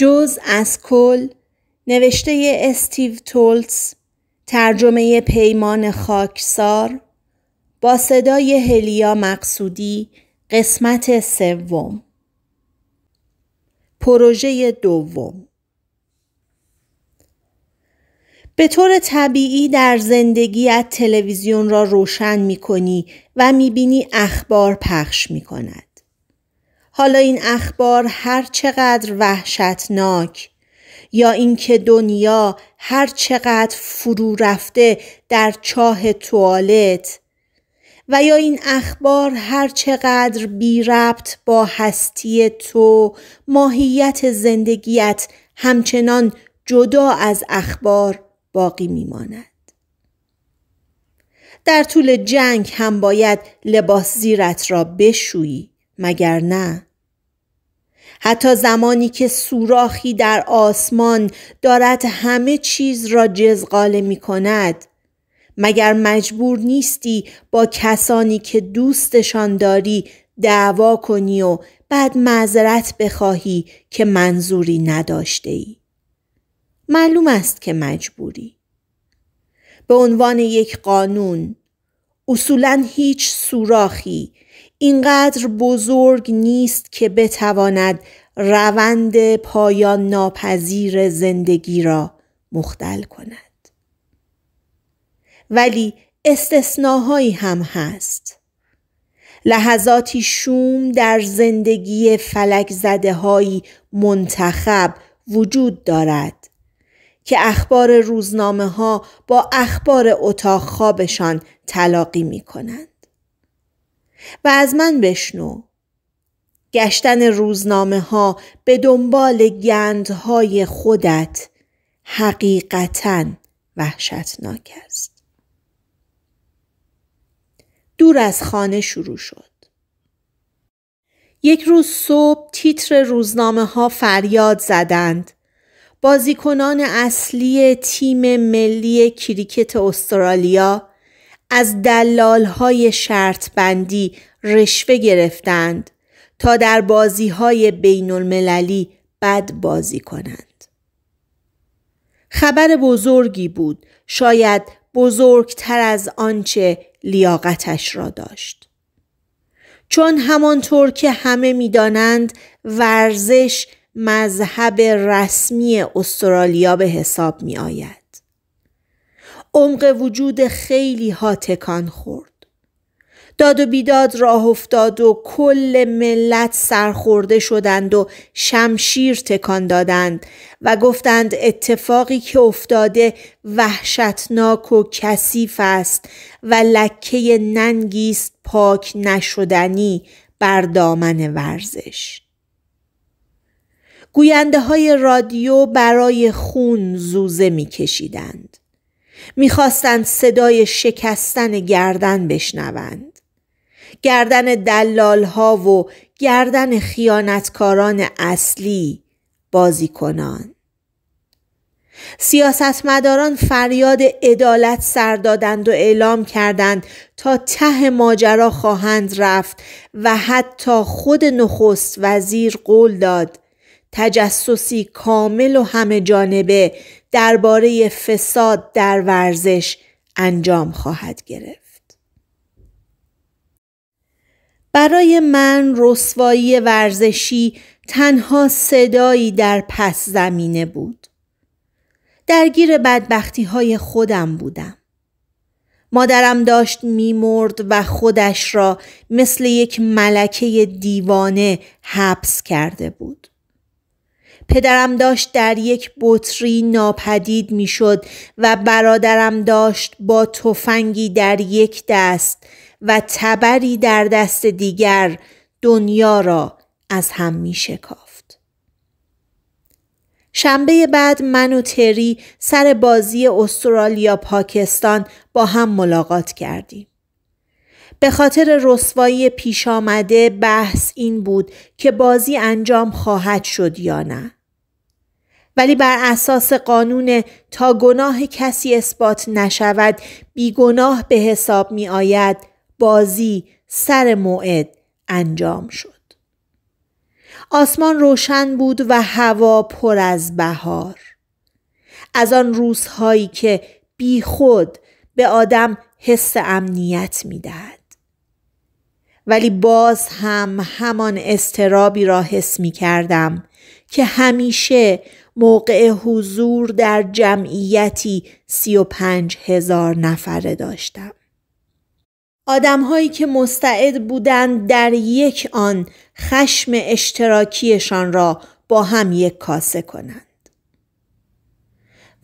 جز از کل نوشته استیو تولتس ترجمه پیمان خاکسار با صدای هلیا مقصودی قسمت سوم پروژه دوم به طور طبیعی در زندگیت تلویزیون را روشن می کنی و می بینی اخبار پخش می کند. حالا این اخبار هر چقدر وحشتناک یا اینکه دنیا هر چقدر فرو رفته در چاه توالت و یا این اخبار هر چقدر بی ربط با هستی تو ماهیت زندگیت همچنان جدا از اخبار باقی میماند در طول جنگ هم باید لباس زیرت را بشویی مگر نه حتی زمانی که سوراخی در آسمان دارد همه چیز را جزغاله می کند مگر مجبور نیستی با کسانی که دوستشان داری دعوا کنی و بعد معذرت بخواهی که منظوری نداشته ای. معلوم است که مجبوری. به عنوان یک قانون اصولا هیچ سوراخی اینقدر بزرگ نیست که بتواند روند پایان ناپذیر زندگی را مختل کند. ولی استثناهایی هم هست. لحظاتی شوم در زندگی فلک زده های منتخب وجود دارد که اخبار روزنامه ها با اخبار اتاق خوابشان تلاقی می کنند. و از من بشنو گشتن روزنامه ها به دنبال گندهای خودت حقیقتا وحشتناک است دور از خانه شروع شد یک روز صبح تیتر روزنامه ها فریاد زدند بازیکنان اصلی تیم ملی کریکت استرالیا از دلال های شرط بندی رشوه گرفتند تا در بازی های بین المللی بد بازی کنند. خبر بزرگی بود شاید بزرگتر از آنچه لیاقتش را داشت. چون همانطور که همه دانند ورزش مذهب رسمی استرالیا به حساب می آید. عمق وجود خیلی ها تکان خورد. داد و بیداد راه افتاد و کل ملت سرخورده شدند و شمشیر تکان دادند و گفتند اتفاقی که افتاده وحشتناک و کثیف است و لکه ننگیست پاک نشدنی بر دامن ورزش گوینده های رادیو برای خون زوزه می کشیدند. میخواستند صدای شکستن گردن بشنوند گردن دلال و گردن خیانتکاران اصلی بازیکنان سیاستمداران فریاد عدالت سر دادند و اعلام کردند تا ته ماجرا خواهند رفت و حتی خود نخست وزیر قول داد تجسسی کامل و همه جانبه درباره فساد در ورزش انجام خواهد گرفت. برای من رسوایی ورزشی تنها صدایی در پس زمینه بود. درگیر بدبختی های خودم بودم. مادرم داشت میمرد و خودش را مثل یک ملکه دیوانه حبس کرده بود. پدرم داشت در یک بطری ناپدید میشد و برادرم داشت با تفنگی در یک دست و تبری در دست دیگر دنیا را از هم می شکافت. شنبه بعد من و تری سر بازی استرالیا پاکستان با هم ملاقات کردیم. به خاطر رسوایی پیش آمده بحث این بود که بازی انجام خواهد شد یا نه. ولی بر اساس قانون تا گناه کسی اثبات نشود بیگناه به حساب می آید بازی سر موعد انجام شد. آسمان روشن بود و هوا پر از بهار. از آن روزهایی که بی خود به آدم حس امنیت دهد ولی باز هم همان استرابی را حس می کردم که همیشه موقع حضور در جمعیتی سی و پنج هزار نفره داشتم. آدمهایی که مستعد بودند در یک آن خشم اشتراکیشان را با هم یک کاسه کنند.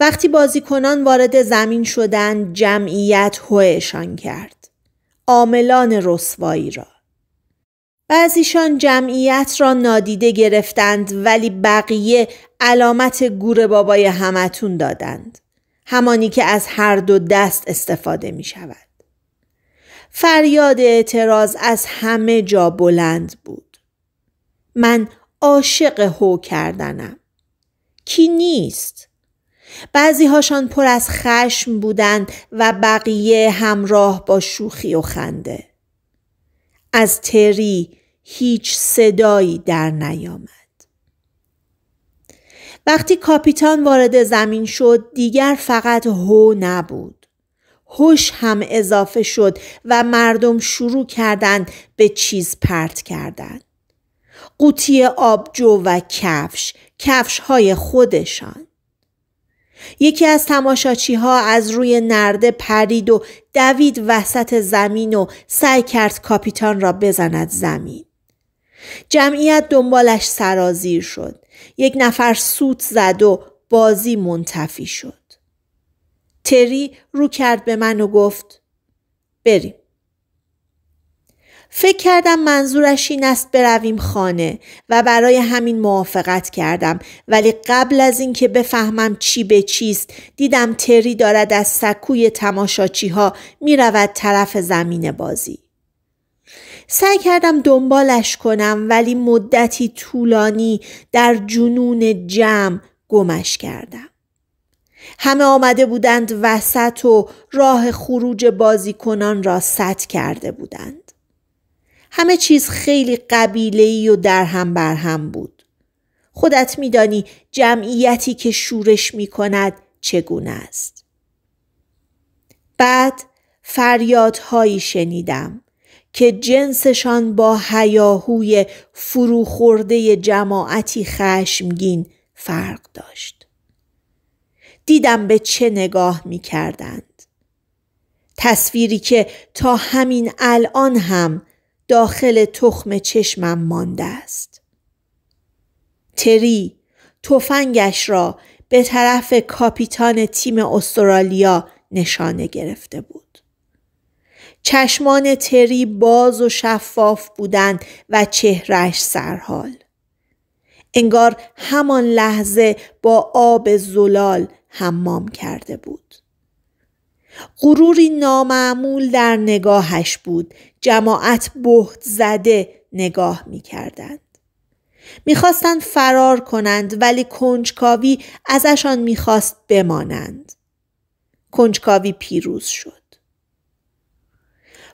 وقتی بازیکنان وارد زمین شدند جمعیت هوشان کرد. عاملان رسوایی را. بعضیشان جمعیت را نادیده گرفتند ولی بقیه علامت گور بابای همتون دادند. همانی که از هر دو دست استفاده می شود. فریاد اعتراض از همه جا بلند بود. من عاشق هو کردنم. کی نیست؟ بعضی هاشان پر از خشم بودند و بقیه همراه با شوخی و خنده. از تری هیچ صدایی در نیامد. وقتی کاپیتان وارد زمین شد دیگر فقط هو نبود. هوش هم اضافه شد و مردم شروع کردند به چیز پرت کردن. قوطی آبجو و کفش، کفش های خودشان. یکی از تماشاچی ها از روی نرده پرید و دوید وسط زمین و سعی کرد کاپیتان را بزند زمین. جمعیت دنبالش سرازیر شد. یک نفر سوت زد و بازی منتفی شد. تری رو کرد به من و گفت بریم. فکر کردم منظورش این است برویم خانه و برای همین موافقت کردم ولی قبل از اینکه بفهمم چی به چیست دیدم تری دارد از سکوی تماشاچی ها می رود طرف زمین بازی. سعی کردم دنبالش کنم ولی مدتی طولانی در جنون جمع گمش کردم. همه آمده بودند وسط و راه خروج بازیکنان را سد کرده بودند. همه چیز خیلی ای و در هم بر هم بود. خودت میدانی جمعیتی که شورش می کند چگونه است. بعد فریادهایی شنیدم که جنسشان با هیاهوی فروخورده جماعتی خشمگین فرق داشت. دیدم به چه نگاه می کردند. تصویری که تا همین الان هم داخل تخم چشمم مانده است. تری تفنگش را به طرف کاپیتان تیم استرالیا نشانه گرفته بود. چشمان تری باز و شفاف بودند و چهرش سرحال. انگار همان لحظه با آب زلال حمام کرده بود. غروری نامعمول در نگاهش بود جماعت بهت زده نگاه می کردند. میخواستند فرار کنند ولی کنجکاوی ازشان میخواست بمانند. کنجکاوی پیروز شد.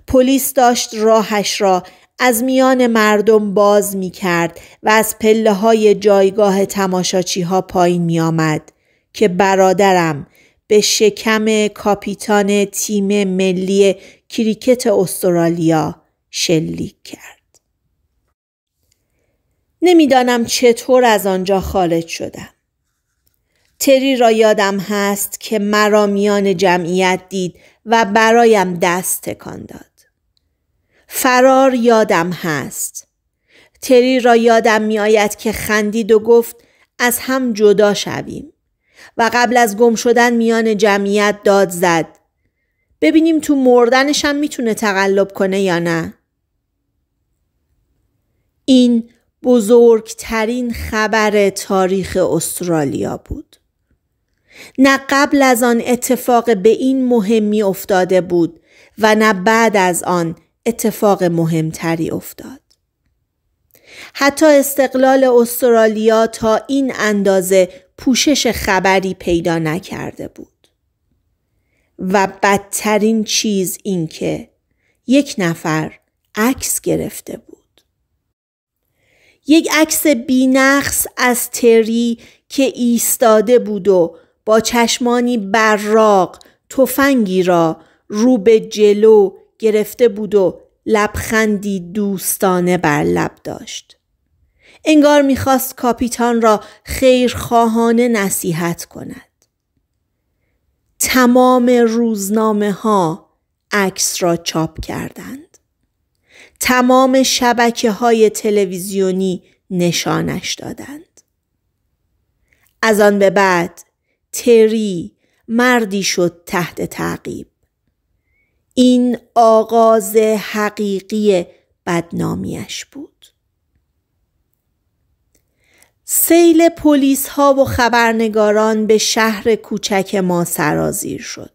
پلیس داشت راهش را از میان مردم باز میکرد و از پله های جایگاه تماشاچی ها پایین می که برادرم به شکم کاپیتان تیم ملی کریکت استرالیا شلیک کرد. نمیدانم چطور از آنجا خارج شدم. تری را یادم هست که مرا میان جمعیت دید و برایم دست تکان داد. فرار یادم هست. تری را یادم میآید که خندید و گفت از هم جدا شویم. و قبل از گم شدن میان جمعیت داد زد. ببینیم تو مردنش هم میتونه تقلب کنه یا نه. این بزرگترین خبر تاریخ استرالیا بود. نه قبل از آن اتفاق به این مهمی افتاده بود و نه بعد از آن اتفاق مهمتری افتاد. حتی استقلال استرالیا تا این اندازه پوشش خبری پیدا نکرده بود. و بدترین چیز این که یک نفر عکس گرفته بود. یک عکس بینقص از تری که ایستاده بود و با چشمانی براق تفنگی را رو به جلو گرفته بود و لبخندی دوستانه بر لب داشت. انگار میخواست کاپیتان را خیرخواهانه نصیحت کند. تمام روزنامه ها عکس را چاپ کردند. تمام شبکه های تلویزیونی نشانش دادند. از آن به بعد تری مردی شد تحت تعقیب. این آغاز حقیقی بدنامیش بود. سیل پلیس ها و خبرنگاران به شهر کوچک ما سرازیر شد.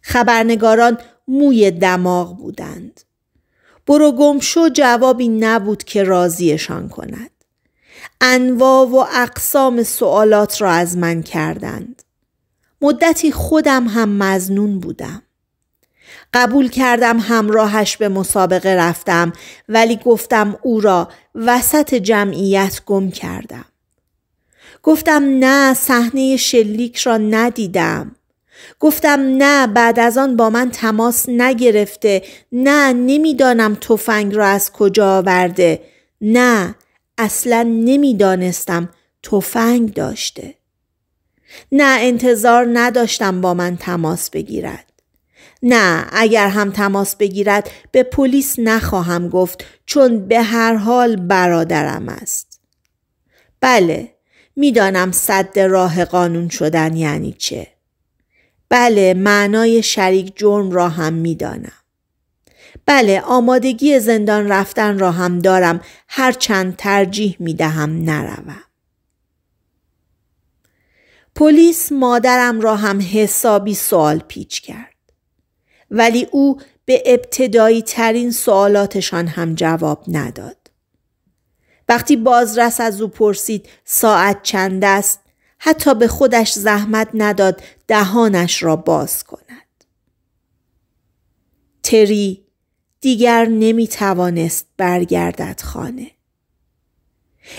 خبرنگاران موی دماغ بودند. برو گمشو جوابی نبود که راضیشان کند. انواع و اقسام سوالات را از من کردند. مدتی خودم هم مزنون بودم. قبول کردم همراهش به مسابقه رفتم ولی گفتم او را وسط جمعیت گم کردم. گفتم نه صحنه شلیک را ندیدم. گفتم نه بعد از آن با من تماس نگرفته نه نمیدانم تفنگ را از کجا آورده نه اصلا نمیدانستم تفنگ داشته نه انتظار نداشتم با من تماس بگیرد نه اگر هم تماس بگیرد به پلیس نخواهم گفت چون به هر حال برادرم است بله میدانم صد راه قانون شدن یعنی چه بله معنای شریک جرم را هم میدانم بله آمادگی زندان رفتن را هم دارم هرچند ترجیح می دهم نروم. پلیس مادرم را هم حسابی سوال پیچ کرد. ولی او به ابتدایی ترین سوالاتشان هم جواب نداد. وقتی بازرس از او پرسید ساعت چند است حتی به خودش زحمت نداد دهانش را باز کند. تری دیگر نمی توانست برگردد خانه.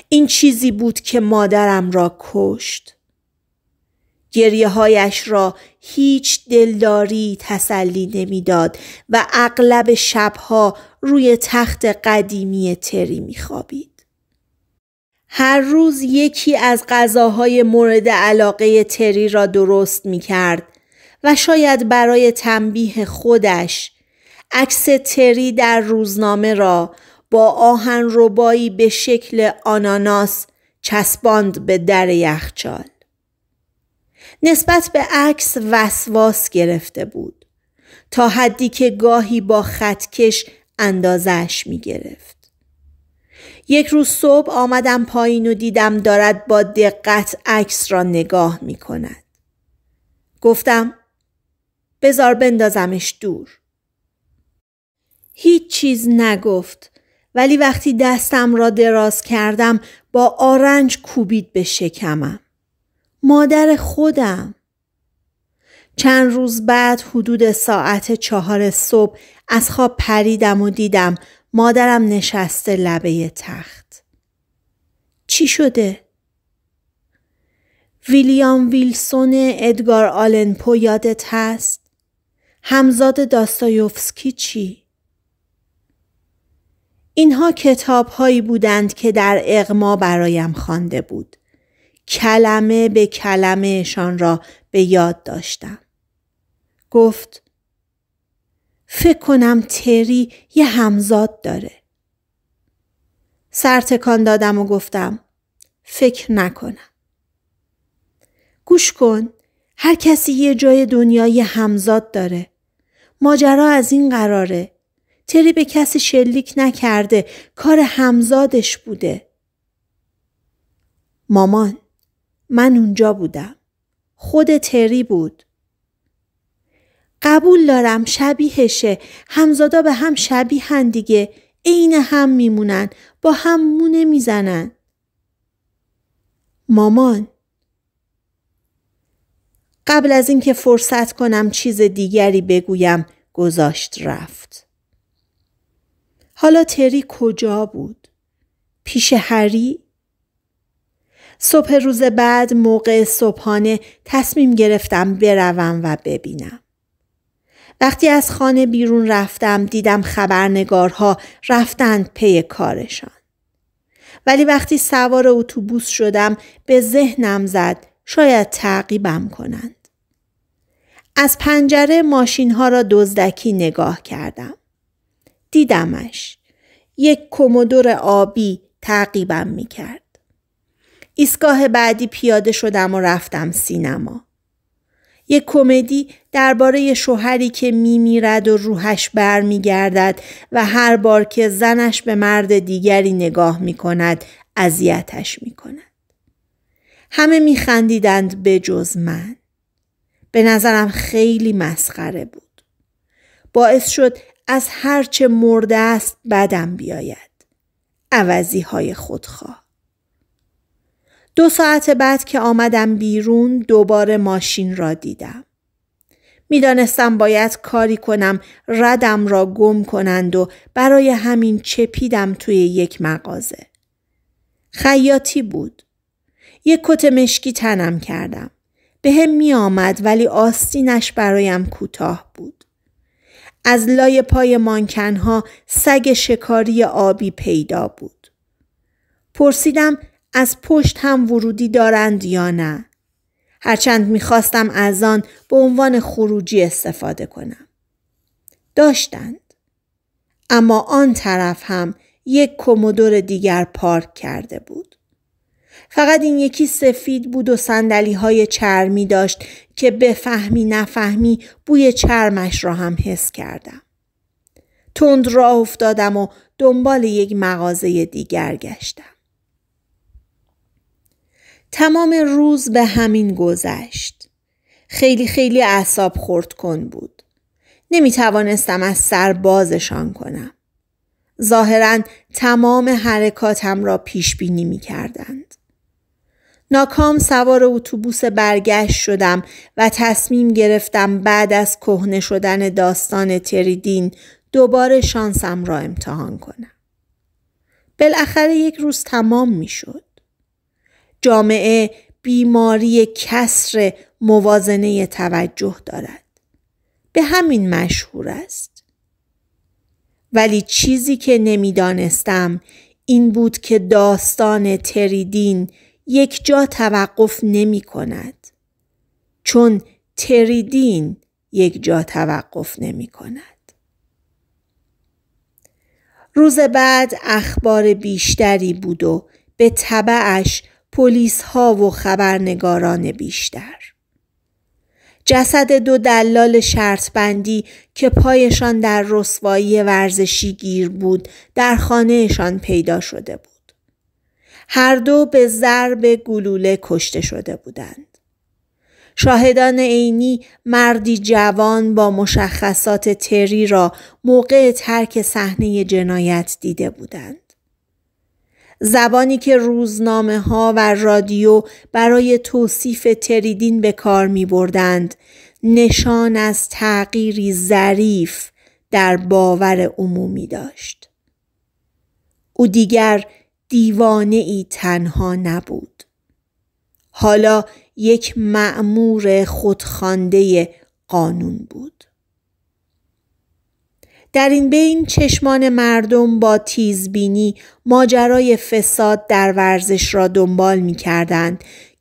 این چیزی بود که مادرم را کشت. گریه هایش را هیچ دلداری تسلی نمیداد و اغلب شبها روی تخت قدیمی تری خوابید. هر روز یکی از غذاهای مورد علاقه تری را درست می کرد و شاید برای تنبیه خودش عکس تری در روزنامه را با آهن ربایی به شکل آناناس چسباند به در یخچال. نسبت به عکس وسواس گرفته بود تا حدی که گاهی با خطکش اندازش می گرفت. یک روز صبح آمدم پایین و دیدم دارد با دقت عکس را نگاه می کند. گفتم بزار بندازمش دور. هیچ چیز نگفت ولی وقتی دستم را دراز کردم با آرنج کوبید به شکمم. مادر خودم چند روز بعد حدود ساعت چهار صبح از خواب پریدم و دیدم مادرم نشسته لبه تخت. چی شده؟ ویلیام ویلسون ادگار آلن پو یادت هست؟ همزاد داستایوفسکی چی؟ اینها کتاب هایی بودند که در اغما برایم خوانده بود. کلمه به کلمهشان را به یاد داشتم. گفت فکر کنم تری یه همزاد داره. سرتکان دادم و گفتم فکر نکنم. گوش کن هر کسی یه جای یه همزاد داره. ماجرا از این قراره. تری به کسی شلیک نکرده. کار همزادش بوده. مامان من اونجا بودم. خود تری بود. قبول دارم شبیهشه. همزادا به هم شبیهن دیگه. عین هم میمونن. با هم مونه میزنن. مامان قبل از اینکه فرصت کنم چیز دیگری بگویم گذاشت رفت. حالا تری کجا بود؟ پیش هری؟ صبح روز بعد موقع صبحانه تصمیم گرفتم بروم و ببینم. وقتی از خانه بیرون رفتم دیدم خبرنگارها رفتند پی کارشان. ولی وقتی سوار اتوبوس شدم به ذهنم زد شاید تعقیبم کنند. از پنجره ماشین ها را دزدکی نگاه کردم. دیدمش. یک کمدور آبی تعقیبم می کرد. ایستگاه بعدی پیاده شدم و رفتم سینما. یک کمدی درباره شوهری که میمیرد و روحش برمیگردد و هر بار که زنش به مرد دیگری نگاه می کند اذیتش می کند. همه میخندیدند به جز من. به نظرم خیلی مسخره بود. باعث شد از هرچه مرده است بدم بیاید. عوضی های خودخواه. دو ساعت بعد که آمدم بیرون دوباره ماشین را دیدم. میدانستم باید کاری کنم ردم را گم کنند و برای همین چپیدم توی یک مغازه. خیاطی بود. یک کت مشکی تنم کردم. به هم می آمد ولی آستینش برایم کوتاه بود. از لای پای مانکنها سگ شکاری آبی پیدا بود. پرسیدم از پشت هم ورودی دارند یا نه. هرچند میخواستم از آن به عنوان خروجی استفاده کنم. داشتند. اما آن طرف هم یک کمودور دیگر پارک کرده بود. فقط این یکی سفید بود و سندلی های چرمی داشت که بفهمی نفهمی بوی چرمش را هم حس کردم. تند راه افتادم و دنبال یک مغازه دیگر گشتم. تمام روز به همین گذشت. خیلی خیلی اعصاب خورد کن بود. نمی توانستم از سر بازشان کنم. ظاهرا تمام حرکاتم را پیش بینی می کردند. ناکام سوار اتوبوس برگشت شدم و تصمیم گرفتم بعد از کهنه شدن داستان تریدین دوباره شانسم را امتحان کنم. بالاخره یک روز تمام می شد. جامعه بیماری کسر موازنه توجه دارد. به همین مشهور است. ولی چیزی که نمیدانستم این بود که داستان تریدین یک جا توقف نمی کند. چون تریدین یک جا توقف نمی کند. روز بعد اخبار بیشتری بود و به طبعش پلیس ها و خبرنگاران بیشتر جسد دو دلال شرط بندی که پایشان در رسوایی ورزشی گیر بود در خانهشان پیدا شده بود هر دو به ضرب گلوله کشته شده بودند شاهدان عینی مردی جوان با مشخصات تری را موقع ترک صحنه جنایت دیده بودند زبانی که روزنامه ها و رادیو برای توصیف تریدین به کار می بردند. نشان از تغییری ظریف در باور عمومی داشت. او دیگر دیوانه ای تنها نبود. حالا یک معمور خودخوانده قانون بود. در این بین چشمان مردم با تیزبینی ماجرای فساد در ورزش را دنبال می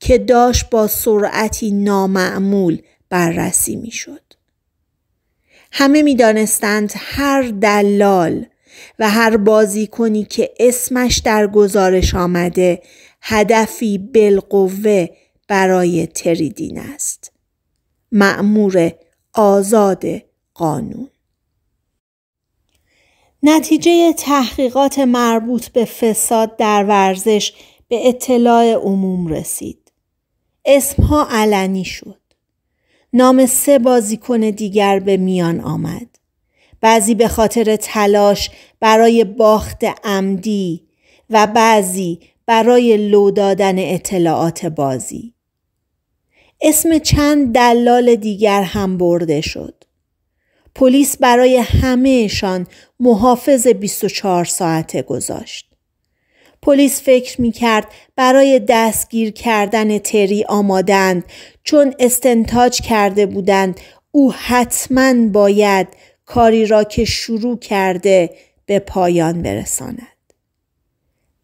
که داشت با سرعتی نامعمول بررسی می شد. همه می دانستند هر دلال و هر بازیکنی که اسمش در گزارش آمده هدفی بالقوه برای تریدین است. معمور آزاد قانون نتیجه تحقیقات مربوط به فساد در ورزش به اطلاع عموم رسید. اسمها علنی شد. نام سه بازیکن دیگر به میان آمد. بعضی به خاطر تلاش برای باخت عمدی و بعضی برای لو دادن اطلاعات بازی. اسم چند دلال دیگر هم برده شد. پلیس برای همهشان محافظ 24 ساعته گذاشت. پلیس فکر می کرد برای دستگیر کردن تری آمادند چون استنتاج کرده بودند او حتما باید کاری را که شروع کرده به پایان برساند.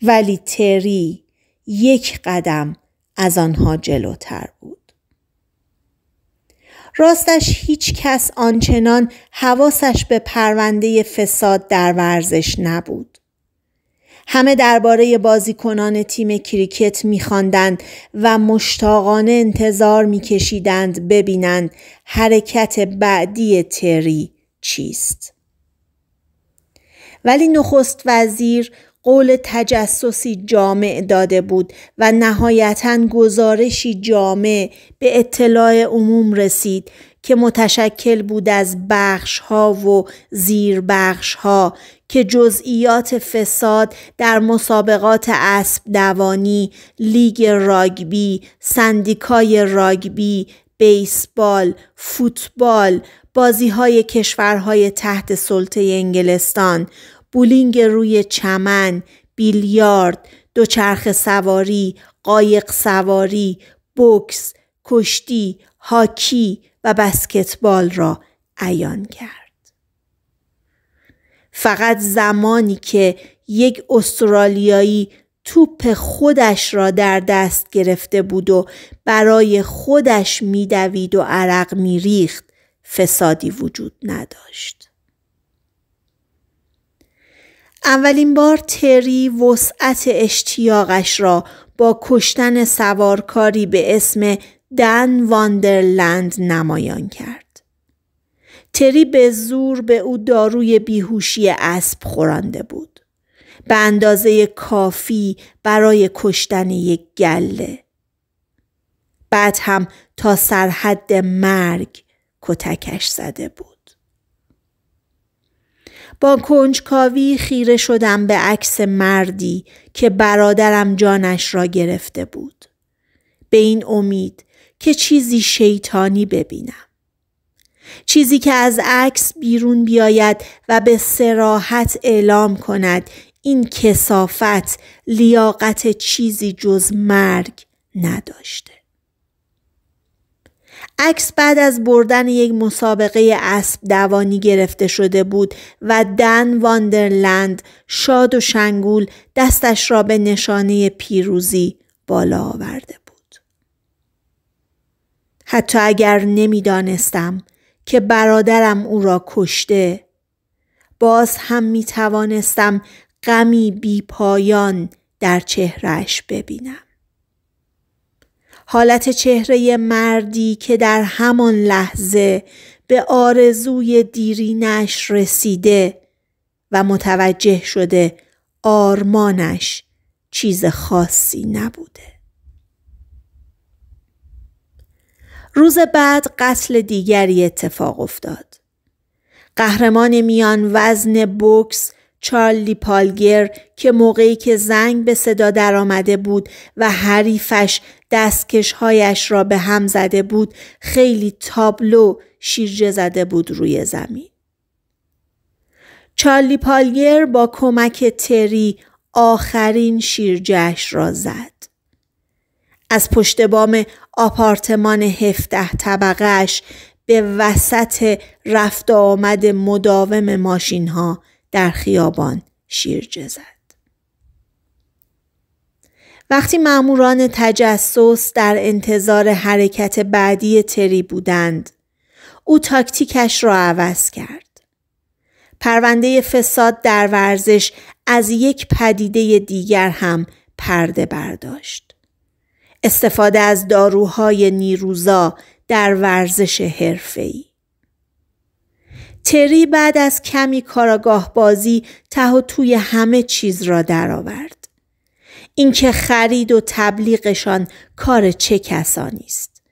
ولی تری یک قدم از آنها جلوتر بود. راستش هیچ کس آنچنان حواسش به پرونده فساد در ورزش نبود. همه درباره بازیکنان تیم کریکت میخواندند و مشتاقانه انتظار میکشیدند ببینند حرکت بعدی تری چیست. ولی نخست وزیر قول تجسسی جامع داده بود و نهایتا گزارشی جامع به اطلاع عموم رسید که متشکل بود از بخش ها و زیر بخش ها که جزئیات فساد در مسابقات اسب دوانی، لیگ راگبی، سندیکای راگبی، بیسبال، فوتبال، بازی های کشورهای تحت سلطه انگلستان، بولینگ روی چمن، بیلیارد، دوچرخ سواری، قایق سواری، بوکس، کشتی، هاکی و بسکتبال را عیان کرد. فقط زمانی که یک استرالیایی توپ خودش را در دست گرفته بود و برای خودش میدوید و عرق میریخت فسادی وجود نداشت. اولین بار تری وسعت اشتیاقش را با کشتن سوارکاری به اسم دن واندرلند نمایان کرد. تری به زور به او داروی بیهوشی اسب خورانده بود. به اندازه کافی برای کشتن یک گله. بعد هم تا سرحد مرگ کتکش زده بود. با کنجکاوی خیره شدم به عکس مردی که برادرم جانش را گرفته بود. به این امید که چیزی شیطانی ببینم. چیزی که از عکس بیرون بیاید و به سراحت اعلام کند این کسافت لیاقت چیزی جز مرگ نداشته. عکس بعد از بردن یک مسابقه اسب دوانی گرفته شده بود و دن واندرلند شاد و شنگول دستش را به نشانه پیروزی بالا آورده بود. حتی اگر نمیدانستم که برادرم او را کشته باز هم می توانستم غمی بی پایان در چهرهش ببینم. حالت چهره مردی که در همان لحظه به آرزوی دیرینش رسیده و متوجه شده آرمانش چیز خاصی نبوده. روز بعد قتل دیگری اتفاق افتاد. قهرمان میان وزن بوکس چارلی پالگر که موقعی که زنگ به صدا درآمده بود و حریفش دستکشهایش را به هم زده بود خیلی تابلو شیرجه زده بود روی زمین. چارلی پالگر با کمک تری آخرین شیرجهش را زد. از پشت بام آپارتمان هفته طبقهش به وسط رفت آمد مداوم ماشین ها در خیابان شیرجه زد. وقتی ماموران تجسس در انتظار حرکت بعدی تری بودند او تاکتیکش را عوض کرد پرونده فساد در ورزش از یک پدیده دیگر هم پرده برداشت استفاده از داروهای نیروزا در ورزش حرفه‌ای تری بعد از کمی کاراگاه بازی ته و توی همه چیز را درآورد اینکه خرید و تبلیغشان کار چه کسانی است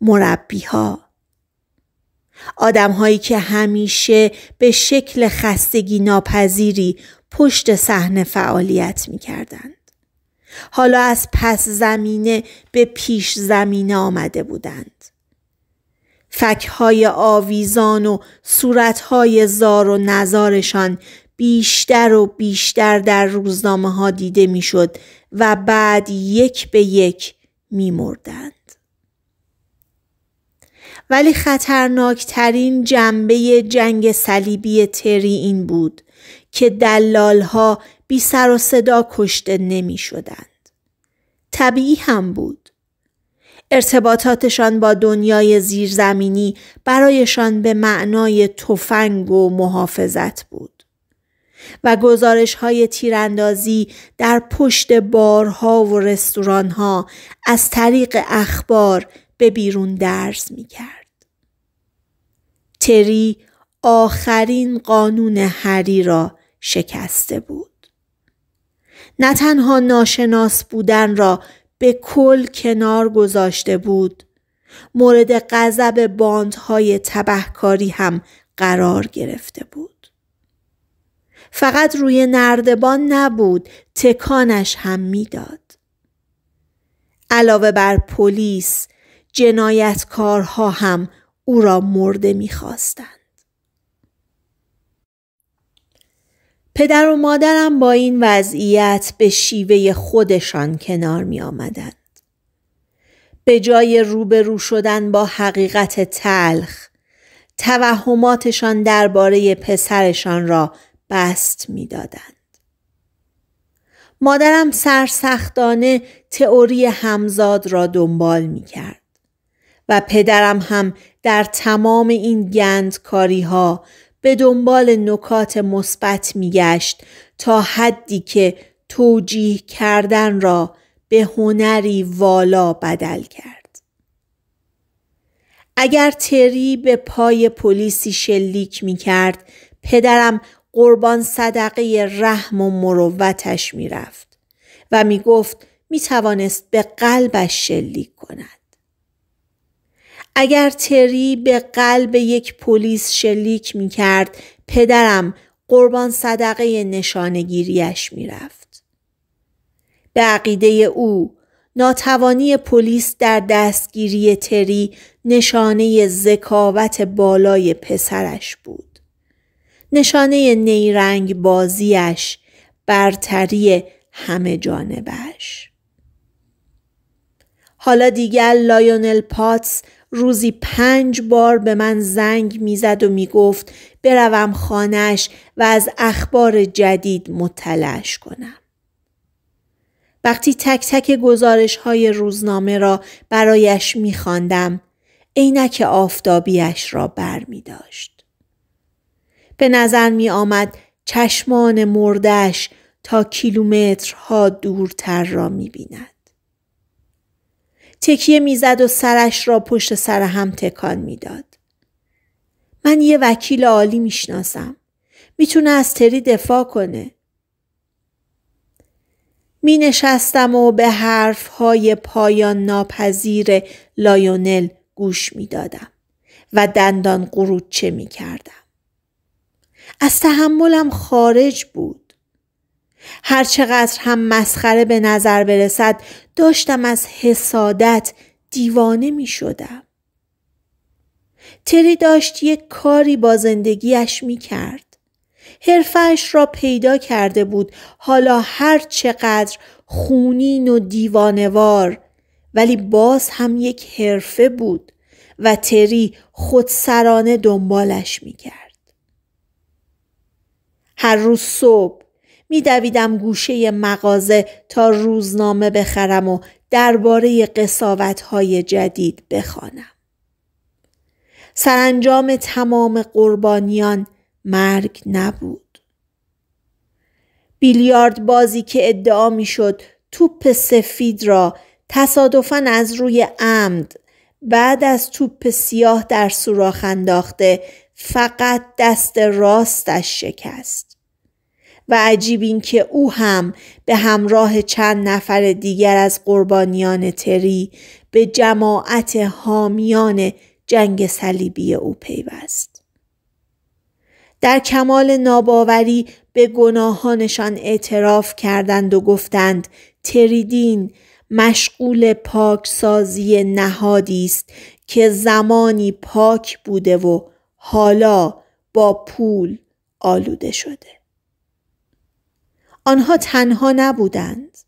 مربی ها آدم هایی که همیشه به شکل خستگی ناپذیری پشت صحنه فعالیت می کردند. حالا از پس زمینه به پیش زمینه آمده بودند. فکهای آویزان و صورتهای زار و نزارشان بیشتر و بیشتر در روزنامه ها دیده میشد و بعد یک به یک می مردند. ولی خطرناکترین جنبه جنگ صلیبی تری این بود که دلالها بی سر و صدا کشته نمی شدند. طبیعی هم بود. ارتباطاتشان با دنیای زیرزمینی برایشان به معنای تفنگ و محافظت بود. و گزارش های تیراندازی در پشت بارها و ها از طریق اخبار به بیرون درز می کرد. تری آخرین قانون هری را شکسته بود. نه تنها ناشناس بودن را به کل کنار گذاشته بود مورد غضب باندهای تبهکاری هم قرار گرفته بود فقط روی نردبان نبود تکانش هم میداد علاوه بر پلیس جنایتکارها هم او را مرده میخواستند پدر و مادرم با این وضعیت به شیوه خودشان کنار می آمدند. به جای روبرو شدن با حقیقت تلخ توهماتشان درباره پسرشان را بست میدادند. مادرم سرسختانه تئوری همزاد را دنبال می کرد و پدرم هم در تمام این گندکاری ها به دنبال نکات مثبت گشت تا حدی که توجیه کردن را به هنری والا بدل کرد. اگر تری به پای پلیسی شلیک می کرد، پدرم قربان صدقه رحم و مروتش رفت و می می توانست به قلبش شلیک کند اگر تری به قلب یک پلیس شلیک می کرد پدرم قربان صدقه نشانگیریش می رفت. به عقیده او ناتوانی پلیس در دستگیری تری نشانه ذکاوت بالای پسرش بود. نشانه نیرنگ بازیش برتری همه جانبش. حالا دیگر لایونل پاتس روزی پنج بار به من زنگ میزد و میگفت بروم خانش و از اخبار جدید مطلعش کنم. وقتی تک تک گزارش های روزنامه را برایش میخواندم عینک آفتابیش را بر می داشت. به نظر می آمد چشمان مردش تا کیلومترها دورتر را می بیند. تکیه میزد و سرش را پشت سر هم تکان میداد. من یه وکیل عالی میشناسم. میتونه از تری دفاع کنه. می نشستم و به حرف های پایان ناپذیر لایونل گوش می دادم و دندان قروچه می کردم. از تحملم خارج بود. هرچقدر هم مسخره به نظر برسد داشتم از حسادت دیوانه می شدم. تری داشت یک کاری با زندگیش می کرد. حرفش را پیدا کرده بود حالا هر چقدر خونین و دیوانوار ولی باز هم یک حرفه بود و تری خودسرانه دنبالش می کرد. هر روز صبح میدویدم گوشه مغازه تا روزنامه بخرم و درباره قصاوتهای جدید بخوانم. سرانجام تمام قربانیان مرگ نبود. بیلیارد بازی که ادعا شد توپ سفید را تصادفا از روی عمد بعد از توپ سیاه در سوراخ انداخته فقط دست راستش شکست و عجیب این که او هم به همراه چند نفر دیگر از قربانیان تری به جماعت حامیان جنگ صلیبی او پیوست. در کمال ناباوری به گناهانشان اعتراف کردند و گفتند تریدین مشغول پاکسازی نهادی است که زمانی پاک بوده و حالا با پول آلوده شده آنها تنها نبودند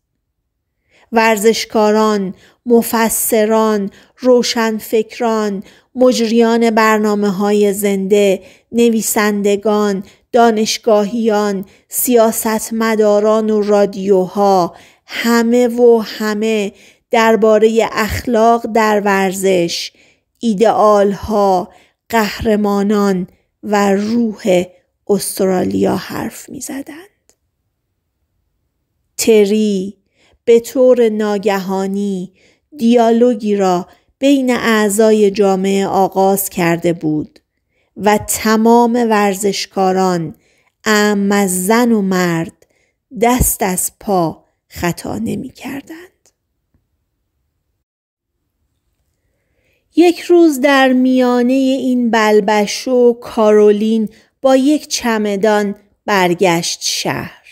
ورزشکاران، مفسران، روشنفکران، مجریان برنامه های زنده، نویسندگان، دانشگاهیان، سیاستمداران و رادیوها همه و همه درباره اخلاق در ورزش، ایدئال ها، قهرمانان و روح استرالیا حرف می زدند. تری به طور ناگهانی دیالوگی را بین اعضای جامعه آغاز کرده بود و تمام ورزشکاران از زن و مرد دست از پا خطا نمی کردند. یک روز در میانه این بلبشو و کارولین با یک چمدان برگشت شهر.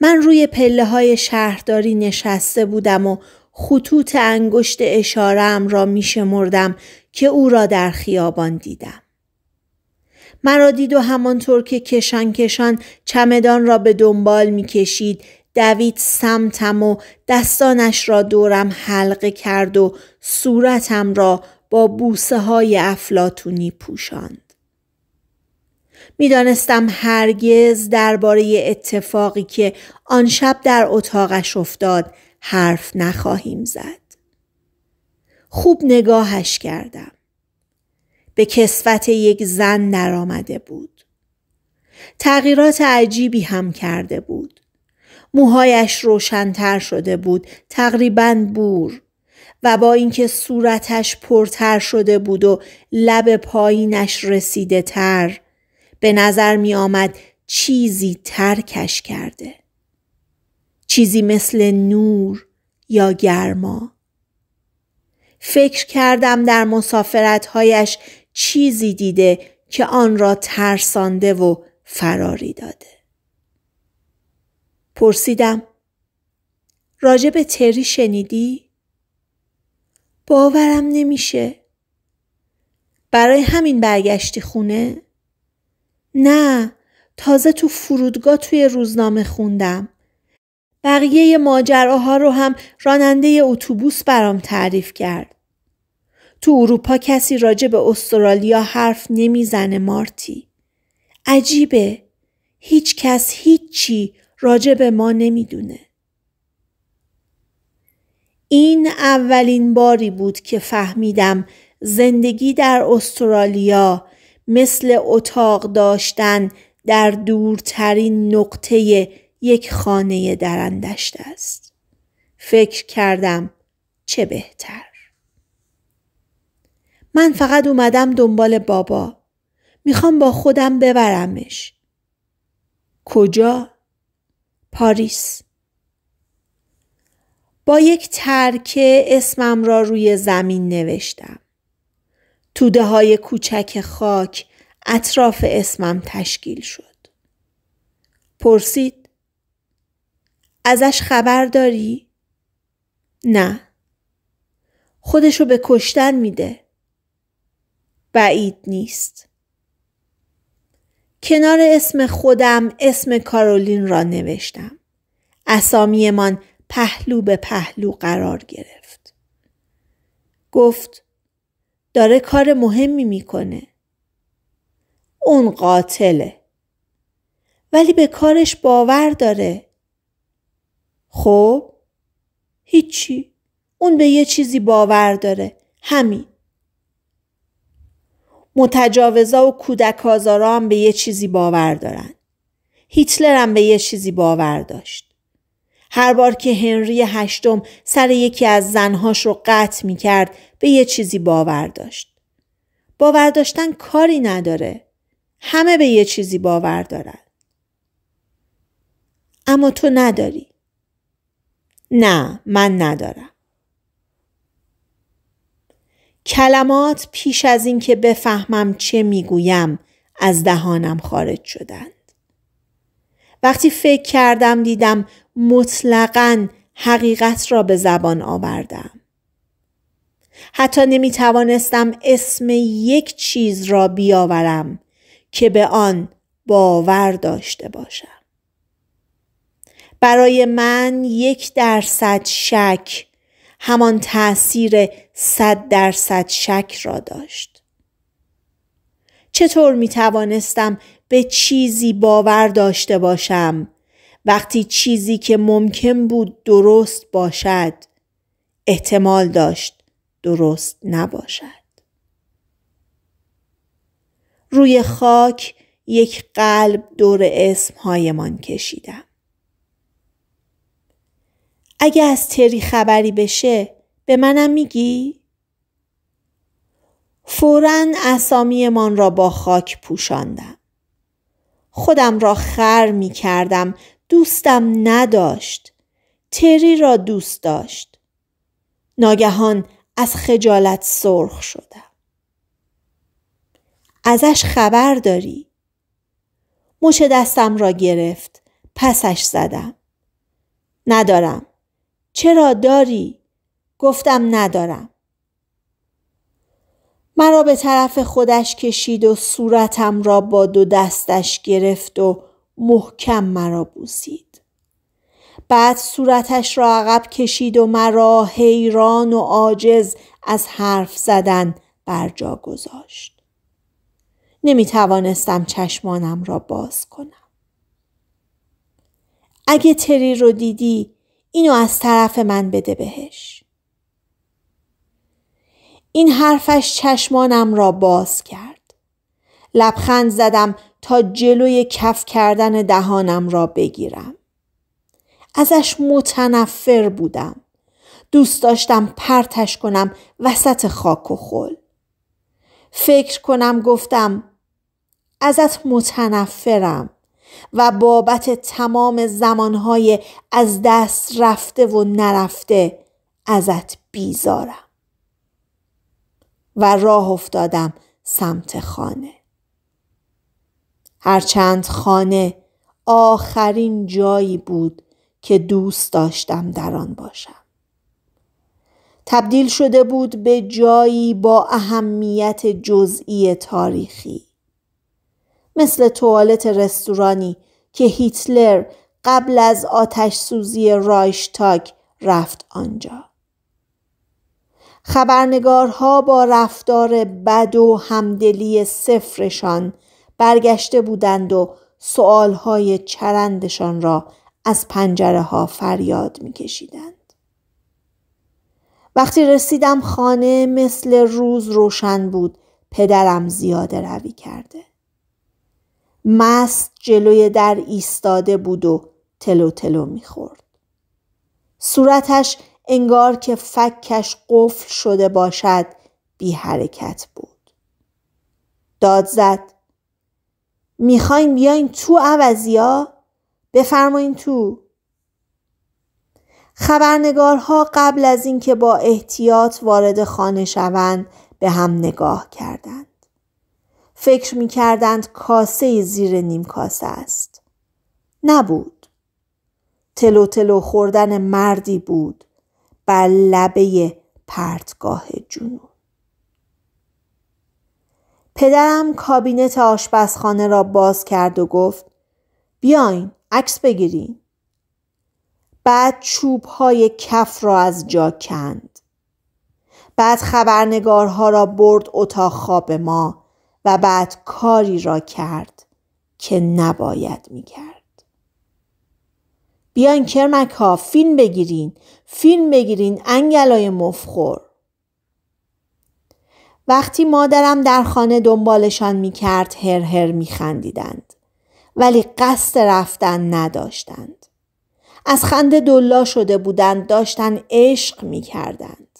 من روی پله های شهرداری نشسته بودم و خطوط انگشت اشارم را می شمردم که او را در خیابان دیدم. مرا دید و همانطور که کشان کشان چمدان را به دنبال می کشید دوید سمتم و دستانش را دورم حلقه کرد و صورتم را با بوسه های افلاتونی پوشاند. میدانستم هرگز درباره اتفاقی که آن شب در اتاقش افتاد حرف نخواهیم زد. خوب نگاهش کردم. به کسفت یک زن درآمده بود. تغییرات عجیبی هم کرده بود. موهایش روشنتر شده بود تقریبا بور و با اینکه صورتش پرتر شده بود و لب پایینش رسیده تر به نظر می آمد چیزی ترکش کرده چیزی مثل نور یا گرما فکر کردم در مسافرتهایش چیزی دیده که آن را ترسانده و فراری داده پرسیدم راجع به تری شنیدی؟ باورم نمیشه برای همین برگشتی خونه؟ نه تازه تو فرودگاه توی روزنامه خوندم بقیه ماجراها رو هم راننده اتوبوس برام تعریف کرد تو اروپا کسی راجع به استرالیا حرف نمیزنه مارتی عجیبه هیچ کس هیچی راجع به ما نمیدونه. این اولین باری بود که فهمیدم زندگی در استرالیا مثل اتاق داشتن در دورترین نقطه یک خانه درندشت است. فکر کردم چه بهتر. من فقط اومدم دنبال بابا. میخوام با خودم ببرمش. کجا؟ پاریس با یک ترکه اسمم را روی زمین نوشتم. توده های کوچک خاک اطراف اسمم تشکیل شد. پرسید ازش خبر داری؟ نه. خودشو به کشتن میده. بعید نیست. کنار اسم خودم اسم کارولین را نوشتم. اسامیمان پهلو به پهلو قرار گرفت. گفت داره کار مهمی میکنه. اون قاتله. ولی به کارش باور داره. خب؟ هیچی. اون به یه چیزی باور داره. همین. متجاوزا و کودک آزارا هم به یه چیزی باور دارن. هیتلر هم به یه چیزی باور داشت. هر بار که هنری هشتم سر یکی از زنهاش رو قطع می کرد به یه چیزی باور داشت. باور داشتن کاری نداره. همه به یه چیزی باور دارن. اما تو نداری. نه من ندارم. کلمات پیش از اینکه بفهمم چه میگویم از دهانم خارج شدند. وقتی فکر کردم دیدم مطلقا حقیقت را به زبان آوردم. حتی نمی توانستم اسم یک چیز را بیاورم که به آن باور داشته باشم. برای من یک درصد شک همان تأثیر صد درصد شک را داشت. چطور می توانستم به چیزی باور داشته باشم وقتی چیزی که ممکن بود درست باشد احتمال داشت درست نباشد. روی خاک یک قلب دور اسمهایمان کشیدم. اگه از تری خبری بشه به منم میگی؟ فورا اسامی من را با خاک پوشاندم. خودم را خر می کردم. دوستم نداشت. تری را دوست داشت. ناگهان از خجالت سرخ شدم. ازش خبر داری؟ مچ دستم را گرفت. پسش زدم. ندارم. چرا داری؟ گفتم ندارم. مرا به طرف خودش کشید و صورتم را با دو دستش گرفت و محکم مرا بوسید. بعد صورتش را عقب کشید و مرا حیران و عاجز از حرف زدن بر جا گذاشت. نمی توانستم چشمانم را باز کنم. اگه تری رو دیدی اینو از طرف من بده بهش. این حرفش چشمانم را باز کرد. لبخند زدم تا جلوی کف کردن دهانم را بگیرم. ازش متنفر بودم. دوست داشتم پرتش کنم وسط خاک و خل. فکر کنم گفتم ازت متنفرم. و بابت تمام زمانهای از دست رفته و نرفته ازت بیزارم و راه افتادم سمت خانه هرچند خانه آخرین جایی بود که دوست داشتم در آن باشم تبدیل شده بود به جایی با اهمیت جزئی تاریخی مثل توالت رستورانی که هیتلر قبل از آتش سوزی رایشتاک رفت آنجا. خبرنگارها با رفتار بد و همدلی صفرشان برگشته بودند و سؤالهای چرندشان را از پنجره ها فریاد می کشیدند. وقتی رسیدم خانه مثل روز روشن بود پدرم زیاده روی کرده. مست جلوی در ایستاده بود و تلو تلو میخورد. صورتش انگار که فکش قفل شده باشد بی حرکت بود. داد زد. میخواین بیاین تو ها؟ بفرمایین تو. خبرنگارها قبل از اینکه با احتیاط وارد خانه شوند به هم نگاه کردند. فکر می کردند کاسه زیر نیم کاسه است. نبود. تلو تلو خوردن مردی بود بر لبه پرتگاه جنوب. پدرم کابینت آشپزخانه را باز کرد و گفت بیاین عکس بگیرین. بعد چوب های کف را از جا کند. بعد خبرنگارها را برد اتاق خواب ما و بعد کاری را کرد که نباید میکرد. بیاین کرمک ها فیلم بگیرین فیلم بگیرین انگلای مفخور وقتی مادرم در خانه دنبالشان میکرد هر هر خندیدند ولی قصد رفتن نداشتند از خنده دلا شده بودند داشتن عشق میکردند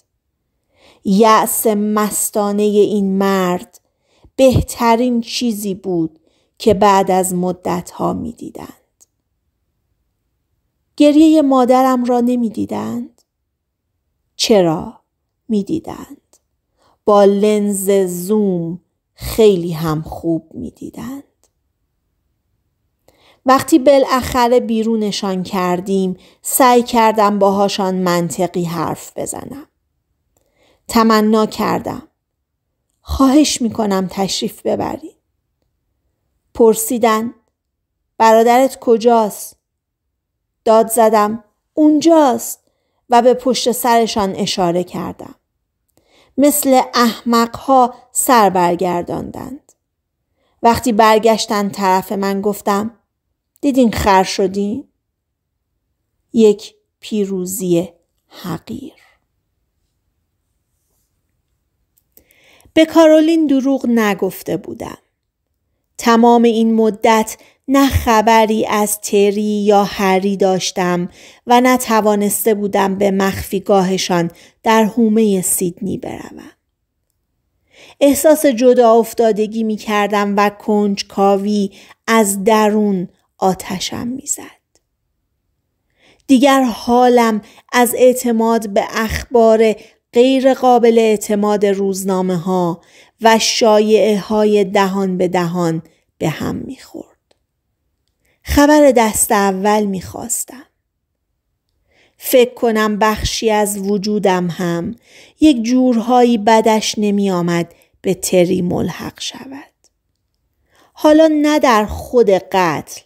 یأس مستانه این مرد بهترین چیزی بود که بعد از مدتها می دیدند. گریه مادرم را نمی دیدند؟ چرا؟ می دیدند. با لنز زوم خیلی هم خوب می دیدند. وقتی بالاخره بیرونشان کردیم سعی کردم باهاشان منطقی حرف بزنم. تمنا کردم. خواهش کنم تشریف ببرید. پرسیدن برادرت کجاست؟ داد زدم اونجاست و به پشت سرشان اشاره کردم. مثل احمقها سر برگرداندند. وقتی برگشتن طرف من گفتم دیدین خر شدین؟ یک پیروزی حقیر. به کارولین دروغ نگفته بودم. تمام این مدت نه خبری از تری یا هری داشتم و نه توانسته بودم به مخفیگاهشان در حومه سیدنی بروم. احساس جدا افتادگی می کردم و کنجکاوی از درون آتشم زد. دیگر حالم از اعتماد به اخبار غیر قابل اعتماد روزنامه ها و شایعه های دهان به دهان به هم میخورد. خبر دست اول میخواستم. فکر کنم بخشی از وجودم هم یک جورهایی بدش نمی آمد به تری ملحق شود. حالا نه در خود قتل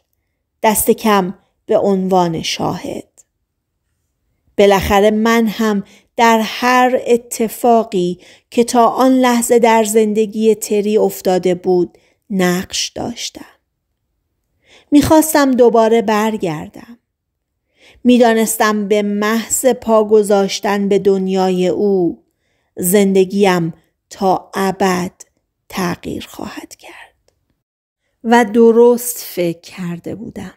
دست کم به عنوان شاهد. بالاخره من هم در هر اتفاقی که تا آن لحظه در زندگی تری افتاده بود نقش داشتم. میخواستم دوباره برگردم. میدانستم به محض پا گذاشتن به دنیای او زندگیم تا ابد تغییر خواهد کرد و درست فکر کرده بودم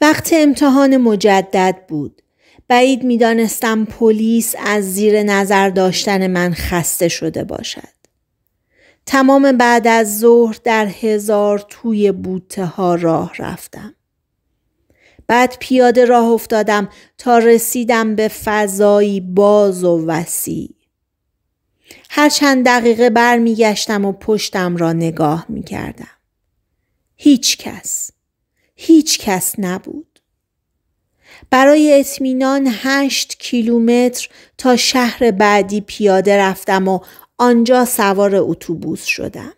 وقت امتحان مجدد بود بعید میدانستم پلیس از زیر نظر داشتن من خسته شده باشد. تمام بعد از ظهر در هزار توی بوته ها راه رفتم. بعد پیاده راه افتادم تا رسیدم به فضایی باز و وسیع. هر چند دقیقه برمیگشتم و پشتم را نگاه می کردم. هیچ کس. هیچ کس نبود. برای اطمینان هشت کیلومتر تا شهر بعدی پیاده رفتم و آنجا سوار اتوبوس شدم.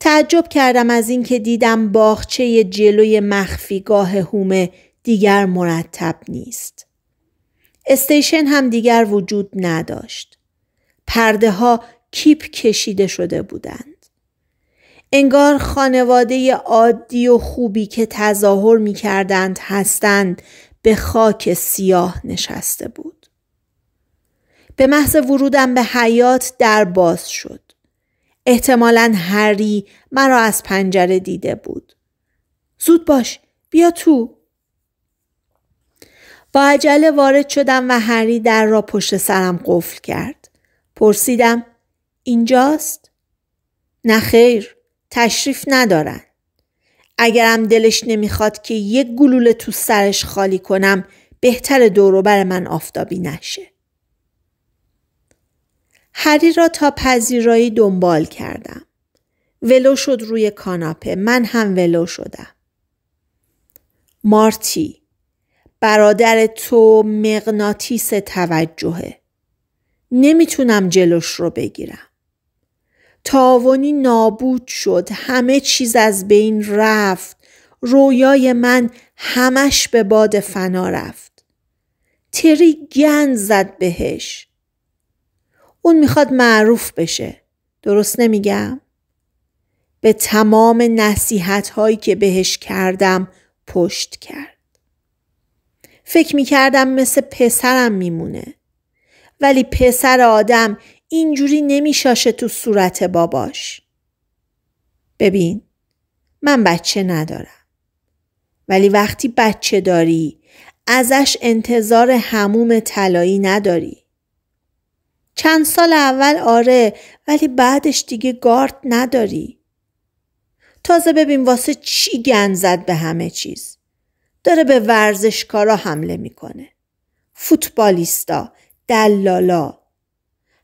تعجب کردم از اینکه دیدم باغچه جلوی مخفیگاه هومه دیگر مرتب نیست. استیشن هم دیگر وجود نداشت. پرده ها کیپ کشیده شده بودند. انگار خانواده عادی و خوبی که تظاهر می کردند هستند به خاک سیاه نشسته بود. به محض ورودم به حیات در باز شد. احتمالا هری مرا از پنجره دیده بود. زود باش بیا تو. با عجله وارد شدم و هری در را پشت سرم قفل کرد. پرسیدم اینجاست؟ نه خیر تشریف ندارن اگرم دلش نمیخواد که یک گلوله تو سرش خالی کنم بهتر دوروبر من آفتابی نشه هری را تا پذیرایی دنبال کردم ولو شد روی کاناپه من هم ولو شدم مارتی برادر تو مغناطیس توجهه نمیتونم جلوش رو بگیرم تاوانی نابود شد همه چیز از بین رفت رویای من همش به باد فنا رفت تری گن زد بهش اون میخواد معروف بشه درست نمیگم؟ به تمام نصیحت هایی که بهش کردم پشت کرد فکر میکردم مثل پسرم میمونه ولی پسر آدم اینجوری نمیشاشه تو صورت باباش. ببین من بچه ندارم. ولی وقتی بچه داری ازش انتظار هموم طلایی نداری. چند سال اول آره ولی بعدش دیگه گارد نداری. تازه ببین واسه چی گنزد به همه چیز. داره به ورزشکارا حمله میکنه. فوتبالیستا، دلالا،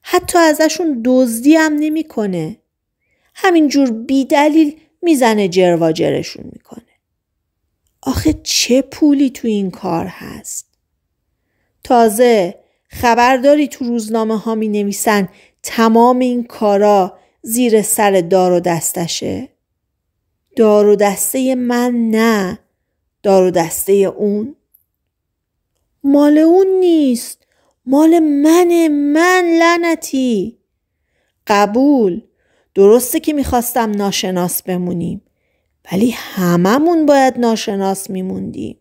حتی ازشون دزدی هم نمیکنه همینجور بیدلیل میزنه جرواجرشون میکنه آخه چه پولی تو این کار هست تازه خبرداری تو روزنامه ها می نویسن تمام این کارا زیر سر دار و دستشه دار و دسته من نه دار و دسته اون مال اون نیست مال منه من لعنتی قبول درسته که میخواستم ناشناس بمونیم ولی هممون باید ناشناس میموندیم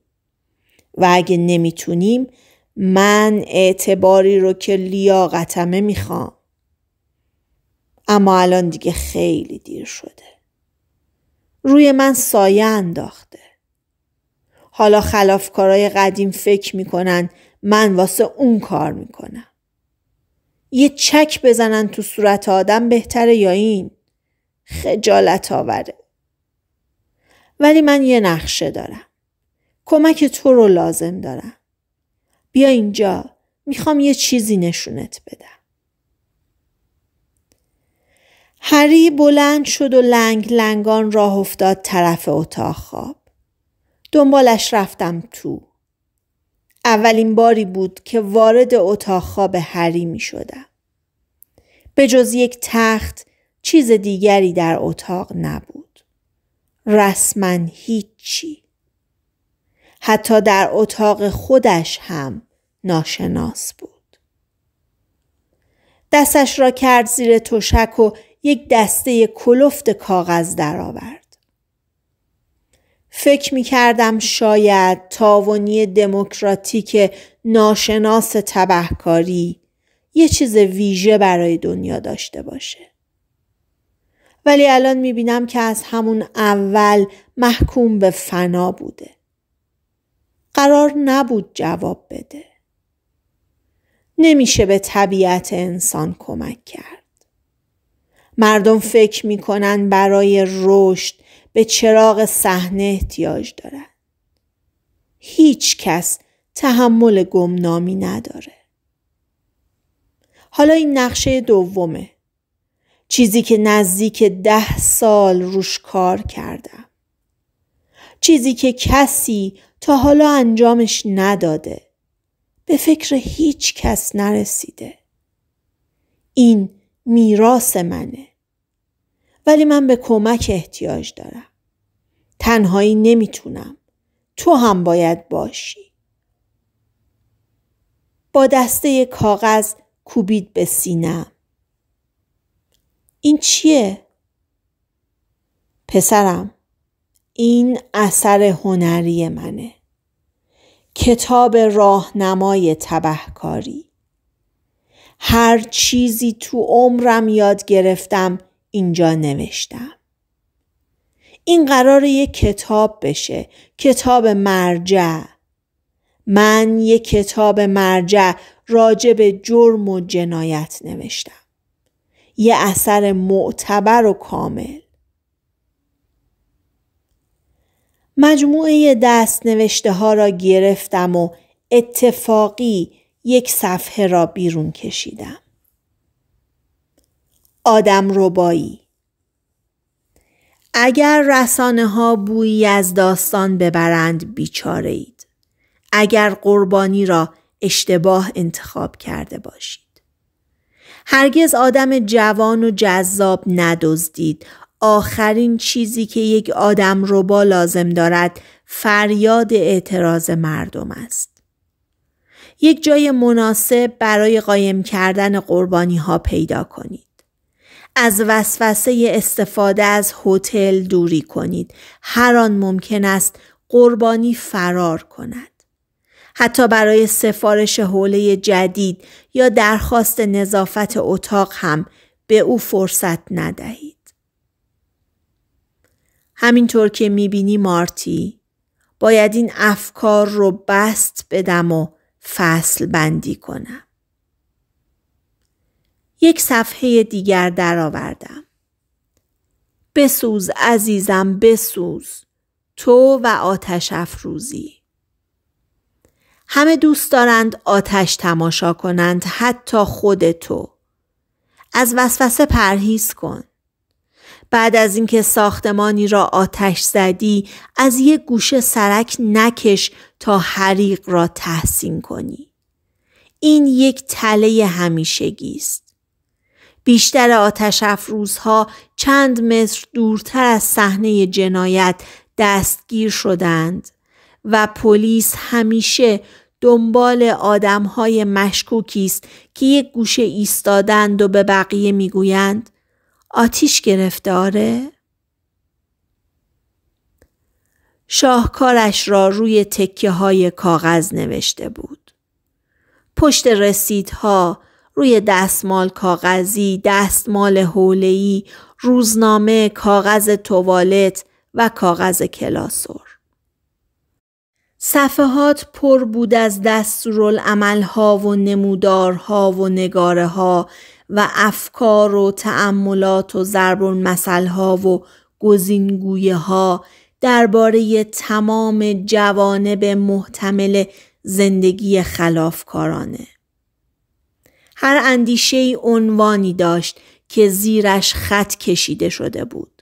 و اگه نمیتونیم من اعتباری رو که لیاقتمه میخوام اما الان دیگه خیلی دیر شده روی من سایه انداخته حالا خلافکارای قدیم فکر میکنن من واسه اون کار میکنم یه چک بزنن تو صورت آدم بهتره یا این خجالت آوره ولی من یه نقشه دارم کمک تو رو لازم دارم بیا اینجا میخوام یه چیزی نشونت بدم هری بلند شد و لنگ لنگان راه افتاد طرف اتاق خواب دنبالش رفتم تو اولین باری بود که وارد اتاق خواب هری می شدم. به جز یک تخت چیز دیگری در اتاق نبود. رسما هیچی. حتی در اتاق خودش هم ناشناس بود. دستش را کرد زیر تشک و یک دسته کلفت کاغذ درآورد. فکر می کردم شاید تاوانی دموکراتیک ناشناس تبهکاری یه چیز ویژه برای دنیا داشته باشه. ولی الان می بینم که از همون اول محکوم به فنا بوده. قرار نبود جواب بده. نمیشه به طبیعت انسان کمک کرد. مردم فکر میکنن برای رشد به چراغ صحنه احتیاج دارد هیچ کس تحمل گمنامی نداره. حالا این نقشه دومه. چیزی که نزدیک ده سال روش کار کردم. چیزی که کسی تا حالا انجامش نداده. به فکر هیچ کس نرسیده. این میراث منه. ولی من به کمک احتیاج دارم. تنهایی نمیتونم. تو هم باید باشی. با دسته کاغذ کوبید به سینم. این چیه؟ پسرم این اثر هنری منه. کتاب راهنمای تبهکاری هر چیزی تو عمرم یاد گرفتم اینجا نوشتم این قرار یک کتاب بشه کتاب مرجع من یک کتاب مرجع راجع به جرم و جنایت نوشتم یه اثر معتبر و کامل مجموعه دست نوشته ها را گرفتم و اتفاقی یک صفحه را بیرون کشیدم. آدم ربایی اگر رسانه ها بویی از داستان ببرند بیچاره اید. اگر قربانی را اشتباه انتخاب کرده باشید. هرگز آدم جوان و جذاب ندزدید. آخرین چیزی که یک آدم ربا لازم دارد فریاد اعتراض مردم است. یک جای مناسب برای قایم کردن قربانی ها پیدا کنید. از وسوسه استفاده از هتل دوری کنید هر آن ممکن است قربانی فرار کند حتی برای سفارش حوله جدید یا درخواست نظافت اتاق هم به او فرصت ندهید همینطور که میبینی مارتی باید این افکار رو بست بدم و فصل بندی کنم یک صفحه دیگر درآوردم. بسوز عزیزم بسوز تو و آتش افروزی همه دوست دارند آتش تماشا کنند حتی خود تو از وسوسه پرهیز کن بعد از اینکه ساختمانی را آتش زدی از یک گوشه سرک نکش تا حریق را تحسین کنی این یک تله همیشگی است بیشتر آتش افروزها چند متر دورتر از صحنه جنایت دستگیر شدند و پلیس همیشه دنبال آدمهای مشکوکی است که یک گوشه ایستادند و به بقیه میگویند آتیش گرفتاره؟ شاهکارش را روی تکه های کاغذ نوشته بود. پشت رسیدها، روی دستمال کاغذی، دستمال حوله‌ای، روزنامه، کاغذ توالت و کاغذ کلاسور. صفحات پر بود از دستورالعملها و نمودارها و نگاره ها و افکار و تأملات و ضرب ها و گزینگویه ها درباره تمام جوانب محتمل زندگی خلافکارانه. هر اندیشه ای عنوانی داشت که زیرش خط کشیده شده بود.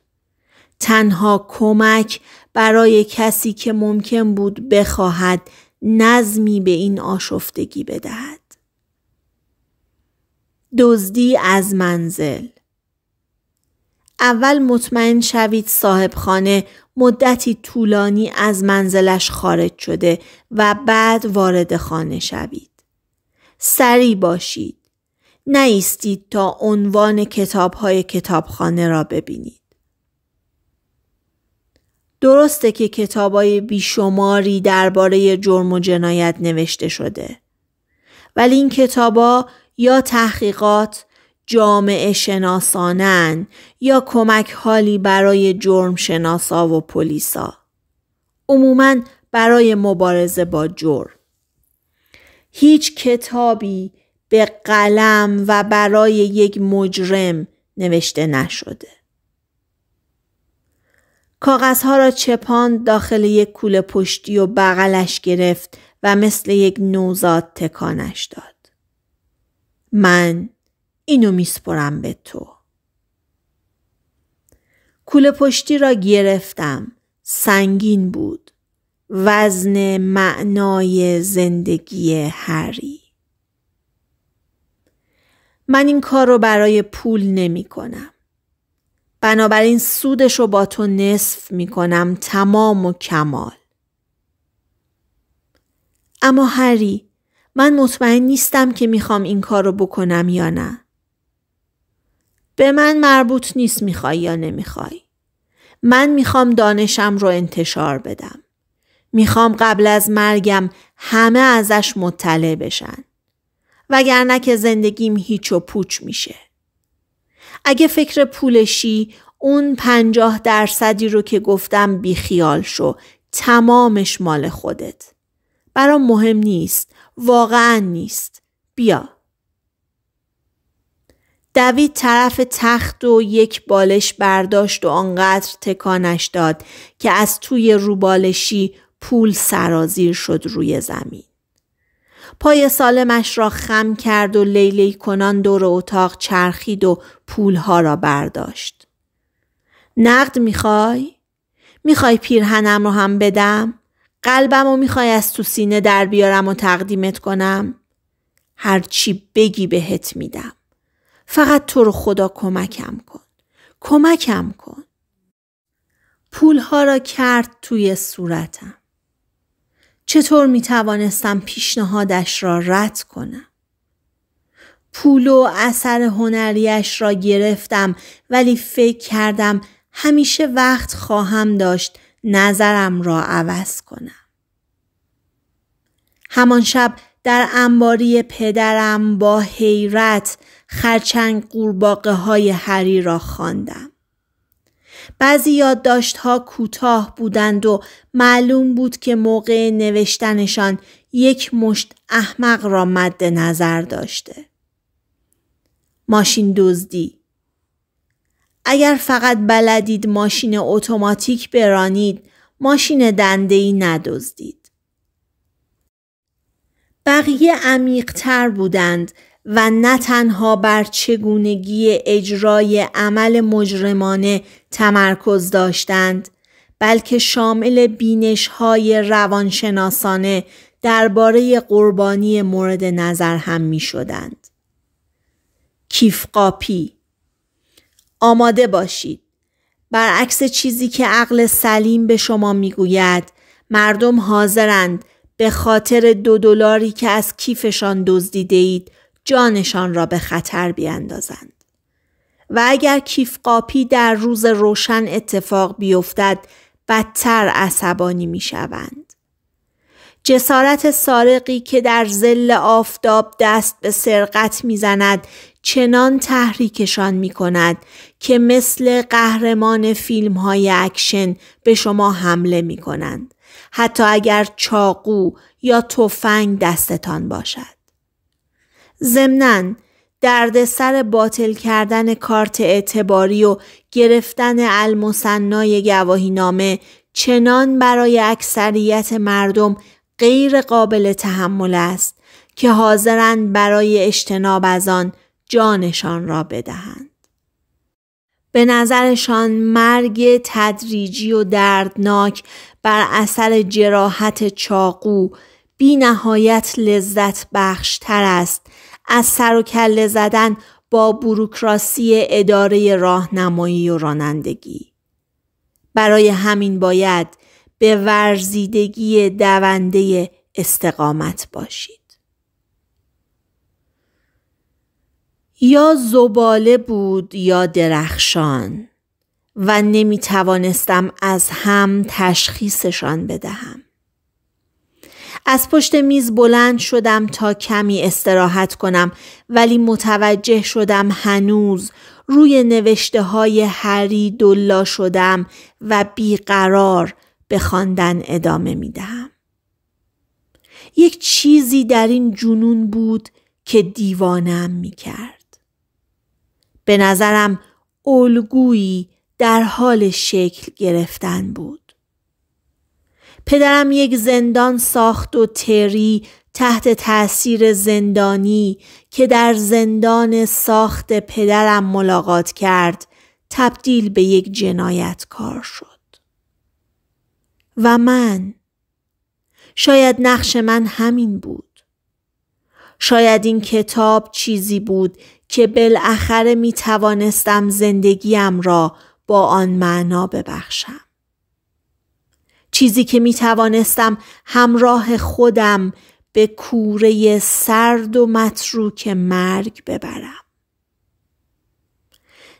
تنها کمک برای کسی که ممکن بود بخواهد نظمی به این آشفتگی بدهد. دزدی از منزل اول مطمئن شوید صاحب خانه مدتی طولانی از منزلش خارج شده و بعد وارد خانه شوید. سری باشید. نیستید تا عنوان کتاب های کتابخانه را ببینید. درسته که کتاب های بیشماری درباره جرم و جنایت نوشته شده. ولی این کتابا یا تحقیقات جامعه شناسانن یا کمک حالی برای جرم شناسا و پلیسا. عموما برای مبارزه با جرم. هیچ کتابی به قلم و برای یک مجرم نوشته نشده. کاغذها را چپان داخل یک کوله پشتی و بغلش گرفت و مثل یک نوزاد تکانش داد. من اینو میسپرم به تو. کوله پشتی را گرفتم. سنگین بود. وزن معنای زندگی هری. من این کار رو برای پول نمی کنم. بنابراین سودش رو با تو نصف می کنم تمام و کمال. اما هری من مطمئن نیستم که میخوام این کار رو بکنم یا نه. به من مربوط نیست میخوای یا نمیخوای. من میخوام دانشم رو انتشار بدم. میخوام قبل از مرگم همه ازش مطلع بشن. وگرنه که زندگیم هیچ و پوچ میشه. اگه فکر پولشی اون پنجاه درصدی رو که گفتم بیخیال شو تمامش مال خودت. برا مهم نیست. واقعا نیست. بیا. دوید طرف تخت و یک بالش برداشت و آنقدر تکانش داد که از توی روبالشی پول سرازیر شد روی زمین. پای سالمش را خم کرد و لیلی کنان دور اتاق چرخید و پولها را برداشت. نقد میخوای؟ میخوای پیرهنم رو هم بدم؟ قلبم رو میخوای از تو سینه در بیارم و تقدیمت کنم؟ هرچی بگی بهت میدم. فقط تو رو خدا کمکم کن. کمکم کن. پولها را کرد توی صورتم. چطور می توانستم پیشنهادش را رد کنم؟ پول و اثر هنریش را گرفتم ولی فکر کردم همیشه وقت خواهم داشت نظرم را عوض کنم. همان شب در انباری پدرم با حیرت خرچنگ قورباغه های هری را خواندم. بعضی یادداشت‌ها کوتاه بودند و معلوم بود که موقع نوشتنشان یک مشت احمق را مد نظر داشته. ماشین دزدی اگر فقط بلدید ماشین اتوماتیک برانید، ماشین دنده‌ای ندزدید. بقیه عمیقتر بودند و نه تنها بر چگونگی اجرای عمل مجرمانه تمرکز داشتند بلکه شامل بینش های روانشناسانه درباره قربانی مورد نظر هم می شدند. کیف آماده باشید برعکس چیزی که عقل سلیم به شما میگوید مردم حاضرند به خاطر دو دلاری که از کیفشان دزدیده اید جانشان را به خطر بیاندازند. و اگر کیف قاپی در روز روشن اتفاق بیفتد بدتر عصبانی می شوند. جسارت سارقی که در زل آفتاب دست به سرقت میزند چنان تحریکشان می کند که مثل قهرمان فیلم های اکشن به شما حمله می کنند. حتی اگر چاقو یا تفنگ دستتان باشد. درد دردسر باطل کردن کارت اعتباری و گرفتن گواهی گواهینامه چنان برای اکثریت مردم غیر قابل تحمل است که حاضرند برای اجتناب از آن جانشان را بدهند. به نظرشان مرگ تدریجی و دردناک بر اثر جراحت چاقو بی نهایت لذت بخشتر است از سر و کله زدن با بروکراسی اداره راهنمایی و رانندگی برای همین باید به ورزیدگی دونده استقامت باشید یا زباله بود یا درخشان و نمی توانستم از هم تشخیصشان بدهم از پشت میز بلند شدم تا کمی استراحت کنم ولی متوجه شدم هنوز روی نوشته های هری دلا شدم و بیقرار به خواندن ادامه میدم. یک چیزی در این جنون بود که دیوانم می کرد. به نظرم الگویی در حال شکل گرفتن بود. پدرم یک زندان ساخت و تری تحت تاثیر زندانی که در زندان ساخت پدرم ملاقات کرد تبدیل به یک جنایتکار شد. و من شاید نقش من همین بود. شاید این کتاب چیزی بود که بالاخره می توانستم زندگیم را با آن معنا ببخشم. چیزی که می توانستم همراه خودم به کوره سرد و متروک مرگ ببرم.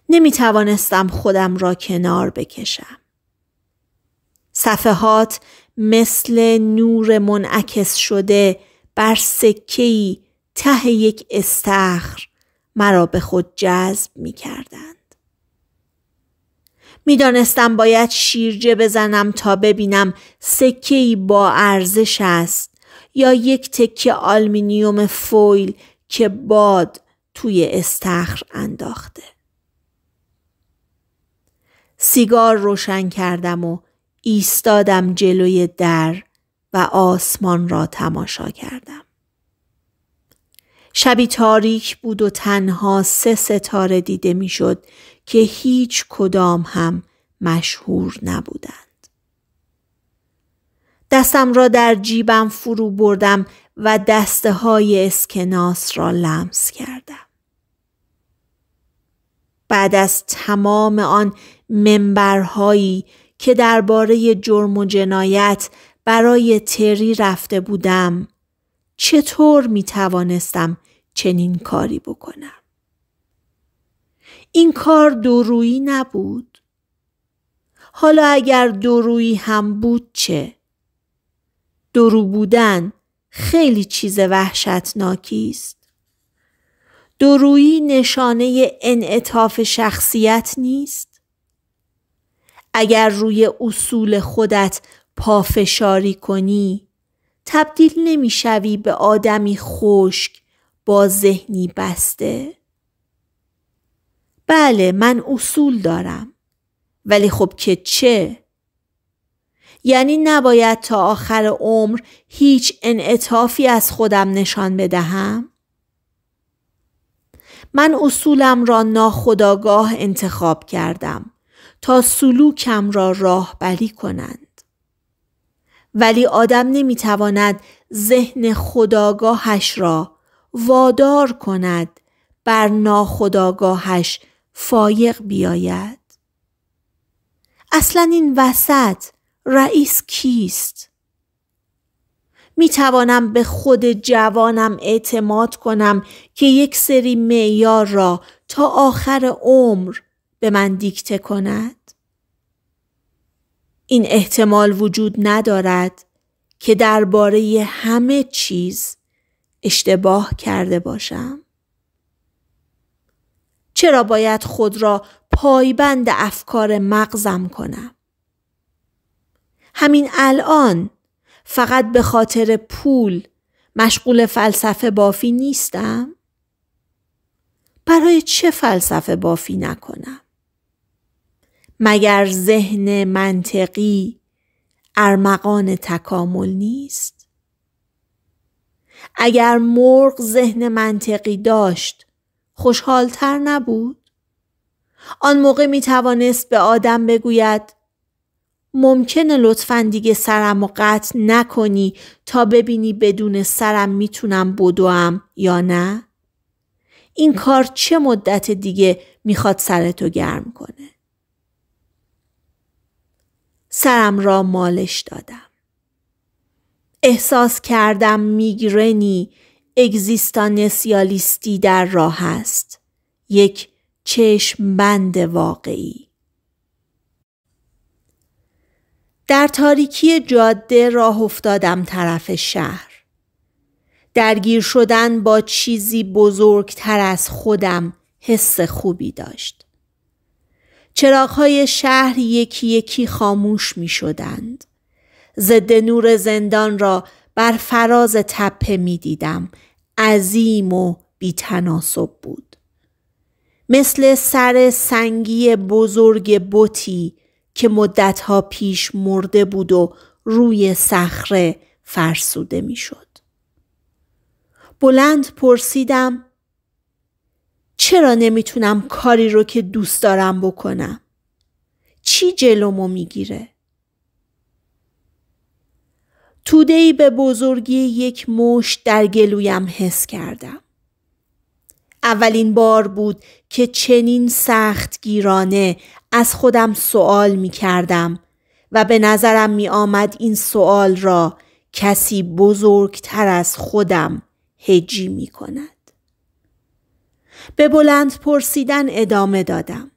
نمی توانستم خودم را کنار بکشم. صفحات مثل نور منعکس شده بر سکه ته یک استخر مرا به خود جذب می کردن. میدانستم باید شیرجه بزنم تا ببینم سکه با ارزش است یا یک تکه آلمینیوم فویل که باد توی استخر انداخته. سیگار روشن کردم و ایستادم جلوی در و آسمان را تماشا کردم. شبی تاریک بود و تنها سه ستاره دیده میشد که هیچ کدام هم مشهور نبودند. دستم را در جیبم فرو بردم و دسته های اسکناس را لمس کردم. بعد از تمام آن منبرهایی که درباره جرم و جنایت برای تری رفته بودم چطور می توانستم چنین کاری بکنم؟ این کار دورویی نبود حالا اگر دورویی هم بود چه درو بودن خیلی چیز وحشتناکی است دورویی نشانه انعطاف شخصیت نیست اگر روی اصول خودت پافشاری کنی تبدیل نمیشوی به آدمی خشک با ذهنی بسته بله من اصول دارم ولی خب که چه؟ یعنی نباید تا آخر عمر هیچ انعطافی از خودم نشان بدهم؟ من اصولم را ناخداگاه انتخاب کردم تا سلوکم را راهبری کنند. ولی آدم نمیتواند ذهن خداگاهش را وادار کند بر ناخداگاهش فایق بیاید اصلا این وسط رئیس کیست می توانم به خود جوانم اعتماد کنم که یک سری معیار را تا آخر عمر به من دیکته کند این احتمال وجود ندارد که درباره همه چیز اشتباه کرده باشم چرا باید خود را پایبند افکار مغزم کنم؟ همین الان فقط به خاطر پول مشغول فلسفه بافی نیستم؟ برای چه فلسفه بافی نکنم؟ مگر ذهن منطقی ارمغان تکامل نیست؟ اگر مرغ ذهن منطقی داشت خوشحالتر نبود؟ آن موقع می توانست به آدم بگوید ممکنه لطفا دیگه سرم و قطع نکنی تا ببینی بدون سرم میتونم بدوم یا نه؟ این کار چه مدت دیگه میخواد سرتو گرم کنه؟ سرم را مالش دادم. احساس کردم میگرنی اگزیستانسیالیستی در راه است. یک چشم بند واقعی. در تاریکی جاده راه افتادم طرف شهر. درگیر شدن با چیزی بزرگتر از خودم حس خوبی داشت. چراغهای شهر یکی یکی خاموش می شدند. زده نور زندان را بر فراز تپه می دیدم عظیم و بیتناسب بود. مثل سر سنگی بزرگ بوتی که مدتها پیش مرده بود و روی صخره فرسوده میشد. بلند پرسیدم چرا نمیتونم کاری رو که دوست دارم بکنم؟ چی جلومو میگیره؟ تودهی به بزرگی یک موش در گلویم حس کردم. اولین بار بود که چنین سخت گیرانه از خودم سوال می کردم و به نظرم می آمد این سوال را کسی بزرگتر از خودم هجی می کند. به بلند پرسیدن ادامه دادم.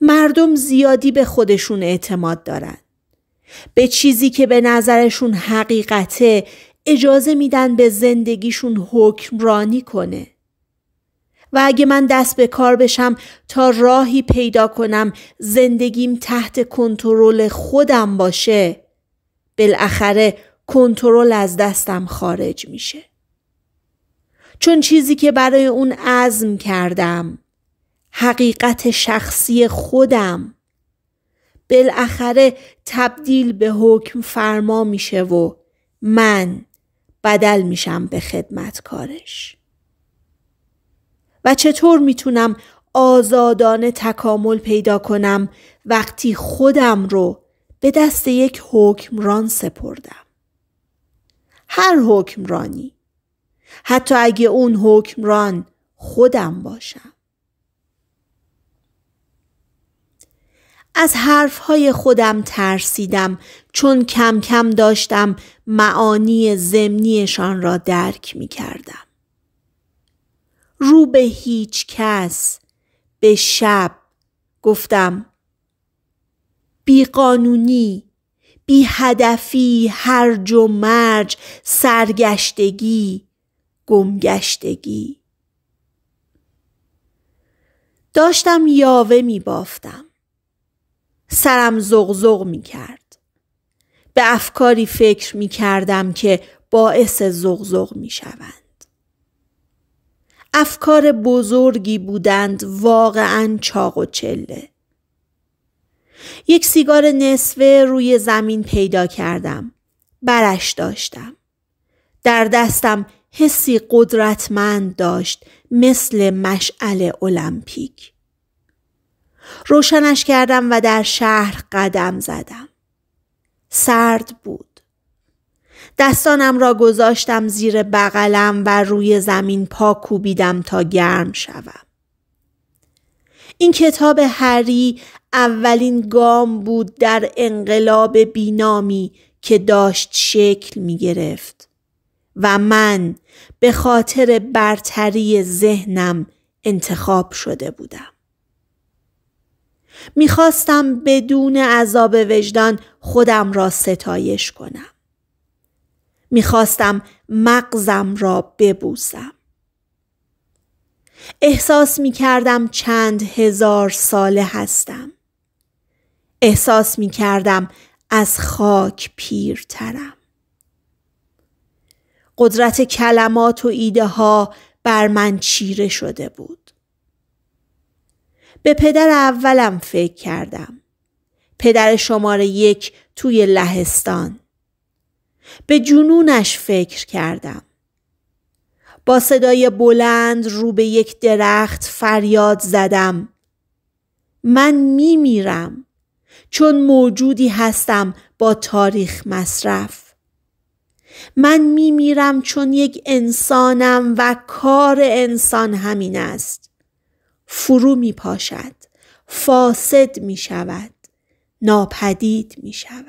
مردم زیادی به خودشون اعتماد دارند. به چیزی که به نظرشون حقیقته اجازه میدن به زندگیشون حکمرانی کنه. و اگه من دست به کار بشم تا راهی پیدا کنم زندگیم تحت کنترل خودم باشه بالاخره کنترل از دستم خارج میشه چون چیزی که برای اون عزم کردم حقیقت شخصی خودم بالاخره تبدیل به حکم فرما میشه و من بدل میشم به خدمت کارش. و چطور میتونم آزادانه تکامل پیدا کنم وقتی خودم رو به دست یک حکمران سپردم هر حکمرانی حتی اگه اون حکمران خودم باشم از حرفهای خودم ترسیدم چون کم کم داشتم معانی زمنیشان را درک می کردم. رو به هیچ کس به شب گفتم بی قانونی، بی هدفی هرج و مرج سرگشتگی گمگشتگی داشتم یاوه می بافتم سرم زغزغ می کرد. به افکاری فکر می کردم که باعث زغزغ می شوند. افکار بزرگی بودند واقعا چاق و چله. یک سیگار نصفه روی زمین پیدا کردم. برش داشتم. در دستم حسی قدرتمند داشت مثل مشعل المپیک. روشنش کردم و در شهر قدم زدم. سرد بود. دستانم را گذاشتم زیر بغلم و روی زمین پا کوبیدم تا گرم شوم. این کتاب هری اولین گام بود در انقلاب بینامی که داشت شکل می گرفت و من به خاطر برتری ذهنم انتخاب شده بودم. میخواستم بدون عذاب وجدان خودم را ستایش کنم. میخواستم مغزم را ببوسم. احساس میکردم چند هزار ساله هستم. احساس میکردم از خاک پیرترم. قدرت کلمات و ایده ها بر من چیره شده بود. به پدر اولم فکر کردم. پدر شماره یک توی لهستان. به جنونش فکر کردم. با صدای بلند رو به یک درخت فریاد زدم. من می میرم چون موجودی هستم با تاریخ مصرف. من میمیرم چون یک انسانم و کار انسان همین است. فرو می پاشد فاسد می شود ناپدید می شود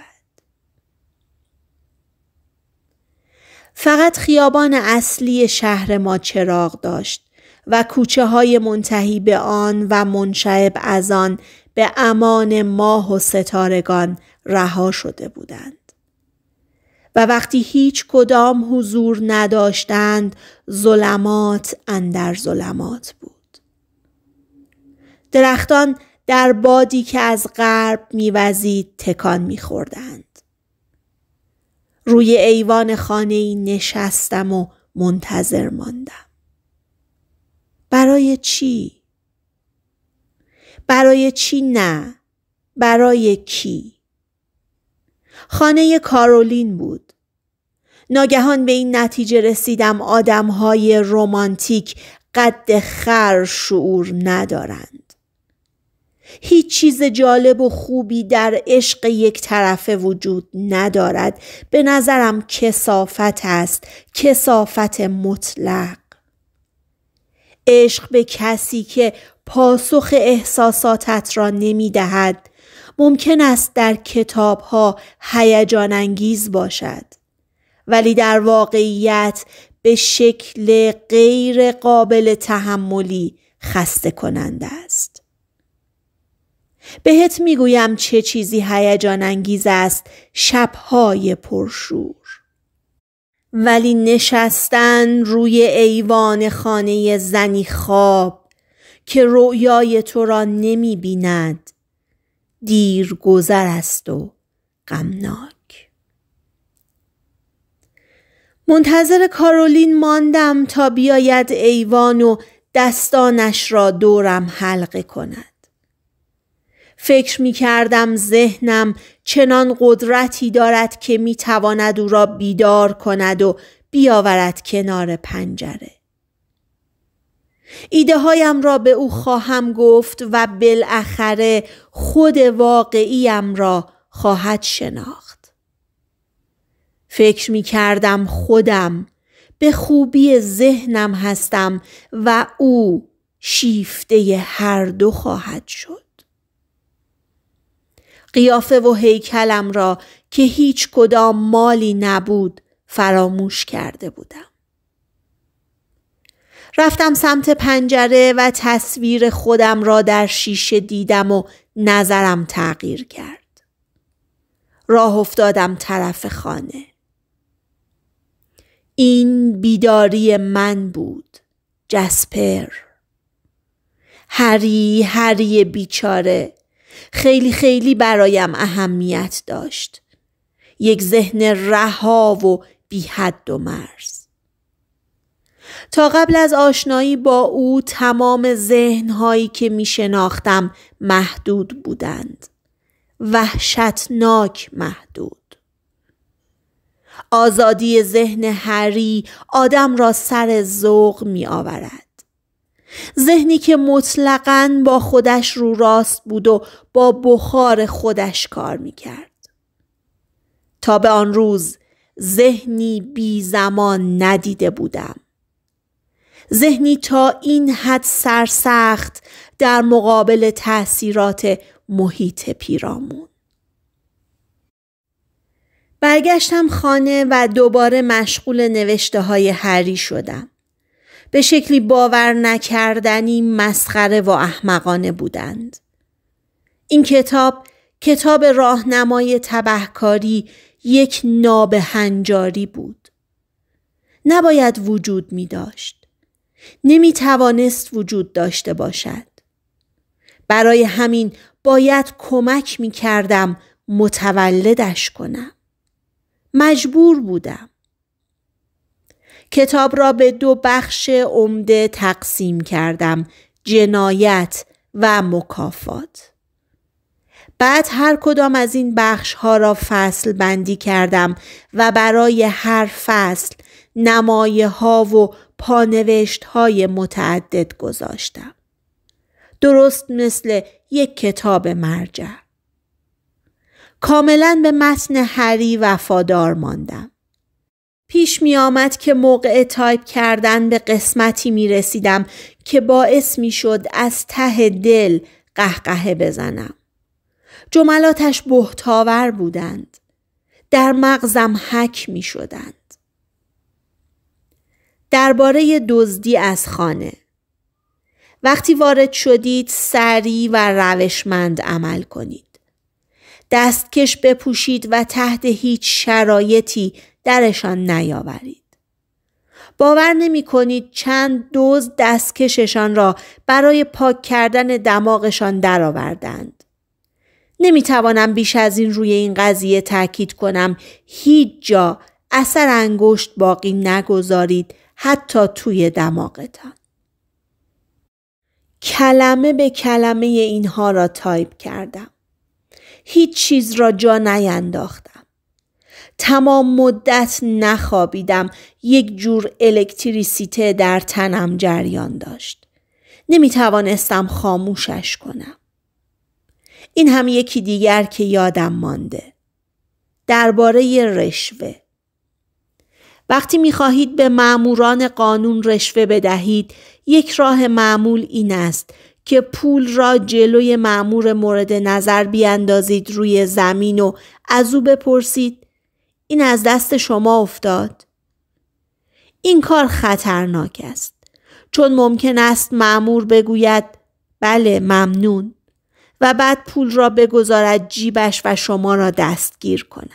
فقط خیابان اصلی شهر ما چراغ داشت و کوچه های منتهی به آن و منشعب از آن به امان ماه و ستارگان رها شده بودند. و وقتی هیچ کدام حضور نداشتند ظلمات اندر ظلمات بود. درختان در بادی که از غرب میوزید تکان میخوردند. روی ایوان خانه ای نشستم و منتظر ماندم. برای چی؟ برای چی نه؟ برای کی؟ خانه کارولین بود. ناگهان به این نتیجه رسیدم آدم های رومانتیک قد خر شعور ندارند. هیچ چیز جالب و خوبی در عشق یک طرفه وجود ندارد به نظرم کسافت است کسافت مطلق عشق به کسی که پاسخ احساساتت را نمی دهد ممکن است در کتاب ها هیجان انگیز باشد ولی در واقعیت به شکل غیر قابل تحملی خسته کننده است. بهت میگویم چه چیزی هیجان انگیز است شبهای پرشور ولی نشستن روی ایوان خانه زنی خواب که رویای تو را نمی بیند دیر گذر است و غمناک منتظر کارولین ماندم تا بیاید ایوان و دستانش را دورم حلقه کند فکر می کردم ذهنم چنان قدرتی دارد که می تواند او را بیدار کند و بیاورد کنار پنجره. ایده هایم را به او خواهم گفت و بالاخره خود واقعیم را خواهد شناخت. فکر می کردم خودم به خوبی ذهنم هستم و او شیفته هر دو خواهد شد. قیافه و هیکلم را که هیچ کدام مالی نبود فراموش کرده بودم. رفتم سمت پنجره و تصویر خودم را در شیشه دیدم و نظرم تغییر کرد. راه افتادم طرف خانه. این بیداری من بود. جسپر. هری هری بیچاره خیلی خیلی برایم اهمیت داشت یک ذهن رها و بی و مرز تا قبل از آشنایی با او تمام ذهنهایی که می شناختم محدود بودند وحشتناک محدود آزادی ذهن هری آدم را سر ذوق می آورد ذهنی که مطلقا با خودش رو راست بود و با بخار خودش کار میکرد. تا به آن روز ذهنی بی زمان ندیده بودم. ذهنی تا این حد سرسخت در مقابل تاثیرات محیط پیرامون. برگشتم خانه و دوباره مشغول نوشته های هری شدم. به شکلی باور نکردنی مسخره و احمقانه بودند. این کتاب کتاب راهنمای تبهکاری یک نابهنجاری بود. نباید وجود می داشت. نمی توانست وجود داشته باشد. برای همین باید کمک می کردم متولدش کنم. مجبور بودم. کتاب را به دو بخش عمده تقسیم کردم جنایت و مکافات بعد هر کدام از این بخش ها را فصل بندی کردم و برای هر فصل نمایه ها و پانوشت های متعدد گذاشتم. درست مثل یک کتاب مرجع. کاملا به متن هری وفادار ماندم. پیش می آمد که موقع تایپ کردن به قسمتی می رسیدم که باعث می شد از ته دل قهقهه بزنم. جملاتش بهتاور بودند. در مغزم حک می شدند. درباره دزدی از خانه وقتی وارد شدید سری و روشمند عمل کنید. دستکش بپوشید و تحت هیچ شرایطی درشان نیاورید. باور نمی کنید چند دوز دستکششان را برای پاک کردن دماغشان درآوردند. نمی توانم بیش از این روی این قضیه تاکید کنم هیچ جا اثر انگشت باقی نگذارید حتی توی دماغتان. کلمه به کلمه اینها را تایپ کردم. هیچ چیز را جا نینداختم. تمام مدت نخوابیدم یک جور الکتریسیته در تنم جریان داشت. نمی توانستم خاموشش کنم. این هم یکی دیگر که یادم مانده. درباره رشوه وقتی میخواهید به معموران قانون رشوه بدهید یک راه معمول این است که پول را جلوی معمور مورد نظر بیاندازید روی زمین و از او بپرسید این از دست شما افتاد این کار خطرناک است چون ممکن است معمور بگوید بله ممنون و بعد پول را بگذارد جیبش و شما را دستگیر کند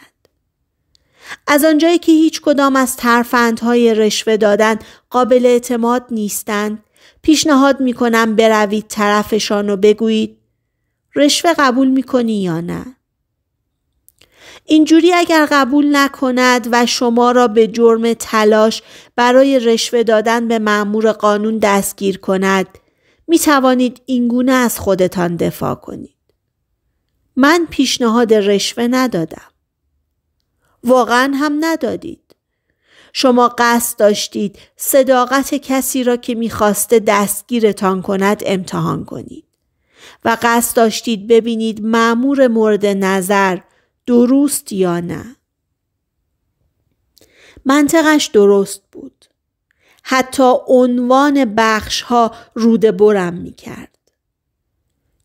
از آنجایی که هیچ کدام از ترفندهای رشوه دادن قابل اعتماد نیستند پیشنهاد می کنم بروید طرفشان و بگویید رشوه قبول می کنی یا نه اینجوری اگر قبول نکند و شما را به جرم تلاش برای رشوه دادن به مأمور قانون دستگیر کند می توانید اینگونه از خودتان دفاع کنید. من پیشنهاد رشوه ندادم. واقعا هم ندادید. شما قصد داشتید صداقت کسی را که میخواسته دستگیرتان کند امتحان کنید و قصد داشتید ببینید معمور مورد نظر درست یا نه منطقش درست بود حتی عنوان بخش ها روده برم می کرد.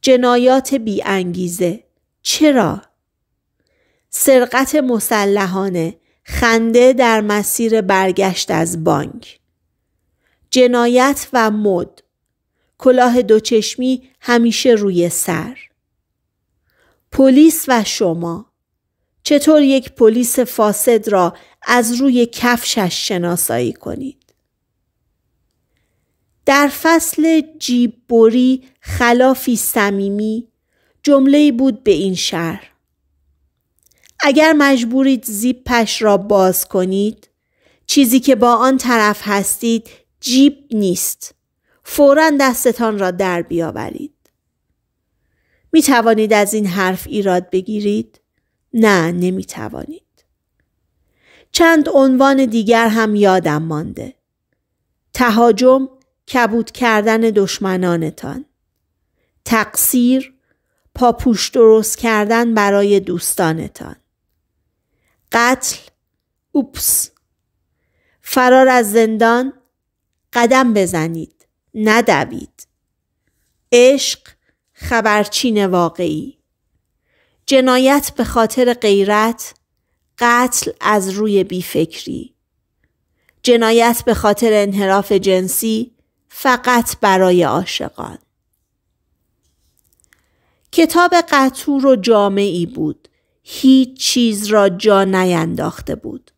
جنایات بی انگیزه. چرا؟ سرقت مسلحانه خنده در مسیر برگشت از بانک جنایت و مد کلاه دوچشمی همیشه روی سر پلیس و شما چطور یک پلیس فاسد را از روی کفشش شناسایی کنید. در فصل جیببری خلافی صمیمی جمله بود به این شهر اگر مجبورید پش را باز کنید چیزی که با آن طرف هستید جیب نیست فورا دستتان را در بیاورید می توانید از این حرف ایراد بگیرید نه نمی توانید. چند عنوان دیگر هم یادم مانده. تهاجم کبود کردن دشمنانتان. تقصیر پاپوش درست کردن برای دوستانتان. قتل اوپس فرار از زندان قدم بزنید ندوید عشق خبرچین واقعی جنایت به خاطر غیرت، قتل از روی بیفکری. جنایت به خاطر انحراف جنسی فقط برای عاشقان. کتاب قطور و جامعی بود. هیچ چیز را جا نینداخته بود.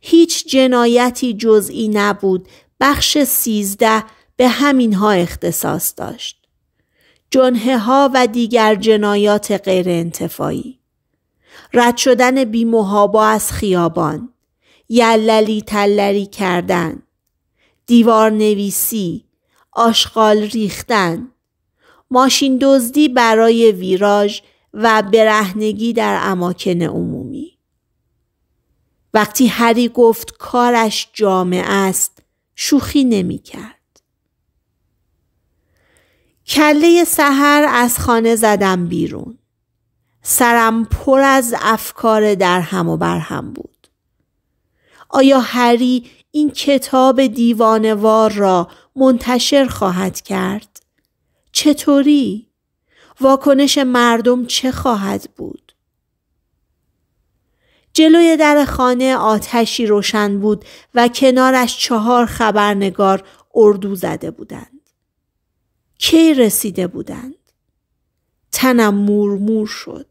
هیچ جنایتی جزئی نبود. بخش سیزده به همینها اختصاص داشت. جنه ها و دیگر جنایات غیر انتفاعی. رد شدن بیمهابا از خیابان. یللی تلری کردن. دیوار نویسی. آشغال ریختن. ماشین دزدی برای ویراژ و برهنگی در اماکن عمومی. وقتی هری گفت کارش جامع است شوخی نمی کرد. کله سحر از خانه زدم بیرون. سرم پر از افکار در هم و بر هم بود. آیا هری این کتاب دیوانوار را منتشر خواهد کرد؟ چطوری؟ واکنش مردم چه خواهد بود؟ جلوی در خانه آتشی روشن بود و کنارش چهار خبرنگار اردو زده بودند. کی رسیده بودند تنم مورمور شد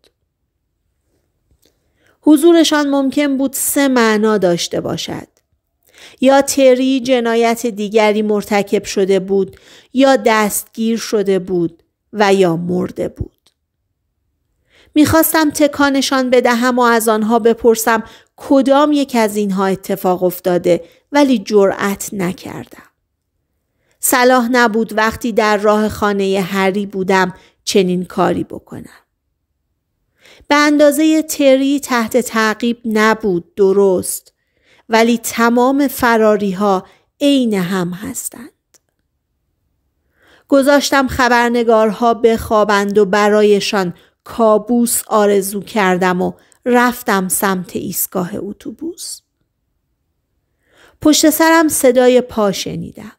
حضورشان ممکن بود سه معنا داشته باشد یا تری جنایت دیگری مرتکب شده بود یا دستگیر شده بود و یا مرده بود میخواستم تکانشان بدهم و از آنها بپرسم کدام یک از اینها اتفاق افتاده ولی جرأت نکردم صلاح نبود وقتی در راه خانه هری بودم چنین کاری بکنم. به اندازه تری تحت تعقیب نبود درست ولی تمام فراری ها عین هم هستند. گذاشتم خبرنگارها بخوابند و برایشان کابوس آرزو کردم و رفتم سمت ایستگاه اتوبوس. پشت سرم صدای پا شنیدم.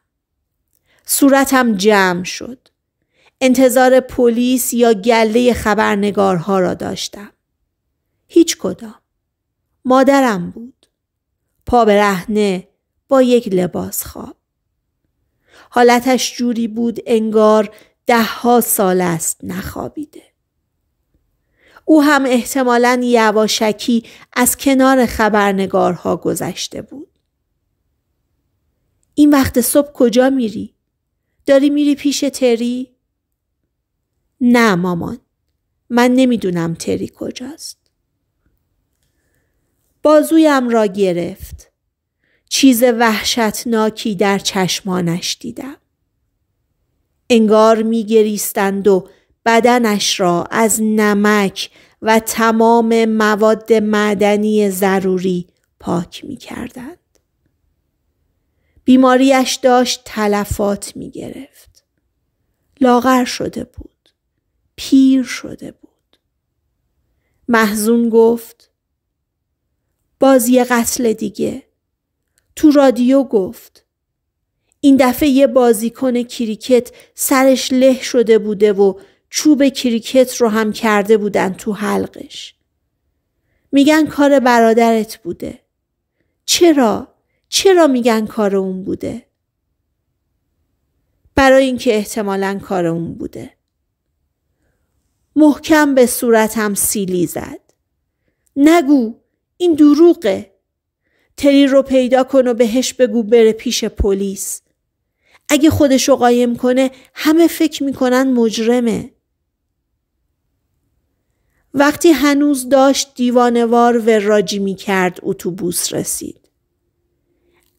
صورتم جمع شد. انتظار پلیس یا گله خبرنگارها را داشتم. هیچ کدام. مادرم بود. پا رهنه با یک لباس خواب. حالتش جوری بود انگار دهها سال است نخوابیده. او هم احتمالا یواشکی از کنار خبرنگارها گذشته بود. این وقت صبح کجا میری؟ داری میری پیش تری؟ نه مامان. من نمیدونم تری کجاست. بازویم را گرفت. چیز وحشتناکی در چشمانش دیدم. انگار میگریستند و بدنش را از نمک و تمام مواد معدنی ضروری پاک میکردند. بیماریش داشت تلفات می گرفت. لاغر شده بود. پیر شده بود. محزون گفت باز یه قتل دیگه. تو رادیو گفت این دفعه یه بازیکن کریکت سرش له شده بوده و چوب کریکت رو هم کرده بودن تو حلقش. میگن کار برادرت بوده. چرا؟ چرا میگن کار اون بوده؟ برای اینکه احتمالا کار اون بوده. محکم به صورتم سیلی زد. نگو این دروغه. تری رو پیدا کن و بهش بگو بره پیش پلیس. اگه خودش رو قایم کنه همه فکر میکنن مجرمه. وقتی هنوز داشت دیوانوار راجی میکرد اتوبوس رسید.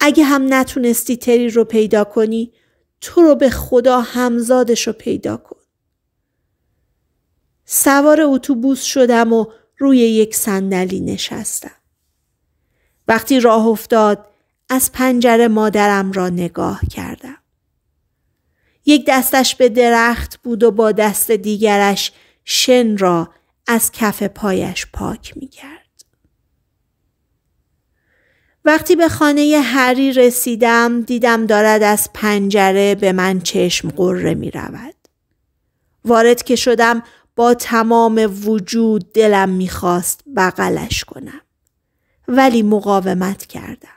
اگه هم نتونستی تری رو پیدا کنی تو رو به خدا همزادش رو پیدا کن. سوار اتوبوس شدم و روی یک صندلی نشستم. وقتی راه افتاد از پنجره مادرم را نگاه کردم. یک دستش به درخت بود و با دست دیگرش شن را از کف پایش پاک می وقتی به خانه هری رسیدم دیدم دارد از پنجره به من چشم قره می رود. وارد که شدم با تمام وجود دلم میخواست بغلش کنم. ولی مقاومت کردم.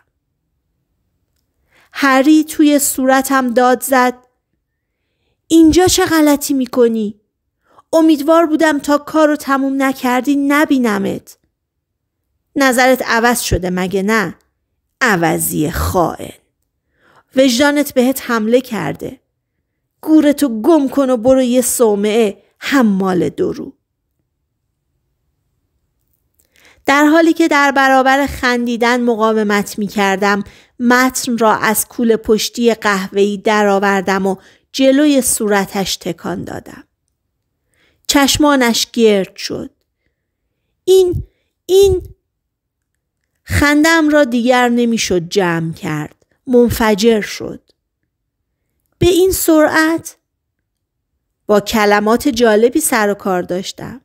هری توی صورتم داد زد. اینجا چه غلطی کنی؟ امیدوار بودم تا کارو تموم نکردی نبینمت. نظرت عوض شده مگه نه؟ عوضی خائن وجدانت بهت حمله کرده گورتو گم کن و برو یه صومعه حمال درو در حالی که در برابر خندیدن مقاومت می کردم متن را از کول پشتی قهوه‌ای درآوردم و جلوی صورتش تکان دادم چشمانش گرد شد این این خندم را دیگر نمیشد جمع کرد. منفجر شد. به این سرعت با کلمات جالبی سر و کار داشتم.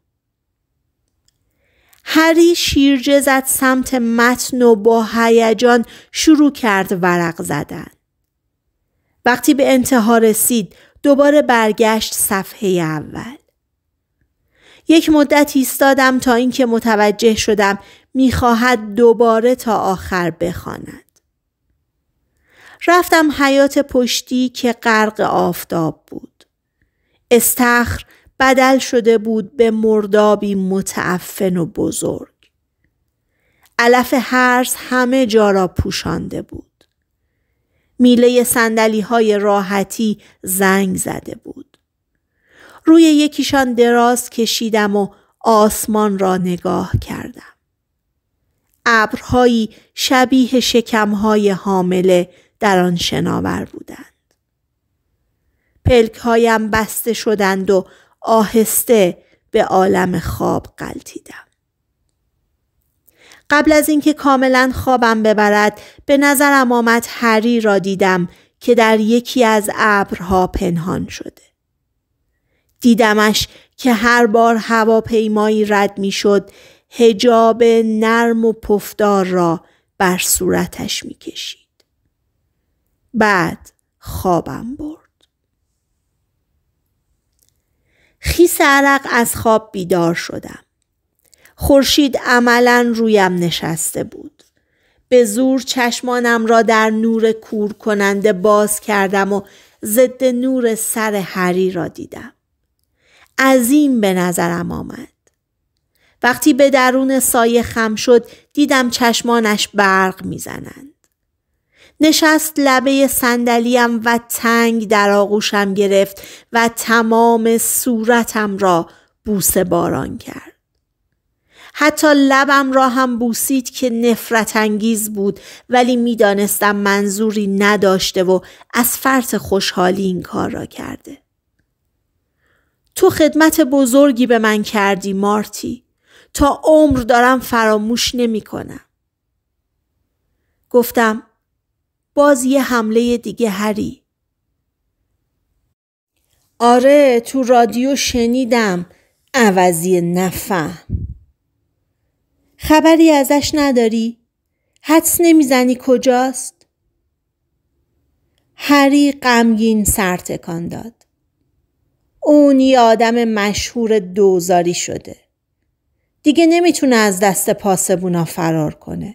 هری شیرجه زد سمت متن و با هیجان شروع کرد ورق زدن. وقتی به انتها رسید دوباره برگشت صفحه اول. یک مدت ایستادم تا اینکه متوجه شدم میخواهد دوباره تا آخر بخواند. رفتم حیات پشتی که غرق آفتاب بود. استخر بدل شده بود به مردابی متعفن و بزرگ. علف هرز همه جا را پوشانده بود. میله سندلی های راحتی زنگ زده بود. روی یکیشان دراز کشیدم و آسمان را نگاه کردم. ابرهایی شبیه شکمهای حامله در آن شناور بودند. پلکهایم بسته شدند و آهسته به عالم خواب قلتیدم. قبل از اینکه کاملا خوابم ببرد به نظرم آمد هری را دیدم که در یکی از ابرها پنهان شده. دیدمش که هر بار هواپیمایی رد میشد هجاب نرم و پفدار را بر صورتش کشید بعد خوابم برد. خیس عرق از خواب بیدار شدم. خورشید عملا رویم نشسته بود. به زور چشمانم را در نور کور کننده باز کردم و ضد نور سر هری را دیدم. عظیم به نظرم آمد. وقتی به درون سایه خم شد دیدم چشمانش برق میزنند. نشست لبه صندلیام و تنگ در آغوشم گرفت و تمام صورتم را بوسه باران کرد. حتی لبم را هم بوسید که نفرت انگیز بود ولی میدانستم منظوری نداشته و از فرط خوشحالی این کار را کرده. تو خدمت بزرگی به من کردی مارتی. تا عمر دارم فراموش نمی کنم. گفتم باز یه حمله دیگه هری. آره تو رادیو شنیدم عوضی نفهم. خبری ازش نداری؟ حدس نمیزنی کجاست؟ هری غمگین سر تکان داد. اون یه آدم مشهور دوزاری شده. دیگه نمیتونه از دست پاسبونا فرار کنه.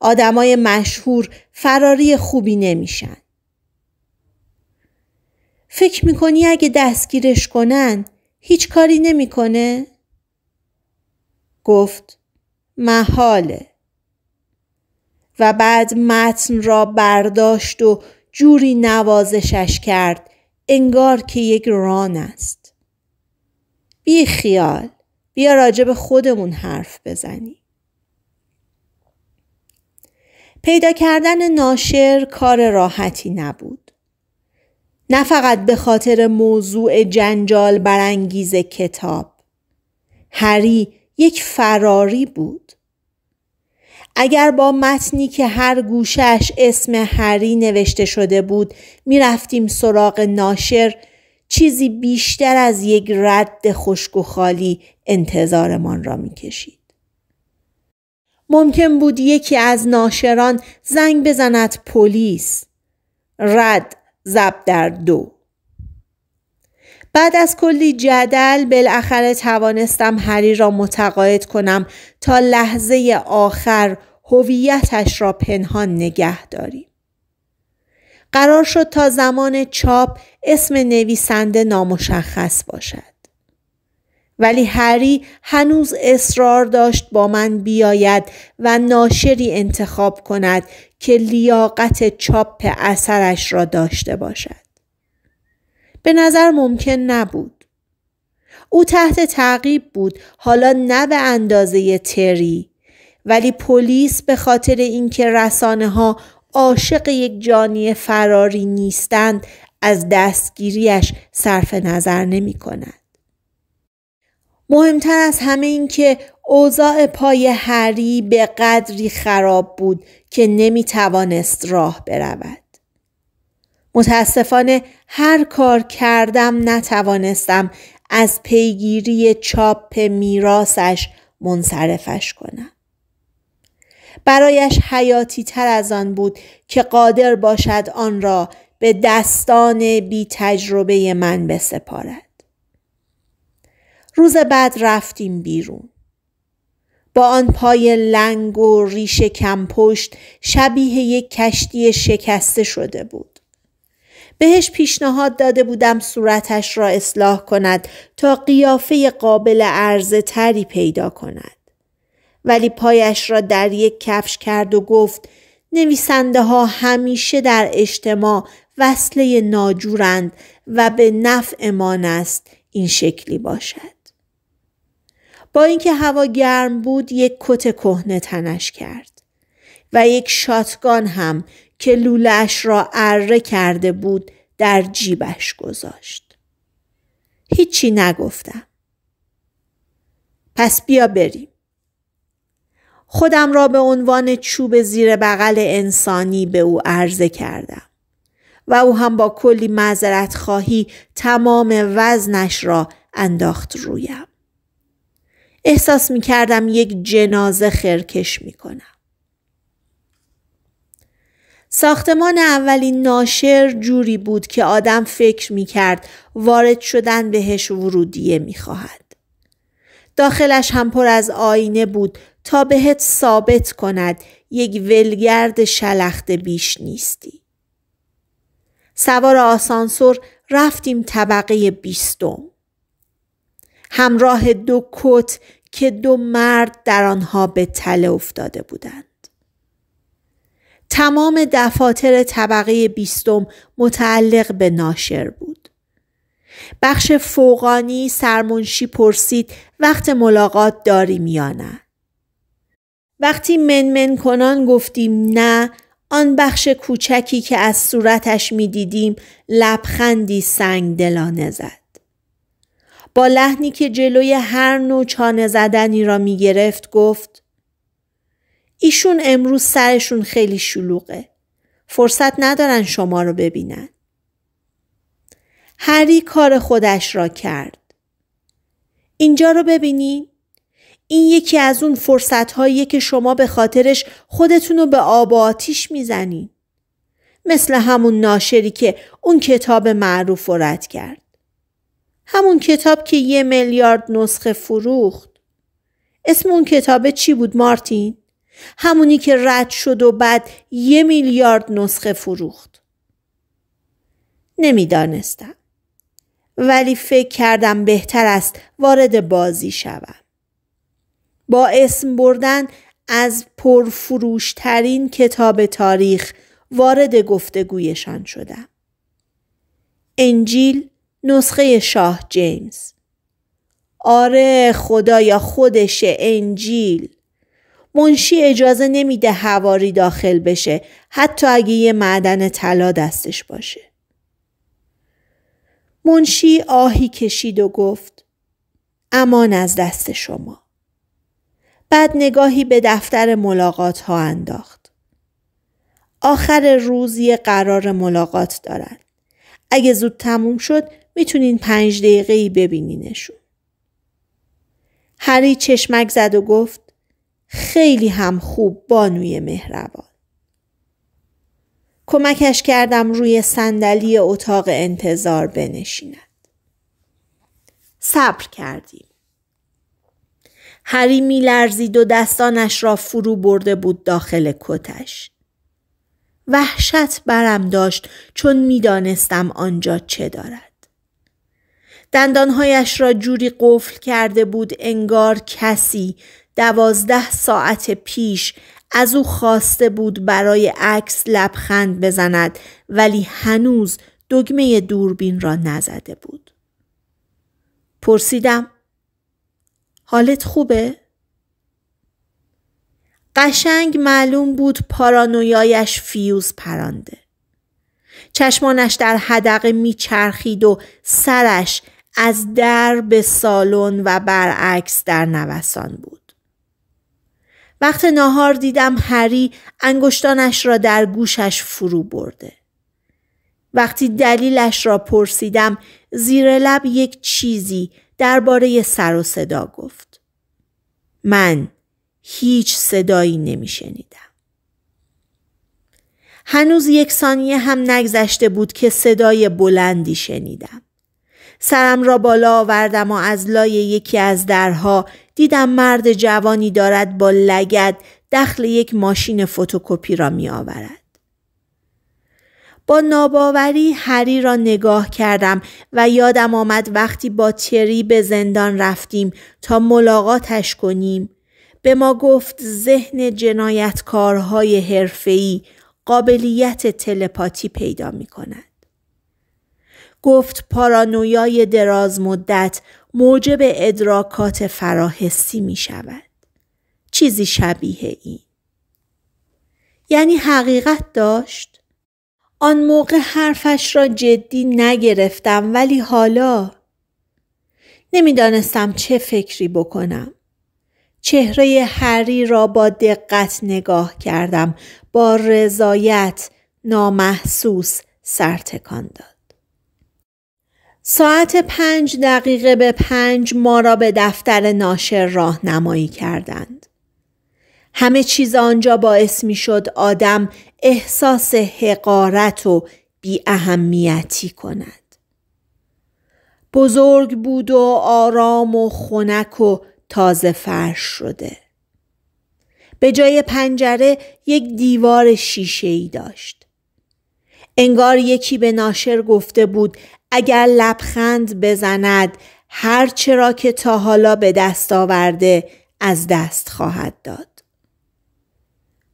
آدمای مشهور فراری خوبی نمیشن. فکر میکنی اگه دستگیرش کنن هیچ کاری نمیکنه؟ گفت محاله و بعد متن را برداشت و جوری نوازشش کرد انگار که یک ران است. بی خیال بیا به خودمون حرف بزنیم. پیدا کردن ناشر کار راحتی نبود. نه فقط به خاطر موضوع جنجال برانگیز کتاب. هری یک فراری بود. اگر با متنی که هر گوشش اسم هری نوشته شده بود میرفتیم سراغ ناشر چیزی بیشتر از یک رد خشک و خالی انتظارمان را میکشید ممکن بود یکی از ناشران زنگ بزند پلیس رد زب در دو بعد از کلی جدل بالاخره توانستم هری را متقاعد کنم تا لحظه آخر هویتش را پنهان نگه داریم قرار شد تا زمان چاپ اسم نویسنده نامشخص باشد ولی هری هنوز اصرار داشت با من بیاید و ناشری انتخاب کند که لیاقت چاپ اثرش را داشته باشد. به نظر ممکن نبود. او تحت تعقیب بود حالا نه به اندازه تری ولی پلیس به خاطر اینکه رسانه ها عاشق یک جانی فراری نیستند از دستگیریش صرف نظر نمی کند. مهمتر از همه این که اوضاع پای هری به قدری خراب بود که نمی توانست راه برود. متاسفانه هر کار کردم نتوانستم از پیگیری چاپ میراسش منصرفش کنم. برایش حیاتی تر از آن بود که قادر باشد آن را به دستان بی تجربه من بسپارد. روز بعد رفتیم بیرون. با آن پای لنگ و ریش کم پشت شبیه یک کشتی شکسته شده بود. بهش پیشنهاد داده بودم صورتش را اصلاح کند تا قیافه قابل عرضه تری پیدا کند. ولی پایش را در یک کفش کرد و گفت نویسنده ها همیشه در اجتماع وصله ناجورند و به نفع امان است این شکلی باشد. با اینکه هوا گرم بود یک کت کهنه تنش کرد و یک شاتگان هم که لولش را اره کرده بود در جیبش گذاشت. هیچی نگفتم. پس بیا بریم. خودم را به عنوان چوب زیر بغل انسانی به او عرضه کردم. و او هم با کلی معذرت خواهی تمام وزنش را انداخت رویم. احساس می کردم یک جنازه خرکش می کنم. ساختمان اولین ناشر جوری بود که آدم فکر می کرد وارد شدن بهش ورودیه می خواهد. داخلش هم پر از آینه بود تا بهت ثابت کند یک ولگرد شلخت بیش نیستی. سوار آسانسور رفتیم طبقه بیستم. همراه دو کت که دو مرد در آنها به تله افتاده بودند. تمام دفاتر طبقه بیستم متعلق به ناشر بود. بخش فوقانی سرمنشی پرسید وقت ملاقات داریم یا نه؟ وقتی منمن کنان گفتیم نه آن بخش کوچکی که از صورتش می دیدیم لبخندی سنگ دلانه زد. با لحنی که جلوی هر نوع چانه زدنی را می گرفت گفت ایشون امروز سرشون خیلی شلوغه. فرصت ندارن شما رو ببینن. هری کار خودش را کرد. اینجا رو ببینین؟ این یکی از اون فرصت که شما به خاطرش خودتون رو به آب و آتیش میزنین. مثل همون ناشری که اون کتاب معروف و رد کرد. همون کتاب که یه میلیارد نسخه فروخت اسم اون کتابه چی بود مارتین؟ همونی که رد شد و بعد یه میلیارد نسخه فروخت نمیدانستم ولی فکر کردم بهتر است وارد بازی شوم با اسم بردن از پرفروشترین کتاب تاریخ وارد گفتگویشان شدم انجیل نسخه شاه جیمز آره خدایا خودش انجیل منشی اجازه نمیده هواری داخل بشه حتی اگه یه معدن طلا دستش باشه منشی آهی کشید و گفت امان از دست شما بعد نگاهی به دفتر ملاقات ها انداخت آخر روز یه قرار ملاقات دارن اگه زود تموم شد میتونین پنج دقیقه ای ببینینشون. هری چشمک زد و گفت خیلی هم خوب بانوی مهربان. کمکش کردم روی صندلی اتاق انتظار بنشیند. صبر کردیم. هری میلرزید و دستانش را فرو برده بود داخل کتش. وحشت برم داشت چون میدانستم آنجا چه دارد. دندانهایش را جوری قفل کرده بود انگار کسی دوازده ساعت پیش از او خواسته بود برای عکس لبخند بزند ولی هنوز دگمه دوربین را نزده بود. پرسیدم حالت خوبه؟ قشنگ معلوم بود پارانویایش فیوز پرانده. چشمانش در حدقه میچرخید و سرش از در به سالن و برعکس در نوسان بود. وقت ناهار دیدم هری انگشتانش را در گوشش فرو برده. وقتی دلیلش را پرسیدم زیر لب یک چیزی درباره سر و صدا گفت. من هیچ صدایی نمی شنیدم. هنوز یک ثانیه هم نگذشته بود که صدای بلندی شنیدم. سرم را بالا آوردم و از لای یکی از درها دیدم مرد جوانی دارد با لگد دخل یک ماشین فتوکپی را می آورد. با ناباوری هری را نگاه کردم و یادم آمد وقتی با تری به زندان رفتیم تا ملاقاتش کنیم به ما گفت ذهن جنایتکارهای حرفه‌ای قابلیت تلپاتی پیدا می کند. گفت پارانویای دراز مدت موجب ادراکات فراحسی می شود. چیزی شبیه این. یعنی حقیقت داشت؟ آن موقع حرفش را جدی نگرفتم ولی حالا نمیدانستم چه فکری بکنم. چهره هری را با دقت نگاه کردم با رضایت نامحسوس سرتکان داد. ساعت پنج دقیقه به پنج ما را به دفتر ناشر راهنمایی کردند. همه چیز آنجا باعث می شد آدم احساس حقارت و بی اهمیتی کند. بزرگ بود و آرام و خنک و تازه فرش شده. به جای پنجره یک دیوار شیشه ای داشت. انگار یکی به ناشر گفته بود اگر لبخند بزند هر چرا که تا حالا به دست آورده از دست خواهد داد.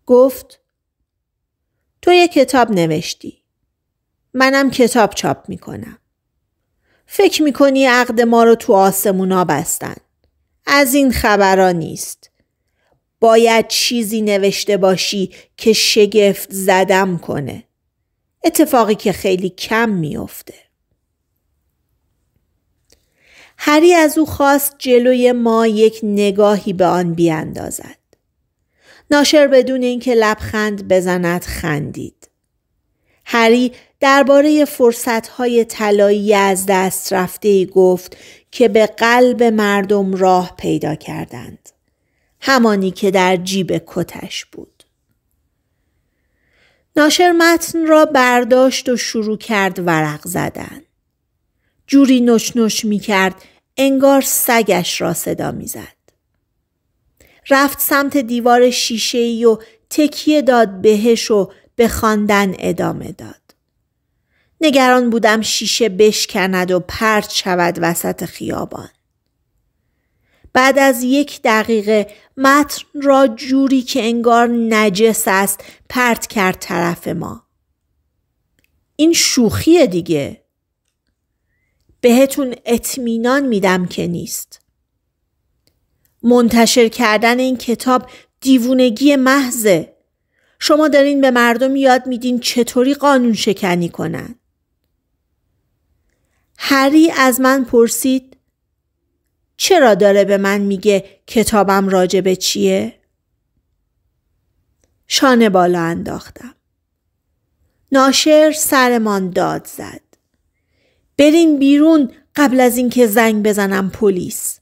گفت تو یه کتاب نوشتی. منم کتاب چاپ میکنم. فکر میکنی عقد ما رو تو آسمونا بستن. از این خبرها نیست. باید چیزی نوشته باشی که شگفت زدم کنه. اتفاقی که خیلی کم میافته. هری از او خواست جلوی ما یک نگاهی به آن بیاندازد. ناشر بدون اینکه لبخند بزند خندید. هری درباره فرصتهای طلایی از دست رفته گفت که به قلب مردم راه پیدا کردند. همانی که در جیب کتش بود. ناشر متن را برداشت و شروع کرد ورق زدن. جوری نشنش می کرد انگار سگش را صدا میزد. رفت سمت دیوار شیشه ای و تکیه داد بهش و به خواندن ادامه داد. نگران بودم شیشه بشکند و پرت شود وسط خیابان. بعد از یک دقیقه متن را جوری که انگار نجس است پرت کرد طرف ما. این شوخیه دیگه. بهتون اطمینان میدم که نیست. منتشر کردن این کتاب دیوونگی محضه. شما دارین به مردم یاد میدین چطوری قانون شکنی کنن. هری از من پرسید چرا داره به من میگه کتابم به چیه؟ شانه بالا انداختم. ناشر سرمان داد زد. برین بیرون قبل از اینکه زنگ بزنم پلیس.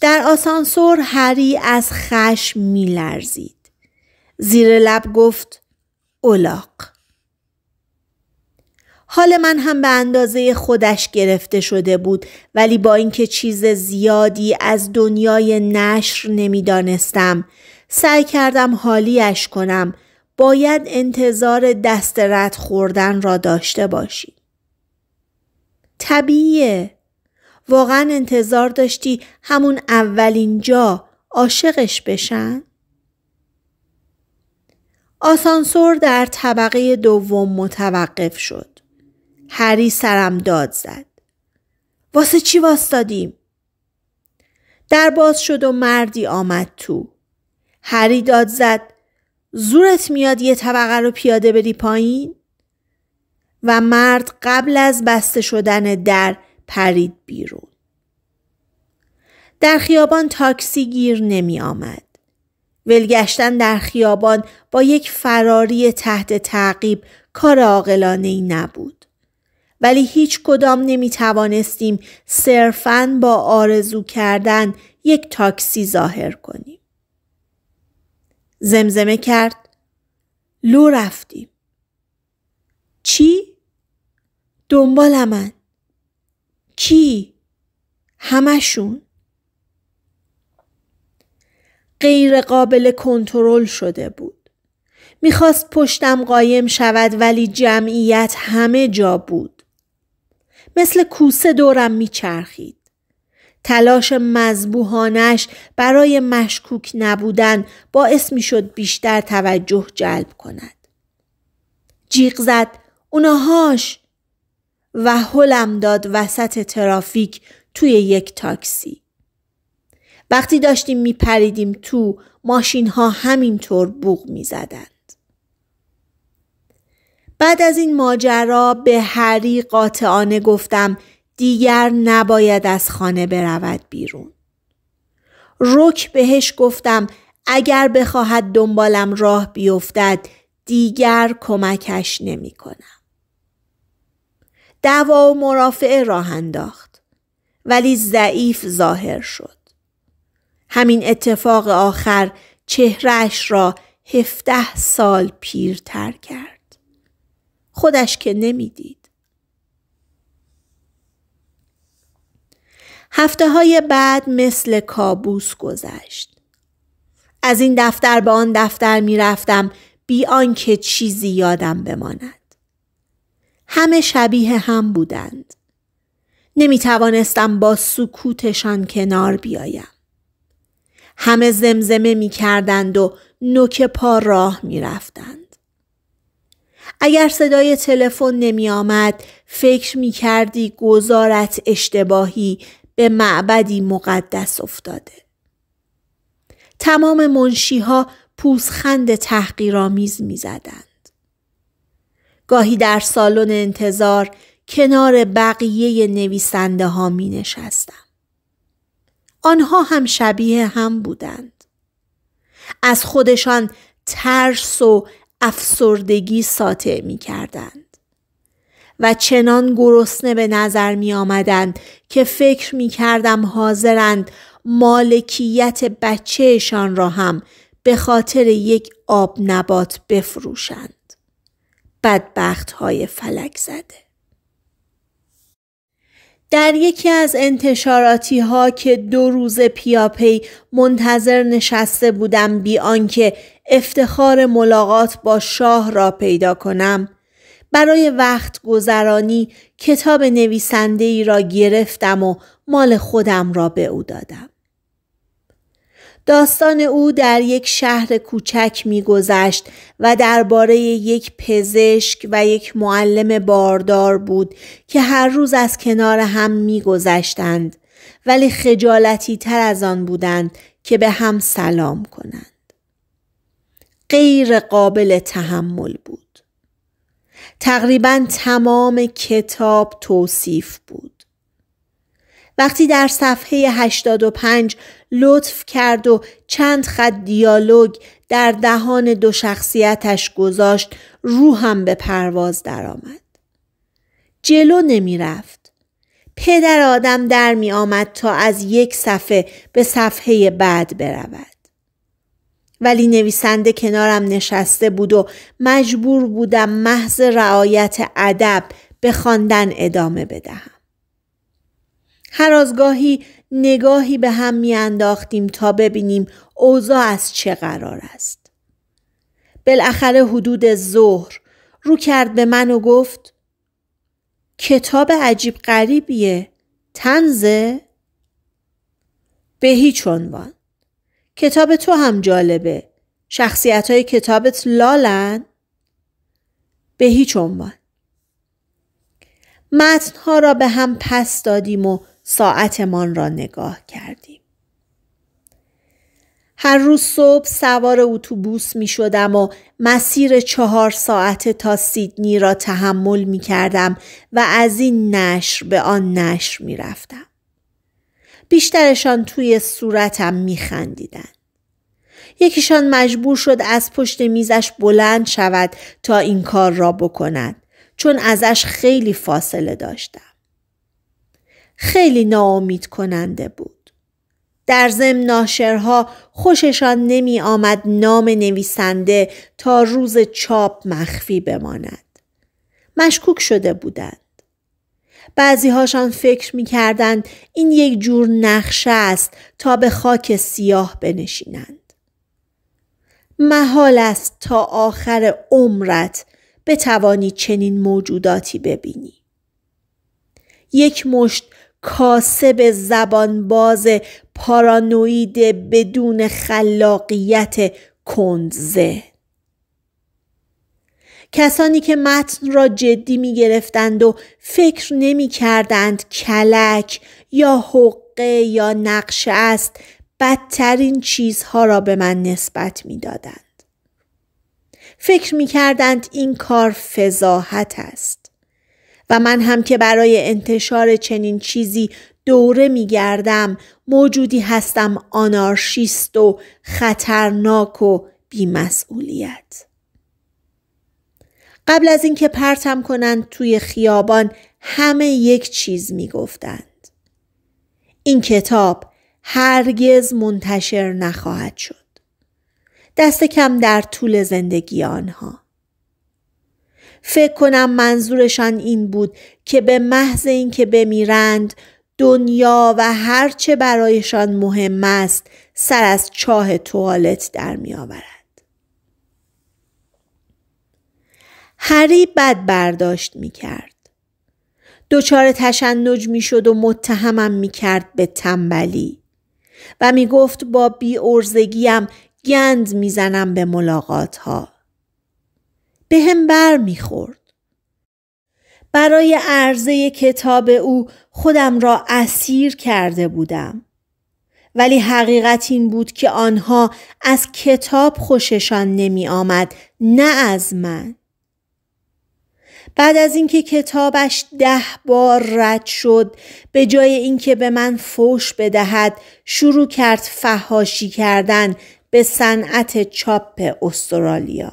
در آسانسور هری از خشم میلرزید. زیر لب گفت اولاق. حال من هم به اندازه خودش گرفته شده بود ولی با اینکه چیز زیادی از دنیای نشر نمیدانستم سعی کردم حالیش کنم باید انتظار دست رد خوردن را داشته باشی. طبیعیه. واقعا انتظار داشتی همون اولین جا عاشقش بشن؟ آسانسور در طبقه دوم متوقف شد. هری سرم داد زد. واسه چی واستادیم؟ در باز شد و مردی آمد تو. هری داد زد زورت میاد یه طبقه رو پیاده بری پایین؟ و مرد قبل از بسته شدن در پرید بیرون. در خیابان تاکسی گیر نمی آمد. ولگشتن در خیابان با یک فراری تحت تعقیب کار عاقلانه ای نبود. ولی هیچ کدام نمی توانستیم صرفاً با آرزو کردن یک تاکسی ظاهر کنیم. زمزمه کرد لو رفتیم چی؟ دنبال من کی؟ همشون غیر قابل کنترل شده بود میخواست پشتم قایم شود ولی جمعیت همه جا بود مثل کوسه دورم میچرخید تلاش مذبوحانش برای مشکوک نبودن باعث شد بیشتر توجه جلب کند. جیغ زد اوناهاش و هلم داد وسط ترافیک توی یک تاکسی. وقتی داشتیم میپریدیم تو ماشین ها همینطور بوغ میزدند. بعد از این ماجرا به هری قاطعانه گفتم دیگر نباید از خانه برود بیرون. رک بهش گفتم اگر بخواهد دنبالم راه بیفتد دیگر کمکش نمی کنم. دعوا و مرافعه راه انداخت ولی ضعیف ظاهر شد. همین اتفاق آخر چهرهش را هفته سال پیرتر کرد. خودش که نمیدید. هفته های بعد مثل کابوس گذشت. از این دفتر به آن دفتر می رفتم بی آنکه چیزی یادم بماند. همه شبیه هم بودند. نمی توانستم با سکوتشان کنار بیایم. همه زمزمه می کردند و نوک پا راه می رفتند. اگر صدای تلفن نمی آمد فکر می کردی گزارت اشتباهی به معبدی مقدس افتاده. تمام منشیها پوزخند تحقیرآمیز میزدند. گاهی در سالن انتظار کنار بقیه نویسنده ها می نشستم. آنها هم شبیه هم بودند. از خودشان ترس و افسردگی ساطع می کردند. و چنان گرسنه به نظر می آمدند که فکر می کردم حاضرند مالکیت بچهشان را هم به خاطر یک آب نبات بفروشند. بدبخت های فلک زده. در یکی از انتشاراتی ها که دو روز پیاپی منتظر نشسته بودم بی آنکه افتخار ملاقات با شاه را پیدا کنم برای وقت گذرانی کتاب نویسنده ای را گرفتم و مال خودم را به او دادم. داستان او در یک شهر کوچک میگذشت و درباره یک پزشک و یک معلم باردار بود که هر روز از کنار هم میگذشتند ولی خجالتی تر از آن بودند که به هم سلام کنند. غیر قابل تحمل بود. تقریبا تمام کتاب توصیف بود. وقتی در صفحه 85 لطف کرد و چند خط دیالوگ در دهان دو شخصیتش گذاشت روحم به پرواز درآمد. جلو نمی رفت. پدر آدم در می آمد تا از یک صفحه به صفحه بعد برود. ولی نویسنده کنارم نشسته بود و مجبور بودم محض رعایت ادب به خواندن ادامه بدهم هر از گاهی نگاهی به هم میانداختیم تا ببینیم اوضاع از چه قرار است بالاخره حدود ظهر رو کرد به من و گفت کتاب عجیب غریبیه تنزه به هیچ عنوان کتاب تو هم جالبه. شخصیت های کتابت لالن؟ به هیچ عنوان. متنها را به هم پس دادیم و ساعتمان را نگاه کردیم. هر روز صبح سوار اتوبوس می شدم و مسیر چهار ساعت تا سیدنی را تحمل می کردم و از این نشر به آن نشر می رفتم. بیشترشان توی صورتم میخندیدن. یکیشان مجبور شد از پشت میزش بلند شود تا این کار را بکند چون ازش خیلی فاصله داشتم. خیلی ناامید کننده بود. در زم ناشرها خوششان نمی آمد نام نویسنده تا روز چاپ مخفی بماند. مشکوک شده بودند. بعضی هاشان فکر می این یک جور نقشه است تا به خاک سیاه بنشینند. محال است تا آخر عمرت بتوانی چنین موجوداتی ببینی. یک مشت کاسب زبان باز پارانوید بدون خلاقیت کندزه کسانی که متن را جدی می گرفتند و فکر نمی کردند کلک یا حقه یا نقشه است بدترین چیزها را به من نسبت می دادند. فکر می کردند این کار فضاحت است. و من هم که برای انتشار چنین چیزی دوره می گردم موجودی هستم آنارشیست و خطرناک و بیمسئولیت. قبل از اینکه پرتم کنند توی خیابان همه یک چیز میگفتند این کتاب هرگز منتشر نخواهد شد دست کم در طول زندگی آنها فکر کنم منظورشان این بود که به محض اینکه بمیرند دنیا و هرچه برایشان مهم است سر از چاه توالت در میآورد هری بد برداشت می کرد. دوچار تشنج می شد و متهمم می کرد به تنبلی و می گفت با بی ارزگیم گند می زنم به ملاقات ها. به هم بر می خورد. برای عرضه کتاب او خودم را اسیر کرده بودم. ولی حقیقت این بود که آنها از کتاب خوششان نمی آمد نه از من. بعد از اینکه کتابش ده بار رد شد به جای اینکه به من فوش بدهد شروع کرد فهاشی کردن به صنعت چاپ استرالیا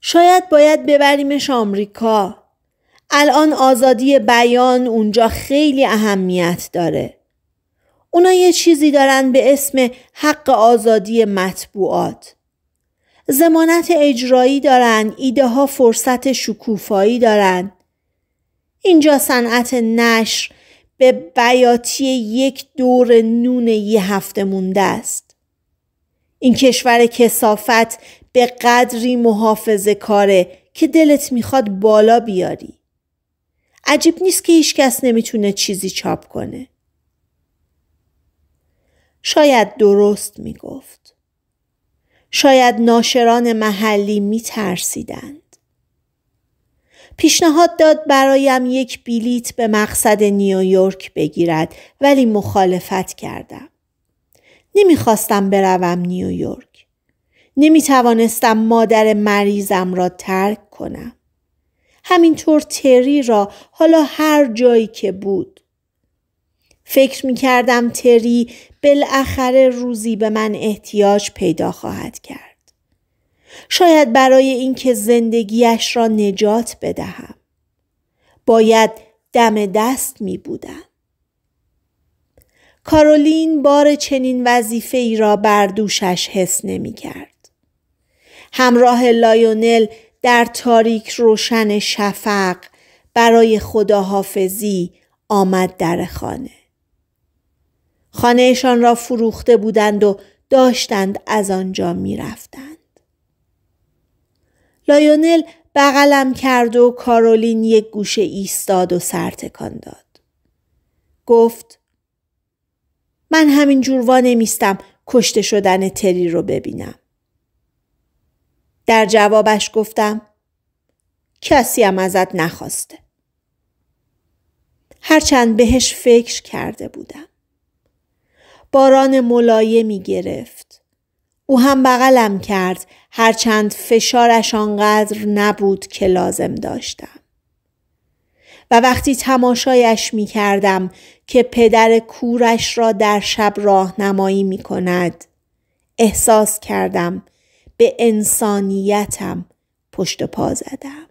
شاید باید ببریمش آمریکا الان آزادی بیان اونجا خیلی اهمیت داره اونا یه چیزی دارن به اسم حق آزادی مطبوعات زمانت اجرایی دارند ایده ها فرصت شکوفایی دارند اینجا صنعت نشر به بیاتی یک دور نون یه هفته مونده است این کشور کسافت به قدری محافظ کاره که دلت میخواد بالا بیاری عجیب نیست که کس نمیتونه چیزی چاپ کنه شاید درست میگفت شاید ناشران محلی می ترسیدند. پیشنهاد داد برایم یک بلیت به مقصد نیویورک بگیرد ولی مخالفت کردم. نمیخواستم بروم نیویورک. نمی توانستم مادر مریضم را ترک کنم. همینطور تری را حالا هر جایی که بود. فکر می کردم تری بالاخره روزی به من احتیاج پیدا خواهد کرد. شاید برای اینکه زندگیش را نجات بدهم. باید دم دست می بودم. کارولین بار چنین وظیفه ای را بر دوشش حس نمی کرد. همراه لایونل در تاریک روشن شفق برای خداحافظی آمد در خانه. خانهشان را فروخته بودند و داشتند از آنجا می رفتند. لایونل بغلم کرد و کارولین یک گوشه ایستاد و سرتکان داد. گفت من همین جور نمیستم کشته شدن تری رو ببینم. در جوابش گفتم کسی هم ازت نخواسته. هرچند بهش فکر کرده بودم. باران می گرفت. او هم بغلم کرد هرچند فشارش آنقدر نبود که لازم داشتم. و وقتی تماشایش می کردم که پدر کورش را در شب راهنمایی می کند احساس کردم به انسانیتم پشت پا زدم.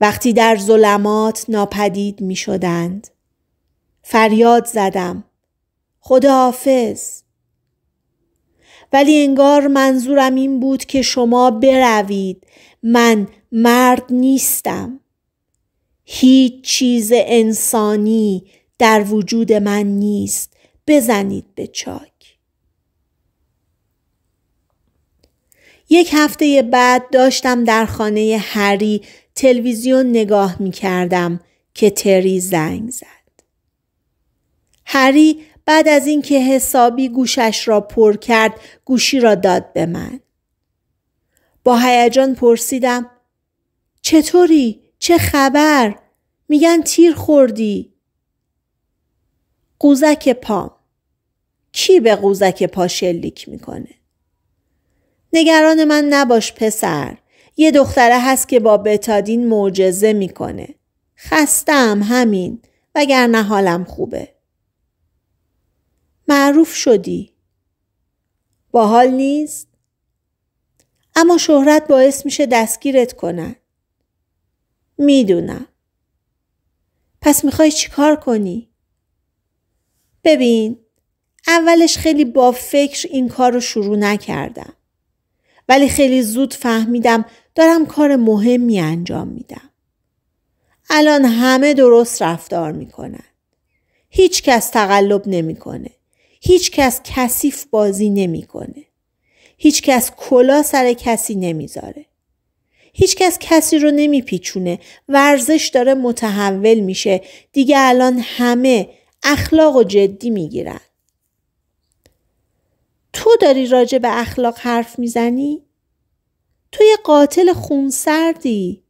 وقتی در ظلمات ناپدید می شدند فریاد زدم خداحافظ ولی انگار منظورم این بود که شما بروید من مرد نیستم هیچ چیز انسانی در وجود من نیست بزنید به چاک یک هفته بعد داشتم در خانه هری تلویزیون نگاه می کردم که تری زنگ زد. هری بعد از اینکه حسابی گوشش را پر کرد گوشی را داد به من. با هیجان پرسیدم چطوری؟ چه خبر؟ میگن تیر خوردی. قوزک پام کی به قوزک پا شلیک میکنه؟ نگران من نباش پسر. یه دختره هست که با بتادین معجزه میکنه. خستم همین وگرنه حالم خوبه. معروف شدی باحال نیست اما شهرت باعث میشه دستگیرت کنن میدونم پس میخوای چیکار کنی ببین اولش خیلی با فکر این کار رو شروع نکردم ولی خیلی زود فهمیدم دارم کار مهمی انجام میدم الان همه درست رفتار میکنن هیچ کس تقلب نمیکنه هیچ کس کسیف بازی نمیکنه. کس کلا سر کسی نمیذاره. کس کسی رو نمیپیچونه. ورزش داره متحول میشه. دیگه الان همه اخلاق و جدی میگیرن. تو داری راجع به اخلاق حرف میزنی؟ تو یه قاتل خونسردی.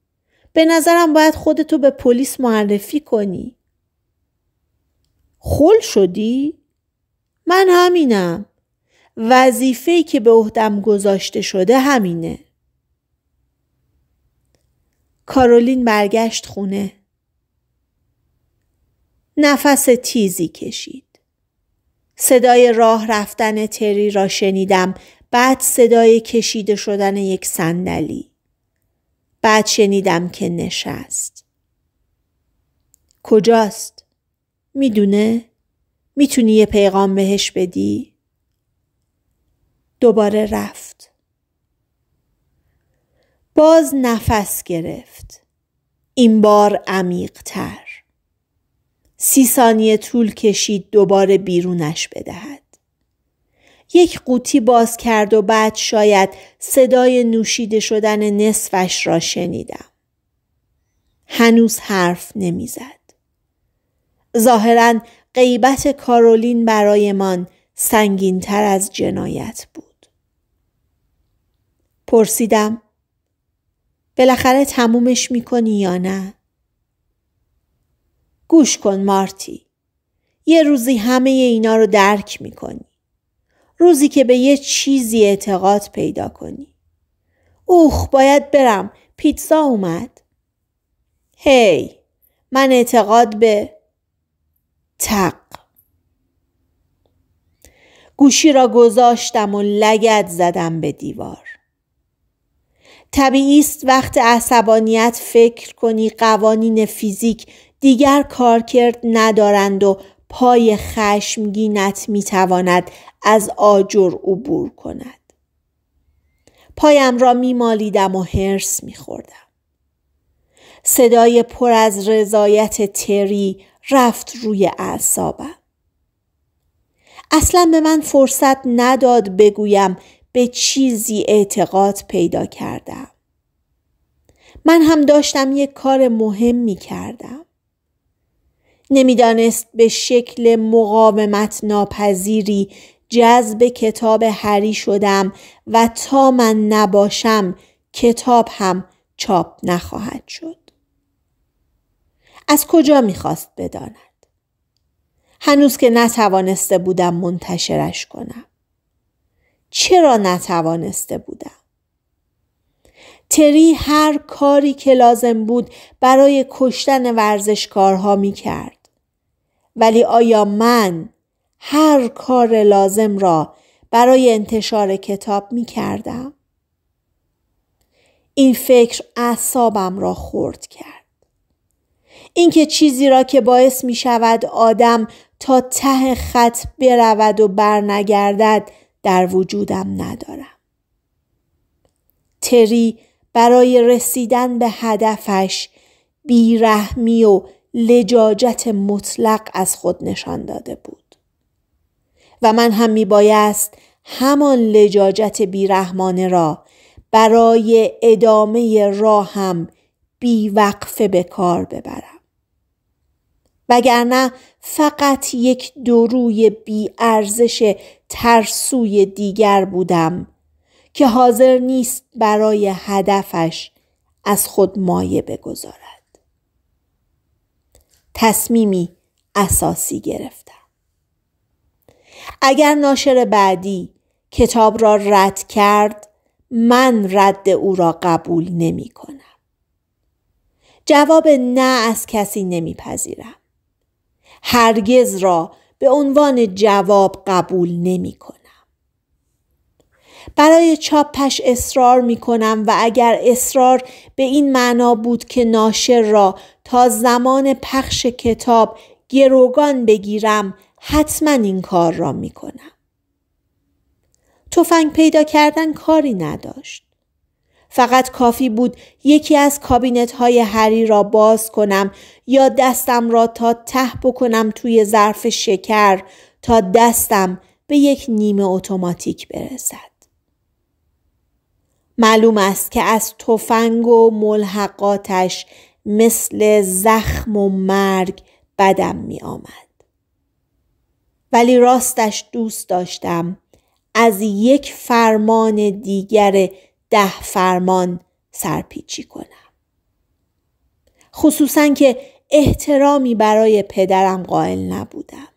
به نظرم باید خودتو به پلیس معرفی کنی. خول شدی؟ من همینم وظیفه‌ای که به عهدم گذاشته شده همینه کارولین برگشت خونه نفس تیزی کشید صدای راه رفتن تری را شنیدم بعد صدای کشیده شدن یک صندلی بعد شنیدم که نشست کجاست میدونه میتونی یه پیغام بهش بدی؟ دوباره رفت. باز نفس گرفت. این بار عمیق تر. سی ثانیه طول کشید دوباره بیرونش بدهد. یک قوطی باز کرد و بعد شاید صدای نوشیده شدن نصفش را شنیدم. هنوز حرف نمیزد. ظاهرا غیبت کارولین برایمان سنگینتر از جنایت بود. پرسیدم بالاخره تمومش میکنی یا نه؟ گوش کن مارتی یه روزی همه اینا رو درک میکنی. روزی که به یه چیزی اعتقاد پیدا کنی. اوخ باید برم پیتزا اومد. هی من اعتقاد به تق گوشی را گذاشتم و لگت زدم به دیوار طبیعی است وقت عصبانیت فکر کنی قوانین فیزیک دیگر کارکرد ندارند و پای خشمگینت میتواند از آجر عبور کند پایم را میمالیدم و هرس میخوردم صدای پر از رضایت تری رفت روی اعصابم اصلا به من فرصت نداد بگویم به چیزی اعتقاد پیدا کردم من هم داشتم یک کار مهم می کردم نمیدانست به شکل مقاومت ناپذیری جذب کتاب هری شدم و تا من نباشم کتاب هم چاپ نخواهد شد از کجا میخواست بداند هنوز که نتوانسته بودم منتشرش کنم چرا نتوانسته بودم تری هر کاری که لازم بود برای کشتن ورزشکارها می ولی آیا من هر کار لازم را برای انتشار کتاب می کردم؟ این فکر اعصابم را خورد کرد. اینکه چیزی را که باعث می شود آدم تا ته خط برود و برنگردد در وجودم ندارم. تری برای رسیدن به هدفش بیرحمی و لجاجت مطلق از خود نشان داده بود. و من هم می بایست همان لجاجت بیرحمانه را برای ادامه راهم بیوقفه به کار ببرم. وگرنه فقط یک دروی بی ارزش ترسوی دیگر بودم که حاضر نیست برای هدفش از خود مایه بگذارد. تصمیمی اساسی گرفتم. اگر ناشر بعدی کتاب را رد کرد من رد او را قبول نمی کنم. جواب نه از کسی نمیپذیرم. هرگز را به عنوان جواب قبول نمی کنم. برای چاپش اصرار می کنم و اگر اصرار به این معنا بود که ناشر را تا زمان پخش کتاب گروگان بگیرم حتما این کار را می کنم. تفنگ پیدا کردن کاری نداشت. فقط کافی بود یکی از کابینت های هری را باز کنم یا دستم را تا ته بکنم توی ظرف شکر تا دستم به یک نیمه اتوماتیک برسد. معلوم است که از تفنگ و ملحقاتش مثل زخم و مرگ بدم می آمد. ولی راستش دوست داشتم از یک فرمان دیگر ده فرمان سرپیچی کنم. خصوصا که احترامی برای پدرم قائل نبودم.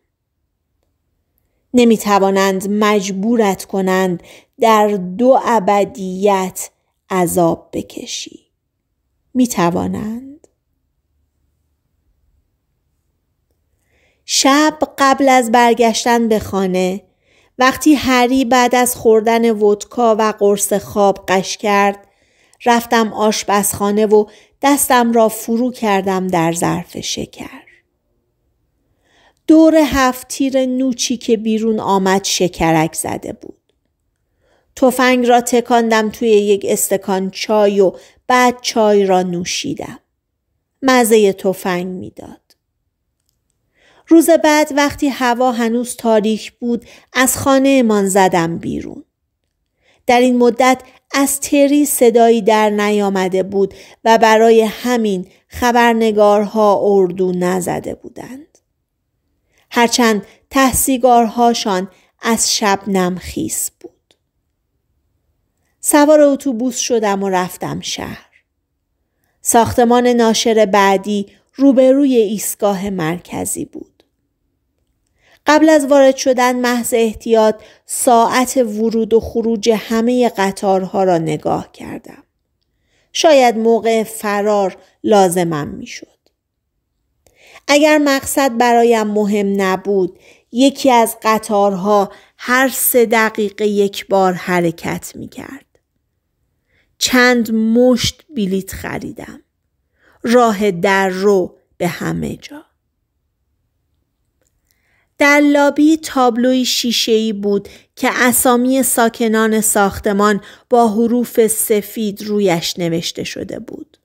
نمی توانند مجبورت کنند در دو ابدیت عذاب بکشی. می توانند. شب قبل از برگشتن به خانه وقتی هری بعد از خوردن ودکا و قرص خواب قش کرد رفتم آشپزخانه و دستم را فرو کردم در ظرف شکر. دور هفت تیر نوچی که بیرون آمد شکرک زده بود. تفنگ را تکاندم توی یک استکان چای و بعد چای را نوشیدم. مزه تفنگ میداد. روز بعد وقتی هوا هنوز تاریک بود از خانه من زدم بیرون. در این مدت از تری صدایی در نیامده بود و برای همین خبرنگارها اردو نزده بودند. هرچند تحصیگارهاشان از شبنم خیس بود. سوار اتوبوس شدم و رفتم شهر. ساختمان ناشر بعدی روبروی ایستگاه مرکزی بود. قبل از وارد شدن محض احتیاط ساعت ورود و خروج همه قطارها را نگاه کردم. شاید موقع فرار لازمم میشد. اگر مقصد برایم مهم نبود یکی از قطارها هر سه دقیقه یک بار حرکت می کرد. چند مشت بلیت خریدم. راه در رو به همه جا. در لابی تابلوی شیشه‌ای بود که اسامی ساکنان ساختمان با حروف سفید رویش نوشته شده بود.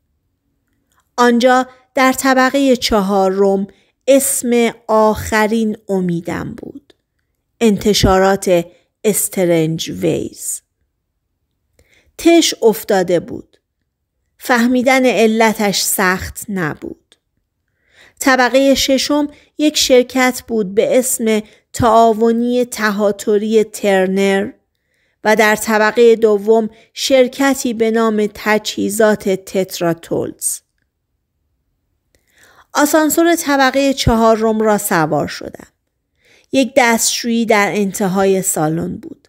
آنجا در طبقه چهارم اسم آخرین امیدم بود. انتشارات استرنج ویز. تش افتاده بود. فهمیدن علتش سخت نبود. طبقه ششم یک شرکت بود به اسم تعاونی تهاتوری ترنر و در طبقه دوم شرکتی به نام تجهیزات تتراتولز. آسانسور طبقه چهارم را سوار شدم. یک دستشویی در انتهای سالن بود.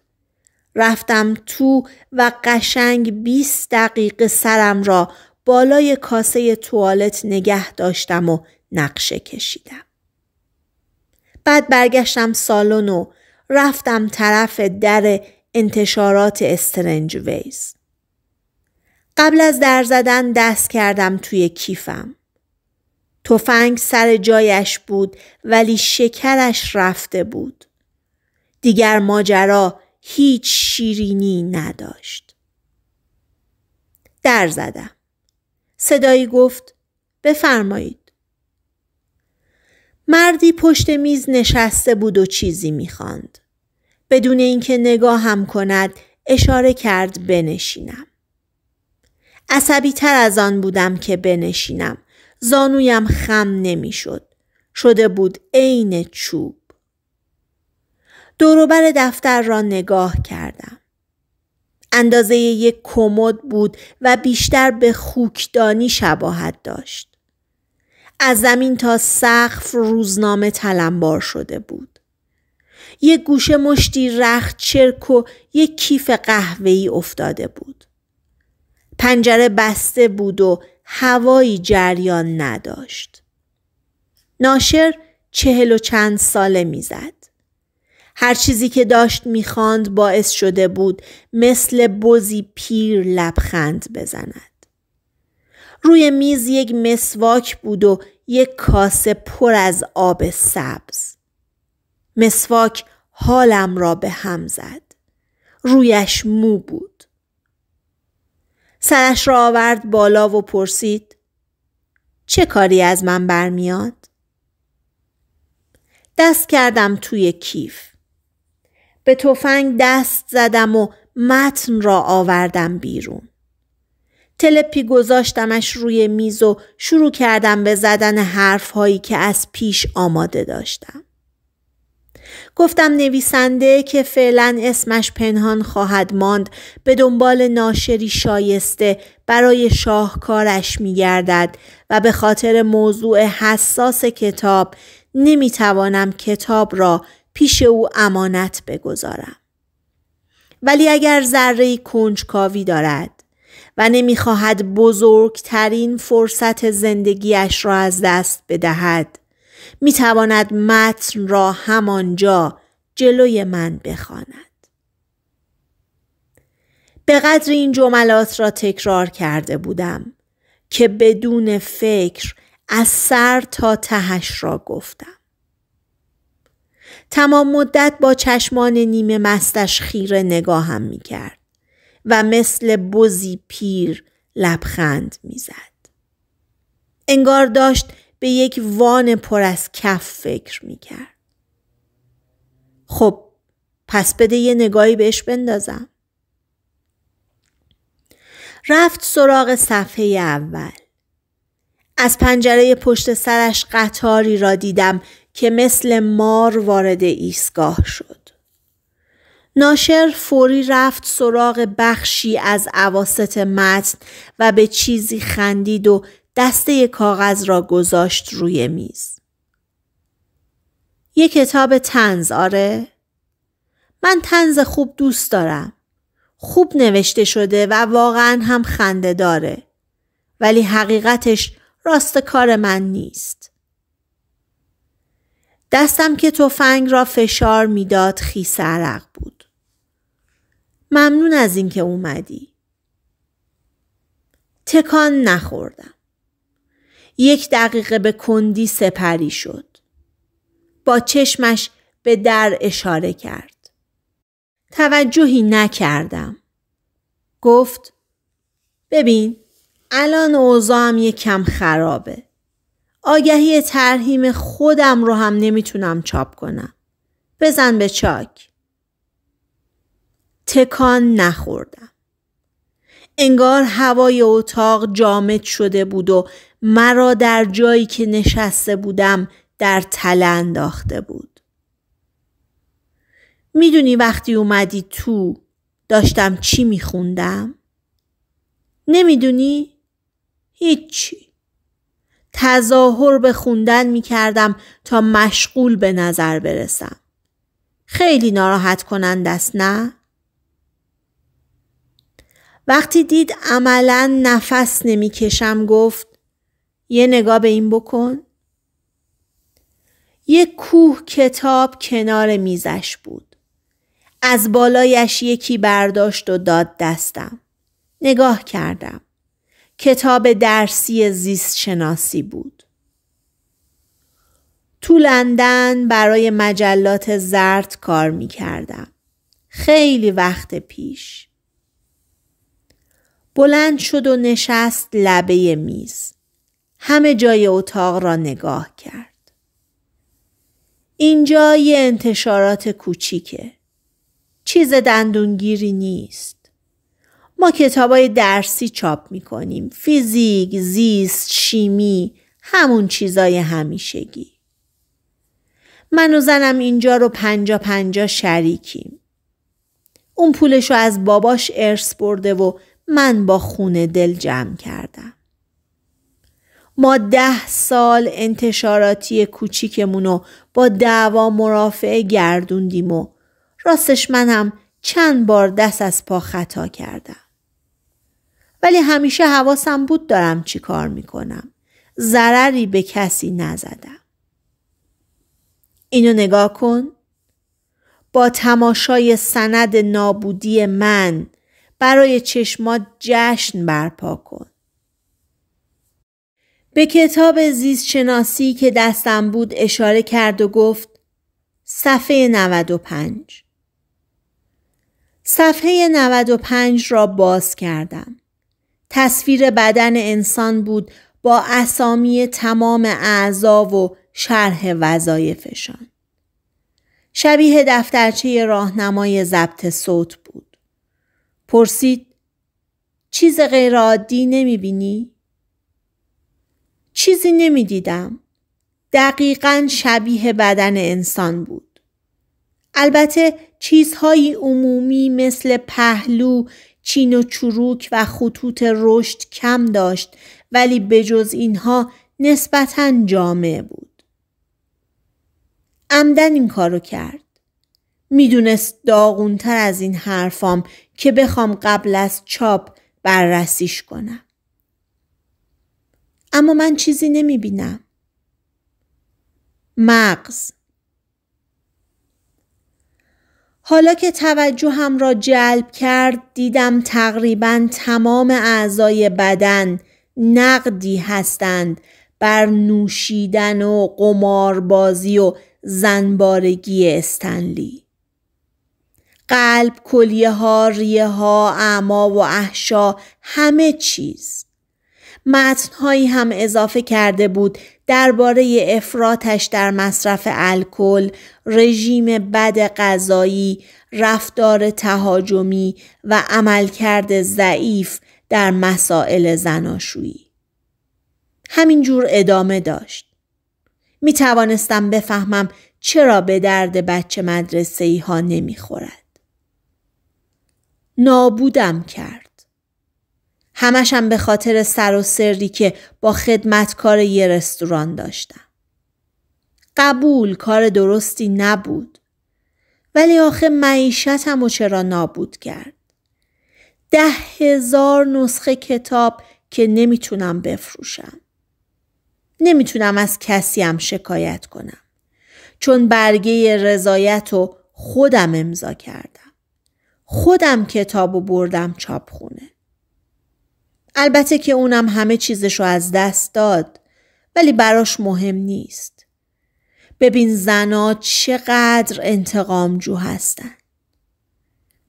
رفتم تو و قشنگ 20 دقیقه سرم را بالای کاسه توالت نگه داشتم و نقشه کشیدم. بعد برگشتم سالن و رفتم طرف در انتشارات استرنج ویز. قبل از در زدن دست کردم توی کیفم. تفنگ سر جایش بود ولی شکرش رفته بود. دیگر ماجرا هیچ شیرینی نداشت. در زدم. صدایی گفت بفرمایید. مردی پشت میز نشسته بود و چیزی میخواند. بدون اینکه نگاه هم کند اشاره کرد بنشینم. عصبی تر از آن بودم که بنشینم. زانویم خم نمیشد. شده بود عین چوب. دوروبر دفتر را نگاه کردم. اندازه یک کمد بود و بیشتر به خوکدانی شباهت داشت. از زمین تا سقف روزنامه تلمبار شده بود. یک گوشه مشتی رخت چرک و یک کیف قهوه‌ای افتاده بود. پنجره بسته بود و هوایی جریان نداشت. ناشر چهل و چند ساله میزد. هر چیزی که داشت میخواند باعث شده بود مثل بزی پیر لبخند بزند. روی میز یک مسواک بود و یک کاسه پر از آب سبز. مسواک حالم را به هم زد. رویش مو بود. سرش را آورد بالا و پرسید چه کاری از من برمیاد؟ دست کردم توی کیف. به تفنگ دست زدم و متن را آوردم بیرون. تلپی گذاشتمش روی میز و شروع کردم به زدن حرف هایی که از پیش آماده داشتم. گفتم نویسنده که فعلا اسمش پنهان خواهد ماند به دنبال ناشری شایسته برای شاهکارش میگردد و به خاطر موضوع حساس کتاب نمیتوانم کتاب را پیش او امانت بگذارم. ولی اگر ذره کنجکاوی دارد و نمیخواهد بزرگترین فرصت زندگیش را از دست بدهد. میتواند متن را همانجا جلوی من بخواند. به قدر این جملات را تکرار کرده بودم که بدون فکر از سر تا تهش را گفتم. تمام مدت با چشمان نیمه مستش خیره نگاهم می کرد. و مثل بزی پیر لبخند میزد. انگار داشت به یک وان پر از کف فکر کرد. خب پس بده یه نگاهی بهش بندازم. رفت سراغ صفحه اول. از پنجره پشت سرش قطاری را دیدم که مثل مار وارد ایستگاه شد. ناشر فوری رفت سراغ بخشی از عواست متن و به چیزی خندید و دسته کاغذ را گذاشت روی میز. یه کتاب تنز آره؟ من تنز خوب دوست دارم. خوب نوشته شده و واقعا هم خنده داره. ولی حقیقتش راست کار من نیست. دستم که تفنگ را فشار میداد خیس عرق بود. ممنون از اینکه اومدی. تکان نخوردم. یک دقیقه به کندی سپری شد. با چشمش به در اشاره کرد. توجهی نکردم. گفت ببین الان اوضاعم یکم کم خرابه. آگهی ترهیم خودم رو هم نمیتونم چاپ کنم. بزن به چاک. تکان نخوردم. انگار هوای اتاق جامد شده بود و مرا در جایی که نشسته بودم در تله انداخته بود. میدونی وقتی اومدی تو داشتم چی میخوندم؟ نمیدونی؟ هیچی. تظاهر به خوندن میکردم تا مشغول به نظر برسم. خیلی ناراحت کنند است نه؟ وقتی دید عملا نفس نمیکشم گفت یه نگاه به این بکن یه کوه کتاب کنار میزش بود از بالایش یکی برداشت و داد دستم نگاه کردم کتاب درسی زیست شناسی بود تو لندن برای مجلات زرد کار می کردم. خیلی وقت پیش بلند شد و نشست لبه میز. همه جای اتاق را نگاه کرد. اینجا یه انتشارات کوچیکه. چیز دندونگیری نیست. ما کتابای درسی چاپ میکنیم. فیزیک، زیست، شیمی، همون چیزای همیشگی. من و زنم اینجا رو پنجا پنجا شریکیم. اون پولش رو از باباش ارث برده و من با خونه دل جمع کردم. ما ده سال انتشاراتی کوچیکمون رو با دعوا مرافعه گردوندیم و راستش منم چند بار دست از پا خطا کردم. ولی همیشه حواسم بود دارم چی کار میکنم. ضرری به کسی نزدم. اینو نگاه کن. با تماشای سند نابودی من برای چشمات جشن برپا کن. به کتاب زیست شناسی که دستم بود اشاره کرد و گفت صفحه 95 صفحه 95 را باز کردم. تصویر بدن انسان بود با اسامی تمام اعضا و شرح وظایفشان. شبیه دفترچه راهنمای ضبط صوت بود. پرسید چیز غیرعادی نمی بینی؟ چیزی نمی دیدم. دقیقا شبیه بدن انسان بود. البته چیزهای عمومی مثل پهلو، چین و چروک و خطوط رشد کم داشت ولی به جز اینها نسبتا جامع بود. عمدن این کارو کرد. میدونست داغونتر از این حرفام که بخوام قبل از چاپ بررسیش کنم. اما من چیزی نمی بینم. مغز حالا که هم را جلب کرد دیدم تقریبا تمام اعضای بدن نقدی هستند بر نوشیدن و قماربازی و زنبارگی استنلی. قلب، کلیه ها، ریه ها، اعما و احشا همه چیز. متنهایی هم اضافه کرده بود درباره افراتش در مصرف الکل، رژیم بد غذایی، رفتار تهاجمی و عملکرد ضعیف در مسائل زناشویی. همینجور ادامه داشت. می توانستم بفهمم چرا به درد بچه مدرسه ای ها نمی نابودم کرد. همشم به خاطر سر و سری که با خدمتکار یه رستوران داشتم. قبول کار درستی نبود. ولی آخه معیشتم و چرا نابود کرد. ده هزار نسخه کتاب که نمیتونم بفروشم. نمیتونم از کسی شکایت کنم. چون برگه رضایت رو خودم امضا کرد. خودم و بردم خونه البته که اونم همه چیزش رو از دست داد ولی براش مهم نیست. ببین زنا چقدر انتقامجو هستن.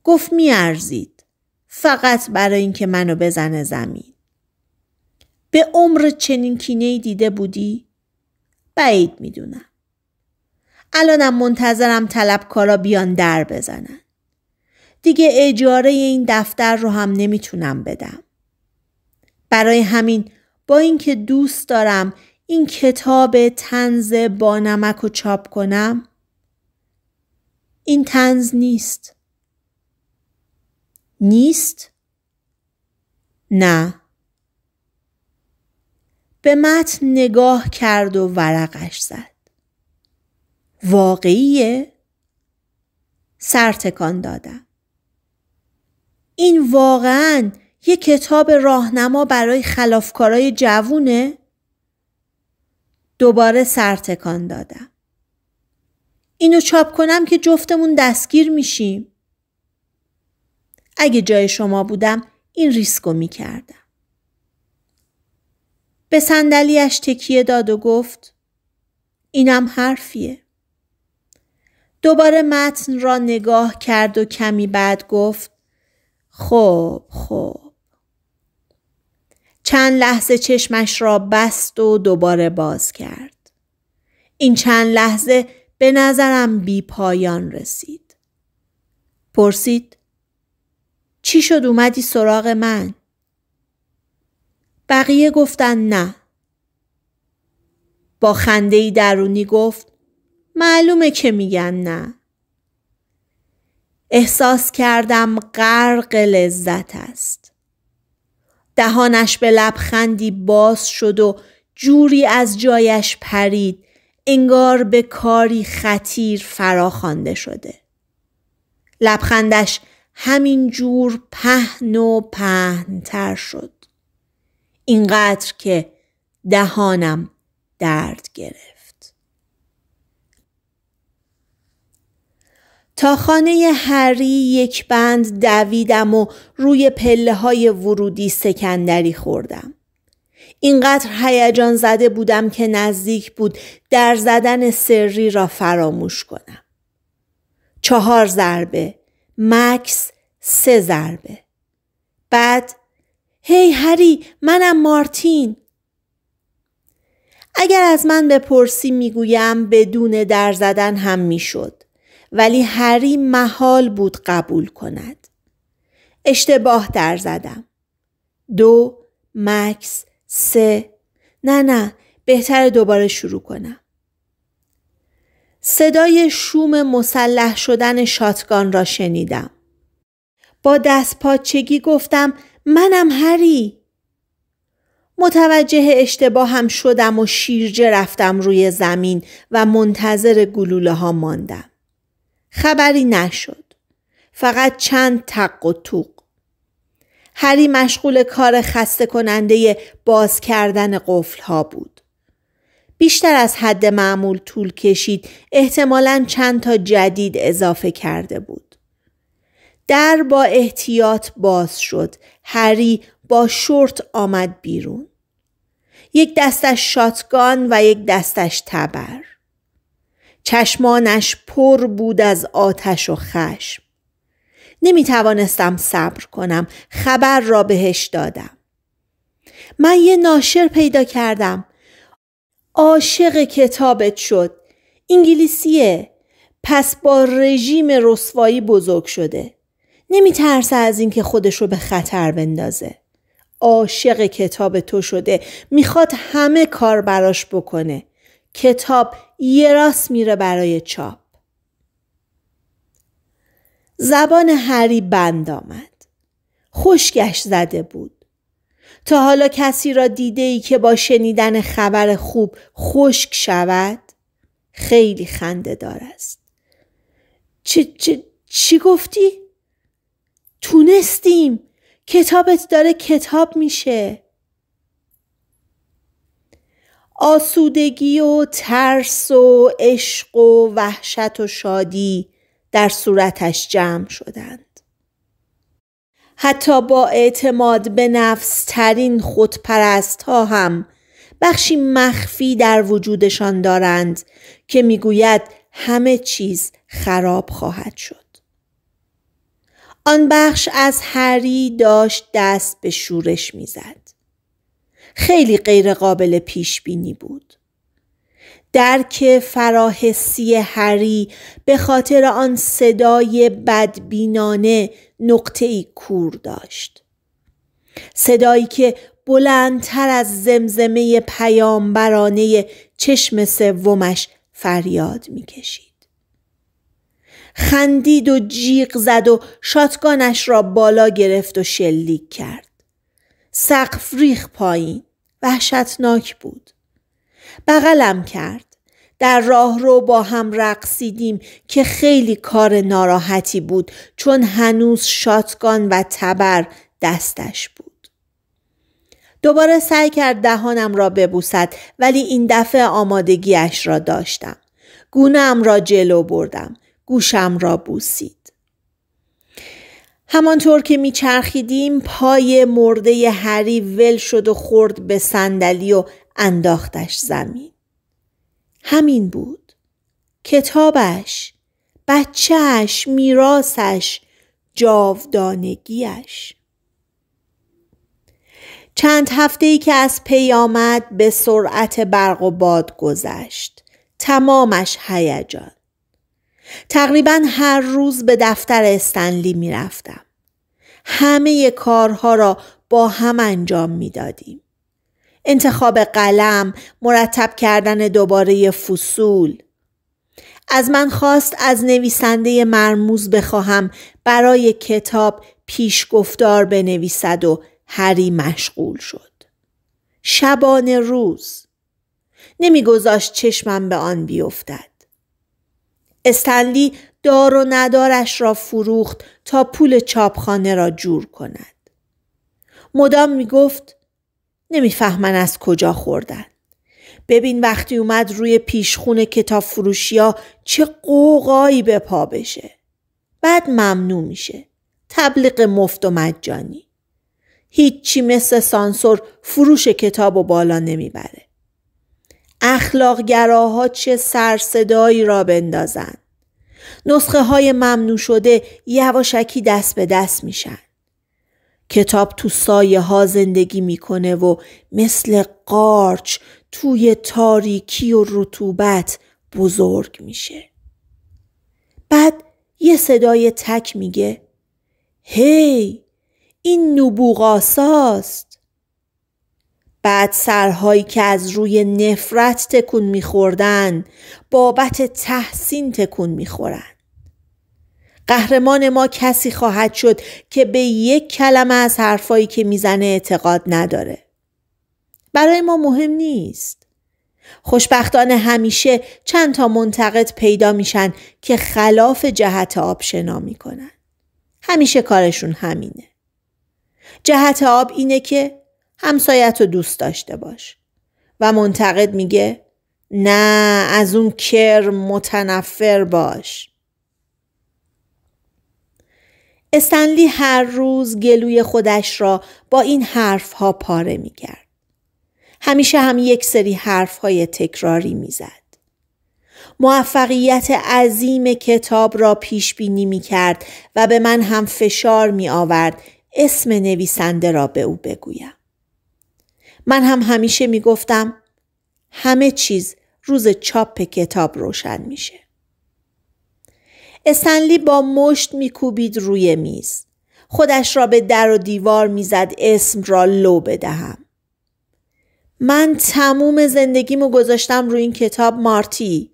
گفت میارزید فقط برای اینکه منو بزنه زمین. به عمر چنین کینه دیده بودی؟ بعید میدونم. الانم منتظرم طلبکارا بیان در بزنن. دیگه اجاره این دفتر رو هم نمیتونم بدم. برای همین با اینکه دوست دارم این کتاب تنز با نمک و چاپ کنم این تنز نیست. نیست؟ نه. به متن نگاه کرد و ورقش زد. واقعیه؟ سرتکان دادم. این واقعا یه کتاب راهنما برای خلافکارای جوونه؟ دوباره سرتکان دادم. اینو چاپ کنم که جفتمون دستگیر میشیم. اگه جای شما بودم این ریسکو میکردم. به صندلیاش تکیه داد و گفت اینم حرفیه. دوباره متن را نگاه کرد و کمی بعد گفت خوب خوب چند لحظه چشمش را بست و دوباره باز کرد. این چند لحظه به نظرم بی پایان رسید. پرسید چی شد اومدی سراغ من؟ بقیه گفتن نه. با خنده درونی گفت معلومه که میگن نه. احساس کردم غرق لذت است دهانش به لبخندی باز شد و جوری از جایش پرید انگار به کاری خطیر فراخوانده شده لبخندش همین جور پهن و پهنتر شد اینقدر که دهانم درد گرفت تا خانه هری یک بند دویدم و روی پله های ورودی سکندری خوردم. اینقدر هیجان زده بودم که نزدیک بود در زدن سری را فراموش کنم. چهار ضربه، مکس سه ضربه. بعد هی هری منم مارتین. اگر از من بپرسی میگویم بدون در زدن هم میشد. ولی هری محال بود قبول کند. اشتباه در زدم. دو، مکس، سه، نه نه بهتر دوباره شروع کنم. صدای شوم مسلح شدن شاتگان را شنیدم. با دست پاچگی گفتم منم هری. متوجه اشتباهم شدم و شیرجه رفتم روی زمین و منتظر گلوله ها ماندم. خبری نشد. فقط چند تق و توق. هری مشغول کار خسته کننده باز کردن قفل ها بود. بیشتر از حد معمول طول کشید احتمالا چند تا جدید اضافه کرده بود. در با احتیاط باز شد. هری با شورت آمد بیرون. یک دستش شاتگان و یک دستش تبر. چشمانش پر بود از آتش و خشم نمی توانستم صبر کنم خبر را بهش دادم من یه ناشر پیدا کردم عاشق کتابت شد انگلیسیه پس با رژیم رسوایی بزرگ شده نمی ترسه از اینکه خودش رو به خطر بندازه عاشق کتاب تو شده میخواد همه کار براش بکنه کتاب یه راست میره برای چاپ. زبان هری بند آمد. خوشگش زده بود. تا حالا کسی را دیده ای که با شنیدن خبر خوب خشک شود؟ خیلی خنده دار است. چی, چی, چی گفتی؟ تونستیم. کتابت داره کتاب میشه. آسودگی و ترس و عشق و وحشت و شادی در صورتش جمع شدند. حتی با اعتماد به نفس ترین خودپرست ها هم بخشی مخفی در وجودشان دارند که میگوید همه چیز خراب خواهد شد. آن بخش از هری داشت دست به شورش میزد. خیلی غیرقابل پیش بینی بود. درک فراحسی هری به خاطر آن صدای بدبینانه نقطه ای کور داشت. صدایی که بلندتر از زمزمه پیامبرانه چشم سومش فریاد میکشید. خندید و جیغ زد و شاتگانش را بالا گرفت و شلیک کرد. سقف ریخ پایین وحشتناک بود بغلم کرد در راه رو با هم رقصیدیم که خیلی کار ناراحتی بود چون هنوز شاتگان و تبر دستش بود. دوباره سعی کرد دهانم را ببوسد ولی این دفعه آمادگیش را داشتم. گونم را جلو بردم. گوشم را بوسید. همانطور که میچرخیدیم پای مرده هری ول شد و خورد به صندلی و انداختش زمین همین بود کتابش بچهش میراسش جاودانگیش چند هفته ای که از پی آمد به سرعت برق و باد گذشت تمامش هیجان تقریبا هر روز به دفتر استنلی میرفتم همه کارها را با هم انجام میدادیم. انتخاب قلم، مرتب کردن دوباره فصول. از من خواست از نویسنده مرموز بخواهم برای کتاب پیشگفتار بنویسد و هری مشغول شد. شبان روز نمیگذاشت چشمم به آن بیفتد. استنلی دار و ندارش را فروخت تا پول چاپخانه را جور کند. مدام می گفت نمیفهمن از کجا خوردن. ببین وقتی اومد روی پیشخون کتاب فروشی چه قوقایی به پا بشه. بعد ممنوع میشه. تبلیغ مفت و مجانی. هیچی مثل سانسور فروش کتاب و بالا نمیبره. اخلاق گراها چه سرصدایی را بندازند. نسخه های ممنوع شده یواشکی دست به دست میشن. کتاب تو سایه ها زندگی میکنه و مثل قارچ توی تاریکی و رطوبت بزرگ میشه. بعد یه صدای تک میگه هی این نبوغاساست بعد سرهایی که از روی نفرت تکون میخوردن بابت تحسین تکون میخورن قهرمان ما کسی خواهد شد که به یک کلمه از حرفایی که میزنه اعتقاد نداره برای ما مهم نیست خوشبختانه همیشه چند تا منتقد پیدا میشن که خلاف جهت آب شنا میکنن همیشه کارشون همینه جهت آب اینه که همسایت رو دوست داشته باش و منتقد میگه نه از اون کر متنفر باش استنلی هر روز گلوی خودش را با این حرف ها پاره میکرد همیشه هم یک سری حرف های تکراری میزد موفقیت عظیم کتاب را پیش بینی می کرد و به من هم فشار می آورد اسم نویسنده را به او بگویم. من هم همیشه میگفتم همه چیز روز چاپ کتاب روشن میشه. استنلی با مشت میکوبید روی میز. خودش را به در و دیوار میزد اسم را لو بدهم. من تموم زندگیمو گذاشتم روی این کتاب مارتی.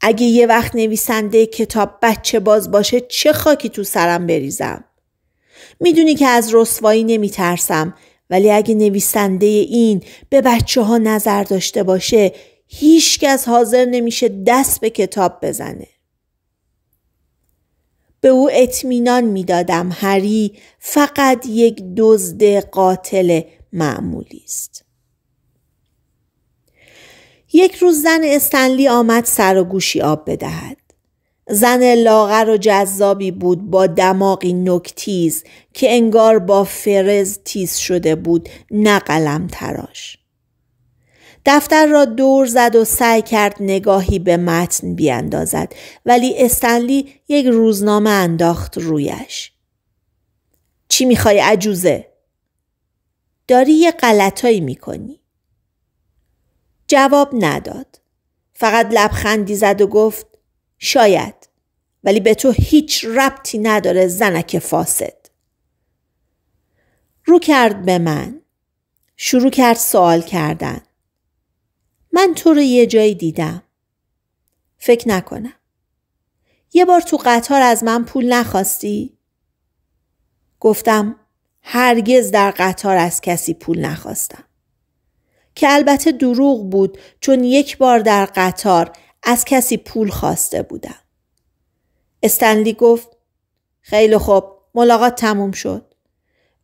اگه یه وقت نویسنده کتاب بچه باز باشه چه خاکی تو سرم بریزم. میدونی که از رسوایی نمیترسم ولی اگه نویسنده این به بچه ها نظر داشته باشه هیچکس حاضر نمیشه دست به کتاب بزنه. به او اطمینان میدادم هری فقط یک دزد قاتل معمولی است. یک روز زن استنلی آمد سر و گوشی آب بدهد. زن لاغر و جذابی بود با دماغی نکتیز که انگار با فرز تیز شده بود نه قلم تراش. دفتر را دور زد و سعی کرد نگاهی به متن بیاندازد ولی استنلی یک روزنامه انداخت رویش. چی میخوای عجوزه؟ داری یه غلطایی میکنی. جواب نداد. فقط لبخندی زد و گفت شاید ولی به تو هیچ ربطی نداره زنک فاسد رو کرد به من شروع کرد سوال کردن من تو رو یه جایی دیدم فکر نکنم یه بار تو قطار از من پول نخواستی؟ گفتم هرگز در قطار از کسی پول نخواستم که البته دروغ بود چون یک بار در قطار از کسی پول خواسته بودم. استنلی گفت خیلی خوب ملاقات تموم شد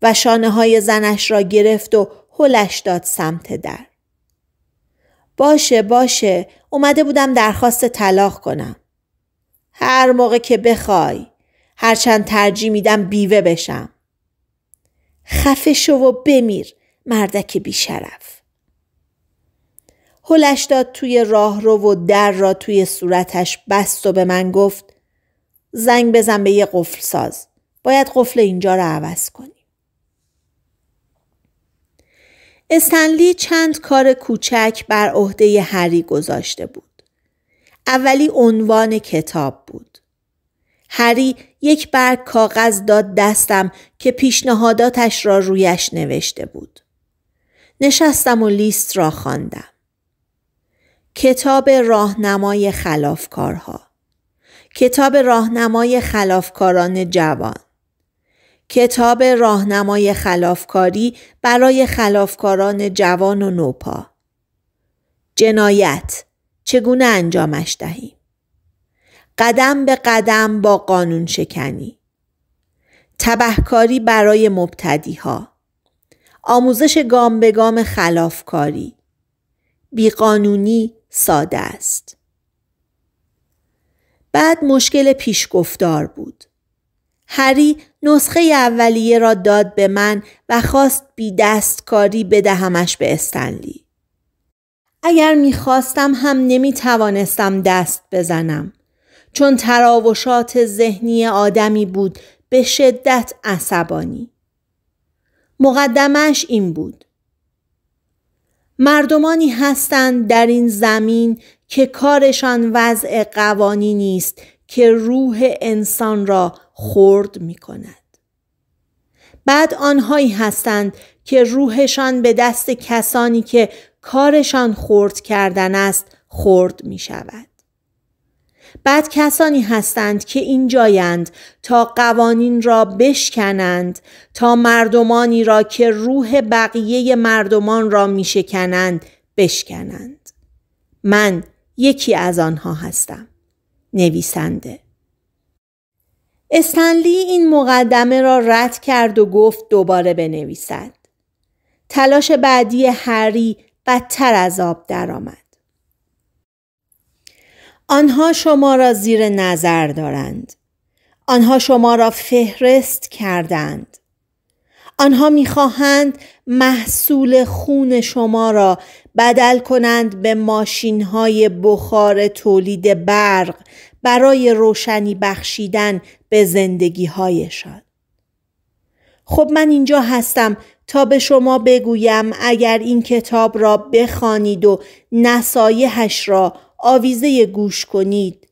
و شانه های زنش را گرفت و هلش داد سمت در. باشه باشه اومده بودم درخواست طلاق کنم. هر موقع که بخوای هرچند ترجیح میدم بیوه بشم. خفه شو و بمیر مردک بیشرف. هلش داد توی راه رو و در را توی صورتش بست و به من گفت زنگ بزن به یه قفل ساز. باید قفل اینجا را عوض کنیم. استنلی چند کار کوچک بر عهده هری گذاشته بود. اولی عنوان کتاب بود. هری یک برگ کاغذ داد دستم که پیشنهاداتش را رویش نوشته بود. نشستم و لیست را خواندم. کتاب راهنمای خلافکارها کتاب راهنمای خلافکاران جوان کتاب راهنمای خلافکاری برای خلافکاران جوان و نوپا جنایت چگونه انجامش دهیم قدم به قدم با قانون شکنی تبهکاری برای مبتدی ها آموزش گام به گام خلافکاری بیقانونی ساده است. بعد مشکل پیشگفتار بود. هری نسخه اولیه را داد به من و خواست بی دستکاری بدهمش به استنلی. اگر میخواستم هم توانستم دست بزنم چون تراوشات ذهنی آدمی بود به شدت عصبانی. مقدمش این بود. مردمانی هستند در این زمین که کارشان وضع قوانی نیست که روح انسان را خرد می کند. بعد آنهایی هستند که روحشان به دست کسانی که کارشان خرد کردن است خرد می شود. بعد کسانی هستند که این جایند تا قوانین را بشکنند تا مردمانی را که روح بقیه مردمان را میشکنند بشکنند من یکی از آنها هستم نویسنده استنلی این مقدمه را رد کرد و گفت دوباره بنویسد تلاش بعدی هری بدتر از آب درآمد آنها شما را زیر نظر دارند. آنها شما را فهرست کردند. آنها میخواهند محصول خون شما را بدل کنند به ماشین های بخار تولید برق برای روشنی بخشیدن به زندگی هایشان. خب من اینجا هستم تا به شما بگویم اگر این کتاب را بخوانید و نصایحش را آویزه گوش کنید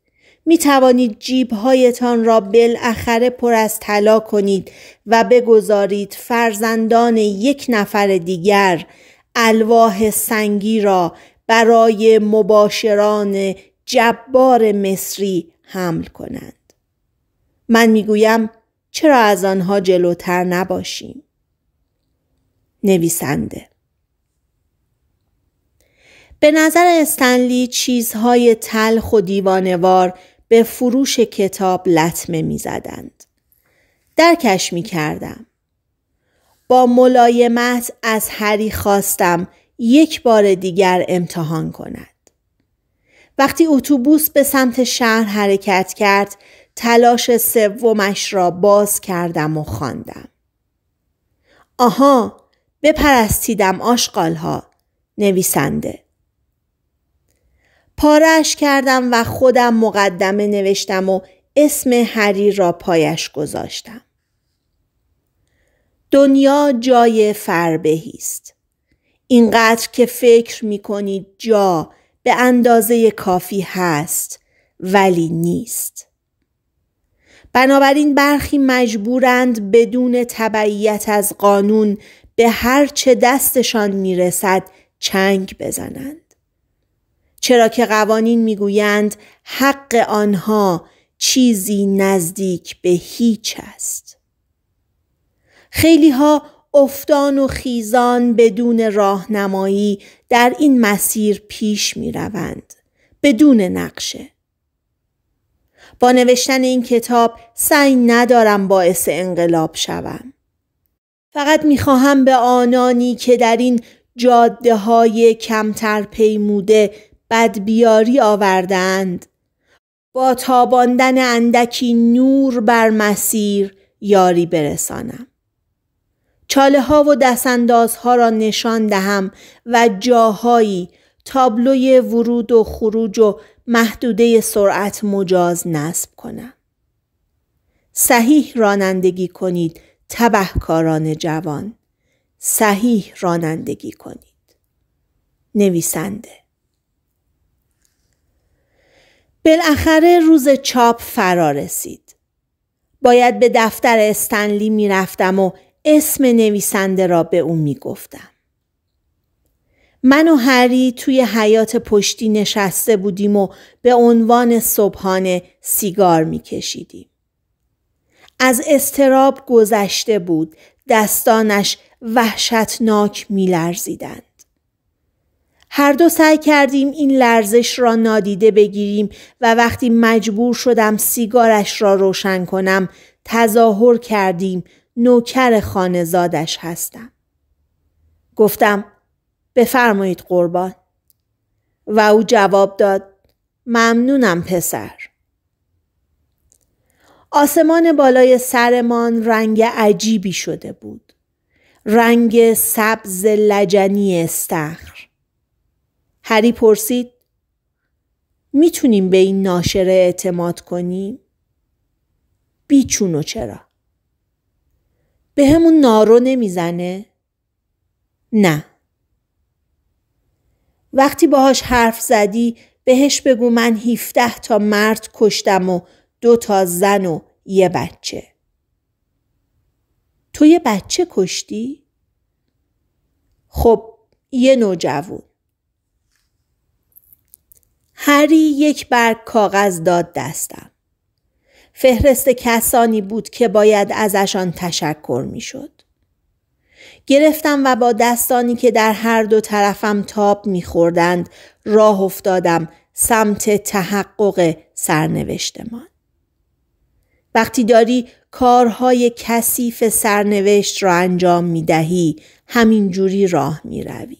می توانید جیب هایتان را بالاخره پر از طلا کنید و بگذارید فرزندان یک نفر دیگر الواح سنگی را برای مباشران جبار مصری حمل کنند من می گویم چرا از آنها جلوتر نباشیم نویسنده به نظر استنلی چیزهای تلخ و دیوانوار به فروش کتاب لطمه می زدند. درکش می کردم. با ملایمت از هری خواستم یک بار دیگر امتحان کند. وقتی اتوبوس به سمت شهر حرکت کرد تلاش سومش را باز کردم و خواندم. آها بپرستیدم آشقالها نویسنده پارش کردم و خودم مقدمه نوشتم و اسم هری را پایش گذاشتم. دنیا جای فربهی است. اینقدر که فکر می جا به اندازه کافی هست ولی نیست. بنابراین برخی مجبورند بدون تبعیت از قانون به هر چه دستشان میرسد چنگ بزنند. چرا که قوانین میگویند حق آنها چیزی نزدیک به هیچ است. خیلی ها افتان و خیزان بدون راهنمایی در این مسیر پیش می روند. بدون نقشه. با نوشتن این کتاب سعی ندارم باعث انقلاب شوم. فقط میخواهم به آنانی که در این جاده های کمتر پیموده بدبیاری آوردند با تاباندن اندکی نور بر مسیر یاری برسانم چاله ها و دستانداز ها را نشان دهم و جاهایی تابلوی ورود و خروج و محدوده سرعت مجاز نصب کنم. صحیح رانندگی کنید تبهکاران جوان. صحیح رانندگی کنید. نویسنده بالاخره روز چاپ فرا رسید. باید به دفتر استنلی می رفتم و اسم نویسنده را به او می گفتم. من و هری توی حیات پشتی نشسته بودیم و به عنوان صبحانه سیگار می کشیدیم. از استراب گذشته بود دستانش وحشتناک می لرزیدن. هر دو سعی کردیم این لرزش را نادیده بگیریم و وقتی مجبور شدم سیگارش را روشن کنم تظاهر کردیم نوکر خانزادش هستم. گفتم بفرمایید قربان و او جواب داد ممنونم پسر. آسمان بالای سرمان رنگ عجیبی شده بود. رنگ سبز لجنی استخر. هری پرسید میتونیم به این ناشره اعتماد کنیم؟ بیچون و چرا؟ به همون نارو نمیزنه؟ نه. وقتی باهاش حرف زدی بهش بگو من 17 تا مرد کشتم و دو تا زن و یه بچه. تو یه بچه کشتی؟ خب یه نوجوون. هری یک برگ کاغذ داد دستم. فهرست کسانی بود که باید ازشان تشکر شد. گرفتم و با دستانی که در هر دو طرفم تاب میخوردند راه افتادم سمت تحقق سرنوشتمان. وقتی داری کارهای کثیف سرنوشت را انجام می دهی همین جوری راه می روی.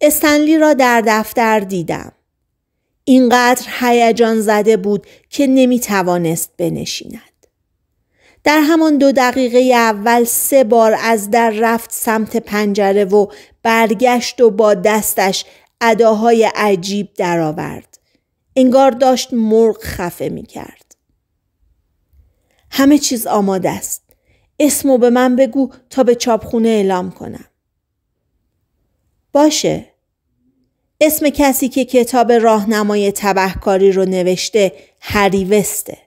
استنلی را در دفتر دیدم. اینقدر هیجان زده بود که نمی توانست بنشیند. در همان دو دقیقه اول سه بار از در رفت سمت پنجره و برگشت و با دستش اداهای عجیب درآورد. انگار داشت مرغ خفه می کرد. همه چیز آماده است. اسمو به من بگو تا به چاپخونه اعلام کنم. باشه اسم کسی که کتاب راهنمای تبهکاری رو نوشته هری وسته.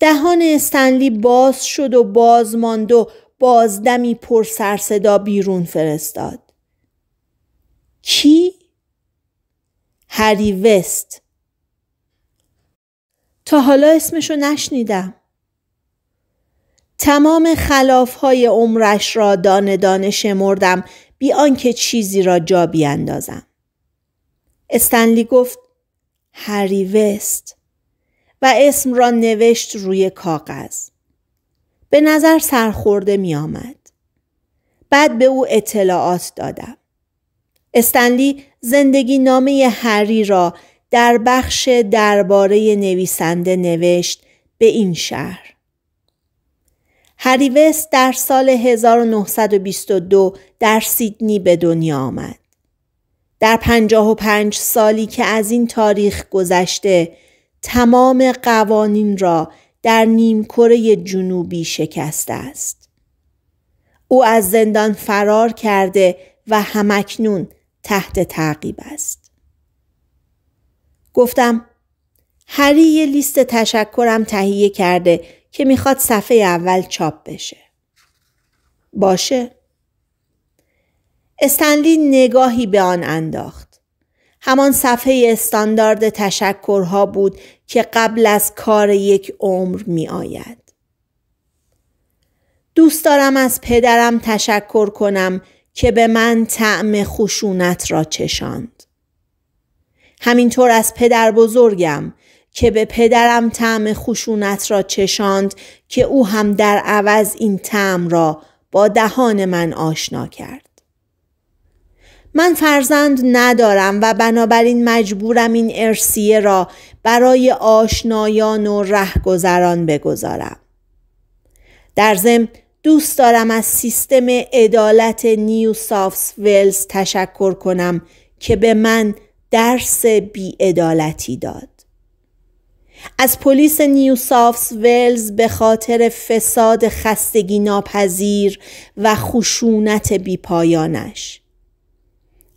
دهان استنلی باز شد و باز ماند و بازدمی پر سرصدا بیرون فرستاد. کی؟ هری وست. تا حالا اسمش رو نشنیدم. تمام خلافهای عمرش را دانه دانه شمردم بی آنکه چیزی را جا بیاندازم استنلی گفت هری وست و اسم را نوشت روی کاغذ به نظر سرخورده می آمد. بعد به او اطلاعات دادم. استنلی زندگی نامه هری را در بخش درباره نویسنده نوشت به این شهر. هریوس در سال 1922 در سیدنی به دنیا آمد. در 55 سالی که از این تاریخ گذشته تمام قوانین را در نیمکره جنوبی شکسته است. او از زندان فرار کرده و همکنون تحت تعقیب است. گفتم هری یه لیست تشکرم تهیه کرده که میخواد صفحه اول چاپ بشه. باشه. استنلی نگاهی به آن انداخت. همان صفحه استاندارد تشکرها بود که قبل از کار یک عمر می آید. دوست دارم از پدرم تشکر کنم که به من طعم خشونت را چشاند. همینطور از پدر بزرگم که به پدرم طعم خشونت را چشاند که او هم در عوض این طعم را با دهان من آشنا کرد من فرزند ندارم و بنابراین مجبورم این ارسیه را برای آشنایان و رهگذران بگذارم در ضمن دوست دارم از سیستم عدالت نیو سافس ولز تشکر کنم که به من درس ادالتی داد از پلیس نیو سافس ولز به خاطر فساد خستگی ناپذیر و خشونت بیپایانش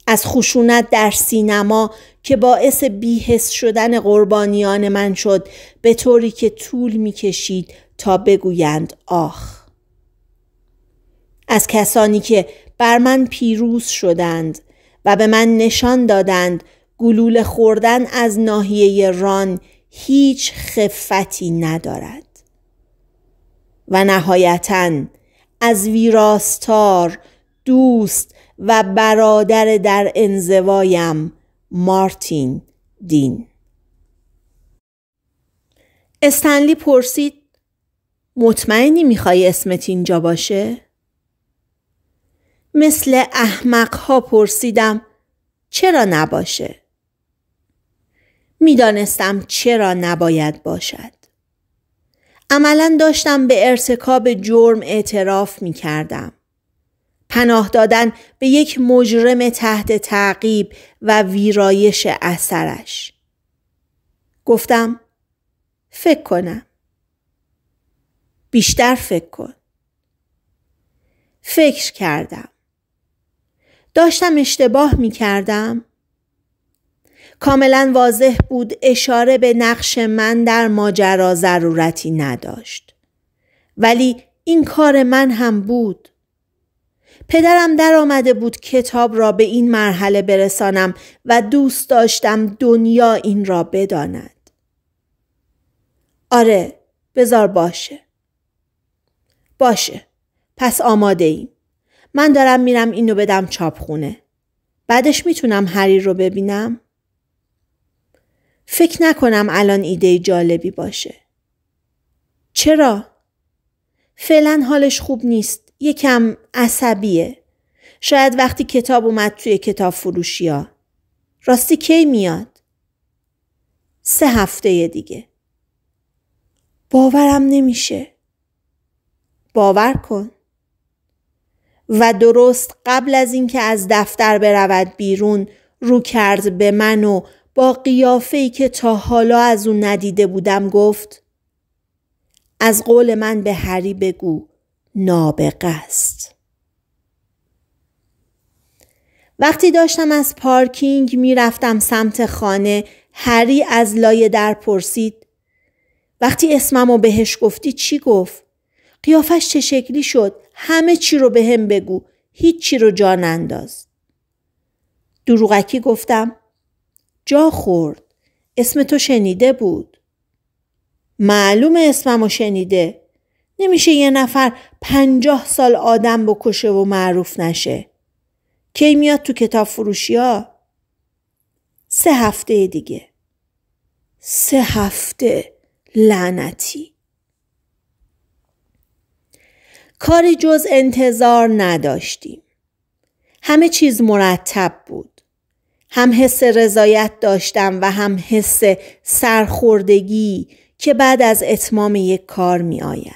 از خشونت در سینما که باعث بیهست شدن قربانیان من شد به طوری که طول میکشید تا بگویند آخ از کسانی که بر من پیروز شدند و به من نشان دادند گلوله خوردن از ناحیه ران هیچ خفتی ندارد و نهایتا از ویراستار دوست و برادر در انزوایم مارتین دین استنلی پرسید مطمئنی میخوای اسمت اینجا باشه؟ مثل احمق ها پرسیدم چرا نباشه؟ میدانستم چرا نباید باشد. عملا داشتم به ارتکاب جرم اعتراف می کردم. پناه دادن به یک مجرم تحت تعقیب و ویرایش اثرش. گفتم فکر کنم. بیشتر فکر کن. فکر کردم. داشتم اشتباه می کردم. کاملا واضح بود اشاره به نقش من در ماجرا ضرورتی نداشت. ولی این کار من هم بود. پدرم در آمده بود کتاب را به این مرحله برسانم و دوست داشتم دنیا این را بداند. آره بزار باشه. باشه. پس آماده ایم. من دارم میرم اینو بدم چاپخونه. بعدش میتونم هری رو ببینم؟ فکر نکنم الان ایده جالبی باشه. چرا؟ فعلا حالش خوب نیست. یکم عصبیه. شاید وقتی کتاب اومد توی کتاب فروشی ها. راستی کی میاد؟ سه هفته دیگه. باورم نمیشه. باور کن. و درست قبل از اینکه از دفتر برود بیرون رو کرد به من و با ای که تا حالا از اون ندیده بودم گفت از قول من به هری بگو نابغه است وقتی داشتم از پارکینگ میرفتم سمت خانه هری از لای در پرسید وقتی اسمم بهش گفتی چی گفت؟ قیافش چه شکلی شد؟ همه چی رو به هم بگو. هیچ چی رو جان انداز. دروغکی گفتم جا خورد. اسم تو شنیده بود. معلوم رو شنیده. نمیشه یه نفر پنجاه سال آدم بکشه و معروف نشه. کی میاد تو کتاب فروشی ها؟ سه هفته دیگه. سه هفته لعنتی. کاری جز انتظار نداشتیم. همه چیز مرتب بود. هم حس رضایت داشتم و هم حس سرخوردگی که بعد از اتمام یک کار می آید.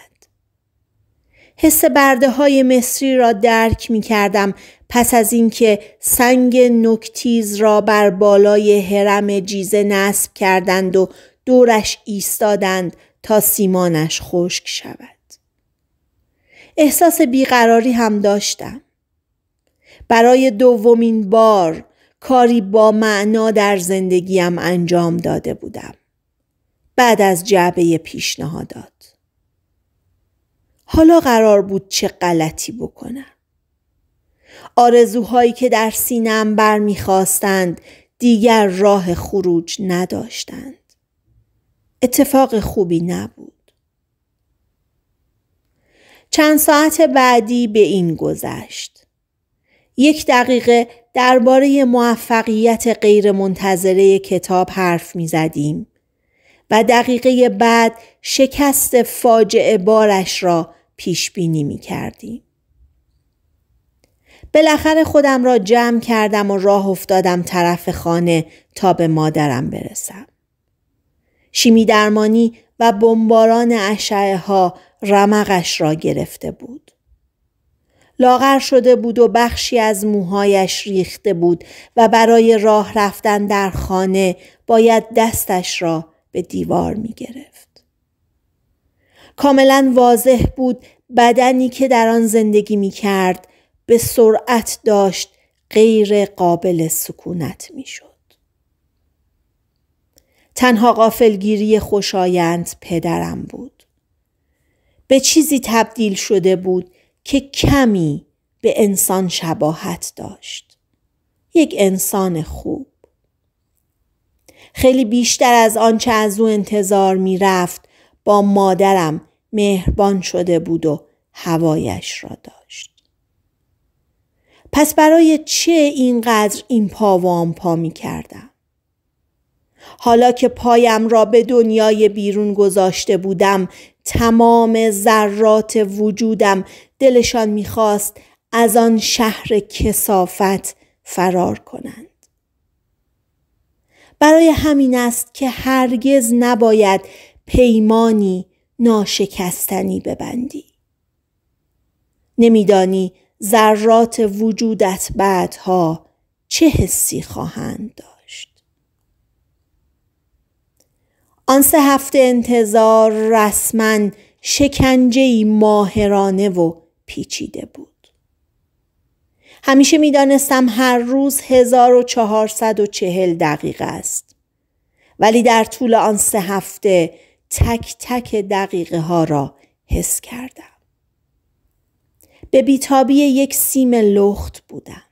حس برده های مصری را درک می کردم پس از اینکه سنگ نکتیز را بر بالای هرم جیزه نصب کردند و دورش ایستادند تا سیمانش خشک شود. احساس بیقراری هم داشتم. برای دومین بار کاری با معنا در زندگیم انجام داده بودم. بعد از جعبه پیشنهادات. حالا قرار بود چه غلطی بکنم. آرزوهایی که در سینم میخواستند دیگر راه خروج نداشتند. اتفاق خوبی نبود. چند ساعت بعدی به این گذشت. یک دقیقه درباره موفقیت غیرمنتظره کتاب حرف می زدیم و دقیقه بعد شکست فاجعه بارش را پیش بینی می کردیم. بالاخره خودم را جمع کردم و راه افتادم طرف خانه تا به مادرم برسم. شیمی درمانی و بمباران اشعه ها رمقش را گرفته بود. لاغر شده بود و بخشی از موهایش ریخته بود و برای راه رفتن در خانه باید دستش را به دیوار می گرفت. کاملا واضح بود بدنی که در آن زندگی می کرد به سرعت داشت غیر قابل سکونت می شد. تنها قافلگیری خوشایند پدرم بود. به چیزی تبدیل شده بود که کمی به انسان شباهت داشت یک انسان خوب خیلی بیشتر از آنچه از او انتظار می رفت با مادرم مهربان شده بود و هوایش را داشت. پس برای چه اینقدر این پا و آن پا می کردم؟ حالا که پایم را به دنیای بیرون گذاشته بودم تمام ذرات وجودم دلشان میخواست از آن شهر کسافت فرار کنند برای همین است که هرگز نباید پیمانی ناشکستنی ببندی نمیدانی ذرات وجودت بعدها چه حسی خواهند داشت آن سه هفته انتظار رسما شکنجهی ماهرانه و پیچیده بود. همیشه می دانستم هر روز 1440 دقیقه است. ولی در طول آن سه هفته تک تک دقیقه ها را حس کردم. به بیتابی یک سیم لخت بودم.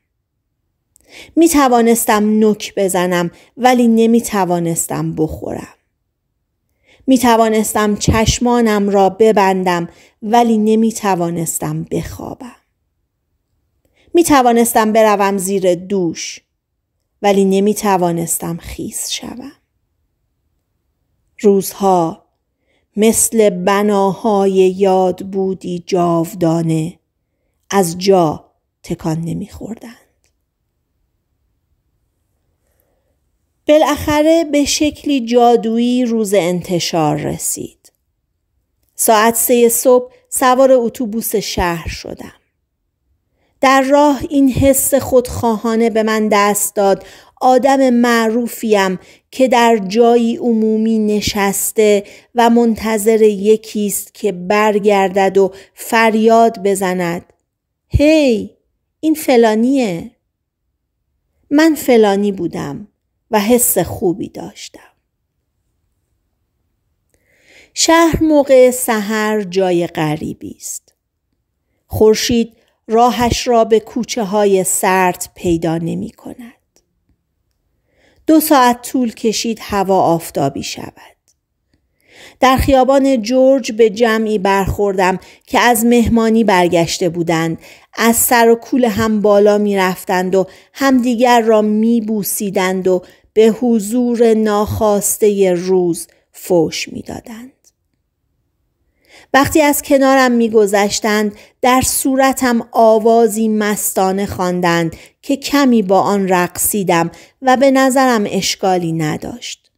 می توانستم نک بزنم ولی نمی توانستم بخورم. می توانستم چشمانم را ببندم ولی نمی توانستم بخوابم. می توانستم بروم زیر دوش ولی نمی توانستم خیس شوم. روزها مثل بناهای یاد بودی جاودانه از جا تکان نمی خوردن. بالاخره به شکلی جادویی روز انتشار رسید. ساعت سه صبح سوار اتوبوس شهر شدم. در راه این حس خودخواهانه به من دست داد آدم معروفیم که در جایی عمومی نشسته و منتظر یکیست که برگردد و فریاد بزند هی این فلانیه من فلانی بودم و حس خوبی داشتم. شهر موقع سحر جای غریبی است. خورشید راهش را به کوچه های سرد پیدا نمی کند. دو ساعت طول کشید هوا آفتابی شود. در خیابان جورج به جمعی برخوردم که از مهمانی برگشته بودند از سر و کول هم بالا می رفتند و همدیگر را می بوسیدند و به حضور ناخواسته روز فوش میدادند. وقتی از کنارم میگذشتند در صورتم آوازی مستانه خواندند که کمی با آن رقصیدم و به نظرم اشکالی نداشت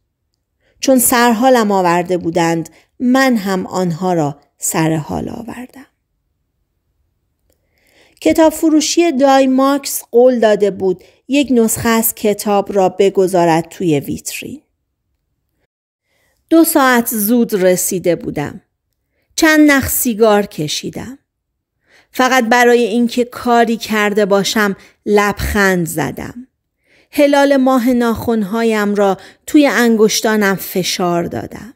چون سرحالم آورده بودند من هم آنها را سر حال آوردم کتاب فروشی دایماکس قول داده بود یک نسخه از کتاب را بگذارد توی ویترین. دو ساعت زود رسیده بودم. چند نخ سیگار کشیدم. فقط برای اینکه کاری کرده باشم لبخند زدم. هلال ماه ناخونهایم را توی انگشتانم فشار دادم.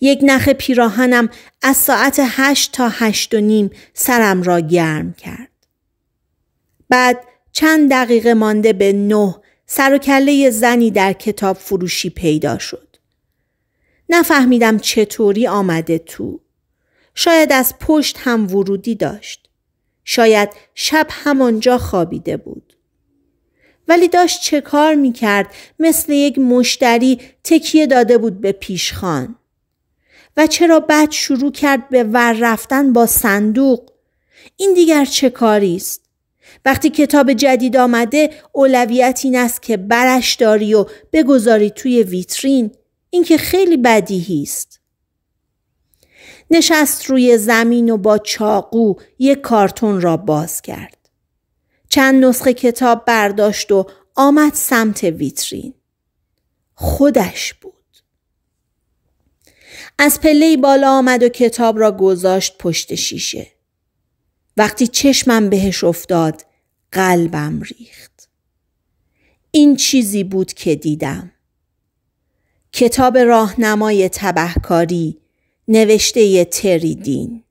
یک نخ پیراهنم از ساعت هشت تا هشت و نیم سرم را گرم کرد. بعد چند دقیقه مانده به نه سر و کله زنی در کتاب فروشی پیدا شد. نفهمیدم چطوری آمده تو. شاید از پشت هم ورودی داشت. شاید شب همانجا خوابیده بود. ولی داشت چه کار می کرد مثل یک مشتری تکیه داده بود به پیشخان. و چرا بعد شروع کرد به ور رفتن با صندوق این دیگر چه کاری است وقتی کتاب جدید آمده اولویت این است که برش داری و بگذاری توی ویترین این که خیلی بدیهی است نشست روی زمین و با چاقو یک کارتون را باز کرد چند نسخه کتاب برداشت و آمد سمت ویترین خودش بود از پله بالا آمد و کتاب را گذاشت پشت شیشه. وقتی چشمم بهش افتاد قلبم ریخت. این چیزی بود که دیدم. کتاب راهنمای تبهکاری نوشته تریدین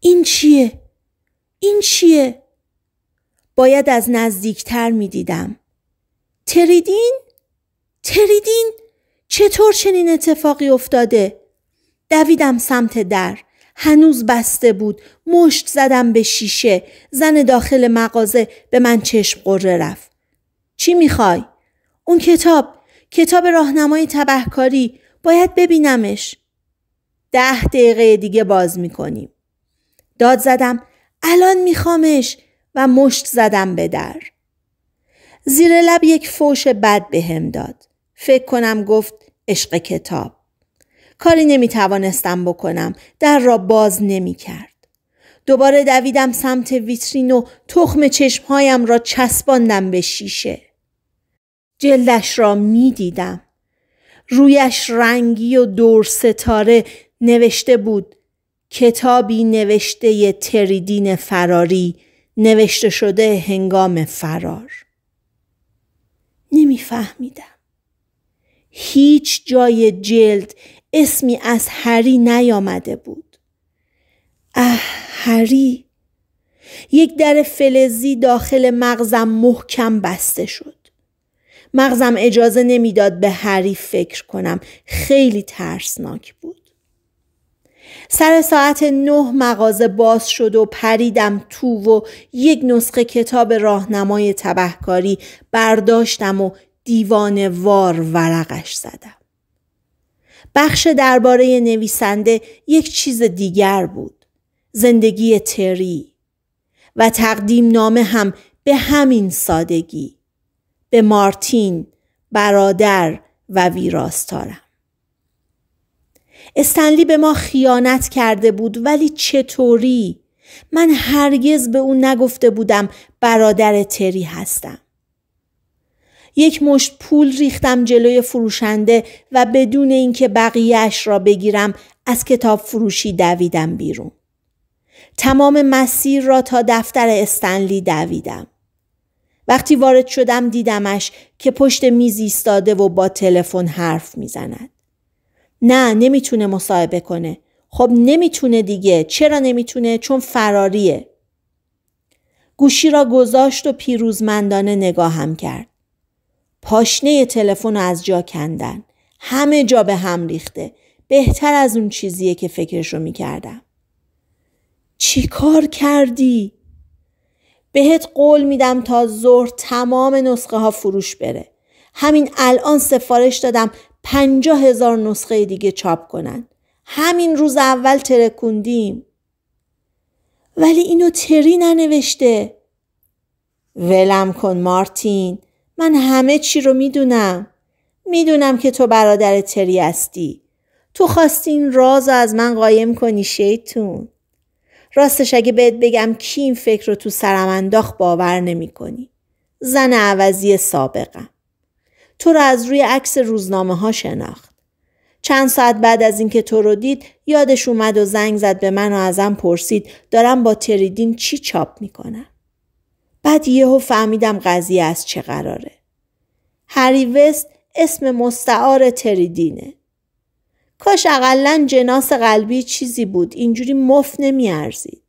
این چیه؟ این چیه؟ باید از نزدیکتر می دیدم. تریدین؟ تریدین؟ چطور چنین اتفاقی افتاده؟ دویدم سمت در. هنوز بسته بود. مشت زدم به شیشه. زن داخل مغازه به من چشم قره رفت. چی میخوای؟ اون کتاب. کتاب راهنمای تبهکاری. باید ببینمش. ده دقیقه دیگه باز میکنیم. داد زدم. الان میخوامش و مشت زدم به در. زیر لب یک فوش بد بهم داد. فکر کنم گفت عشق کتاب. کاری نمی توانستم بکنم. در را باز نمی کرد. دوباره دویدم سمت ویترین و تخم چشمهایم را چسباندم به شیشه. جلدش را می دیدم. رویش رنگی و دور ستاره نوشته بود کتابی نوشته ی تریدین فراری نوشته شده هنگام فرار نمیفهمیدم هیچ جای جلد اسمی از هری نیامده بود. اه هری یک در فلزی داخل مغزم محکم بسته شد. مغزم اجازه نمیداد به هری فکر کنم. خیلی ترسناک بود. سر ساعت نه مغازه باز شد و پریدم تو و یک نسخه کتاب راهنمای تبهکاری برداشتم و دیوانه وار ورقش زدم. بخش درباره نویسنده یک چیز دیگر بود. زندگی تری و تقدیم نامه هم به همین سادگی به مارتین، برادر و ویراستارم. استنلی به ما خیانت کرده بود ولی چطوری؟ من هرگز به اون نگفته بودم برادر تری هستم. یک مشت پول ریختم جلوی فروشنده و بدون اینکه بقیهش را بگیرم از کتاب فروشی دویدم بیرون. تمام مسیر را تا دفتر استنلی دویدم. وقتی وارد شدم دیدمش که پشت میز ایستاده و با تلفن حرف میزند. نه نمیتونه مصاحبه کنه. خب نمیتونه دیگه. چرا نمیتونه؟ چون فراریه. گوشی را گذاشت و پیروزمندانه نگاهم کرد. پاشنه تلفن از جا کندن همه جا به هم ریخته بهتر از اون چیزیه که فکرش فکرشو میکردم چی کار کردی؟ بهت قول میدم تا ظهر تمام نسخه ها فروش بره همین الان سفارش دادم پنجا هزار نسخه دیگه چاپ کنن همین روز اول ترکوندیم ولی اینو تری ننوشته ولم کن مارتین من همه چی رو میدونم. میدونم که تو برادر تری هستی. تو خواستی این راز از من قایم کنی شیطون. راستش اگه بهت بگم کی این فکر رو تو سرم انداخت باور نمی کنی. زن عوضی سابقم. تو رو از روی عکس روزنامه ها شناخت. چند ساعت بعد از اینکه تو رو دید یادش اومد و زنگ زد به من و ازم پرسید دارم با تریدین چی چاپ میکنم. بعد یهو فهمیدم قضیه از چه قراره. هری وست اسم مستعار تریدینه. کاش اقلا جناس قلبی چیزی بود اینجوری مف نمیارزید.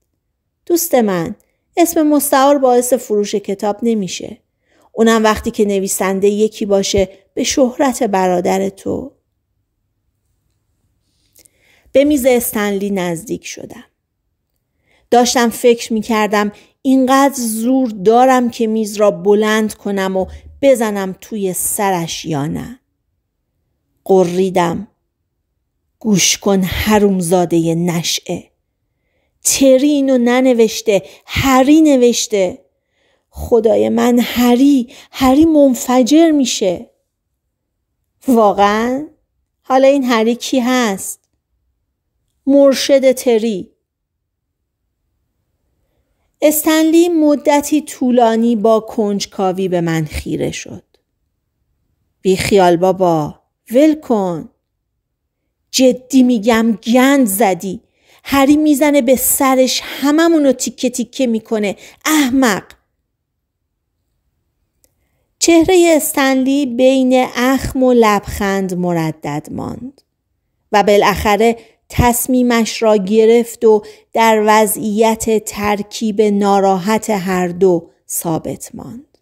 دوست من اسم مستعار باعث فروش کتاب نمیشه. اونم وقتی که نویسنده یکی باشه به شهرت برادر تو. به میز استنلی نزدیک شدم. داشتم فکر می کردم اینقدر زور دارم که میز را بلند کنم و بزنم توی سرش یا نه قریدم گوش کن هرومزاده نشعه ترین و ننوشته هری نوشته خدای من هری هری منفجر میشه واقعا حالا این هری کی هست مرشد تری استنلی مدتی طولانی با کنجکاوی به من خیره شد. بی خیال بابا ول کن. جدی میگم گند زدی. هری میزنه به سرش هممونو تیکه تیکه میکنه. احمق. چهره استنلی بین اخم و لبخند مردد ماند. و بالاخره تصمیمش را گرفت و در وضعیت ترکیب ناراحت هر دو ثابت ماند.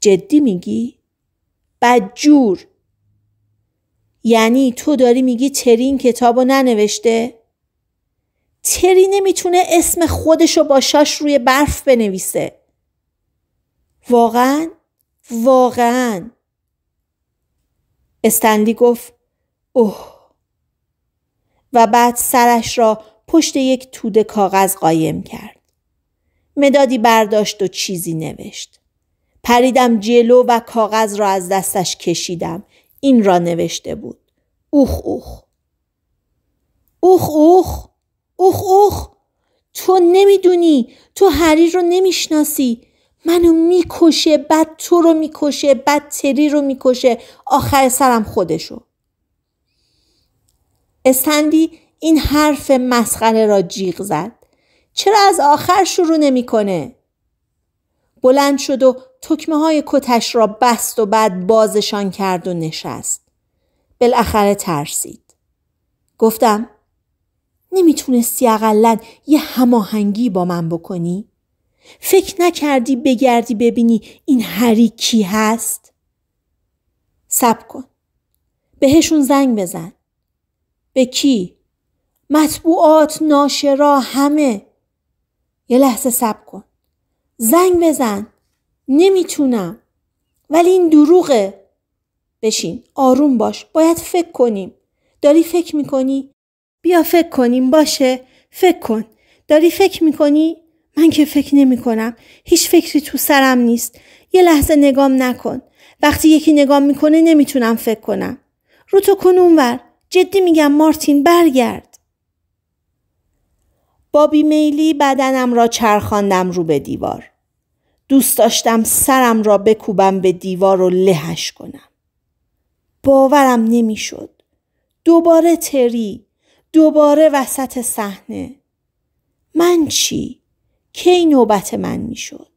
جدی میگی؟ بدجور یعنی تو داری میگی ترین رو ننوشته؟ تری نمیتونه اسم خودشو با شاش روی برف بنویسه. واقعا؟ واقعا استنلی گفت اوه و بعد سرش را پشت یک توده کاغذ قایم کرد. مدادی برداشت و چیزی نوشت. پریدم جلو و کاغذ را از دستش کشیدم. این را نوشته بود. اوخ اوخ. اوخ اوخ. اوخ اوخ. تو نمیدونی. تو هری رو نمیشناسی. منو میکشه بعد تو رو میکشه بعد تری رو میکشه آخر سرم خودشو. استندی این حرف مسخره را جیغ زد چرا از آخر شروع نمیکنه بلند شد و تکمه های کتش را بست و بعد بازشان کرد و نشست بالاخره ترسید گفتم نمیتونستی اقلا یه هماهنگی با من بکنی فکر نکردی بگردی ببینی این هری کی هست سب کن بهشون زنگ بزن به کی؟ مطبوعات ناشرا همه یه لحظه سب کن زنگ بزن نمیتونم ولی این دروغه بشین آروم باش باید فکر کنیم داری فکر میکنی؟ بیا فکر کنیم باشه فکر کن داری فکر میکنی؟ من که فکر نمیکنم هیچ فکری تو سرم نیست یه لحظه نگام نکن وقتی یکی نگام میکنه نمیتونم فکر کنم رو تو کن اونور جدی میگم مارتین برگرد. با بیمیلی بدنم را چرخاندم رو به دیوار. دوست داشتم سرم را بکوبم به دیوار و لهش کنم. باورم نمیشد. دوباره تری. دوباره وسط صحنه. من چی؟ کی نوبت من میشد؟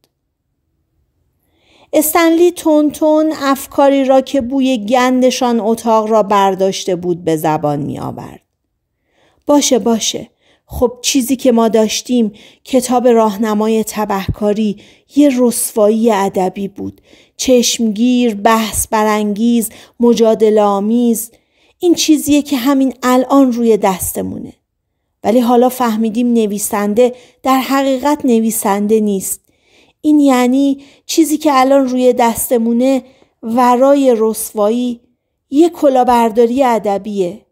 استنلی تون افکاری را که بوی گندشان اتاق را برداشته بود به زبان می آورد. باشه باشه خب چیزی که ما داشتیم کتاب راهنمای تبهکاری یه رسوایی ادبی بود چشمگیر بحث برانگیز مجادله آمیز این چیزیه که همین الان روی دستمونه ولی حالا فهمیدیم نویسنده در حقیقت نویسنده نیست این یعنی چیزی که الان روی دستمونه ورای رسوایی یه کلاهبرداری ادبیه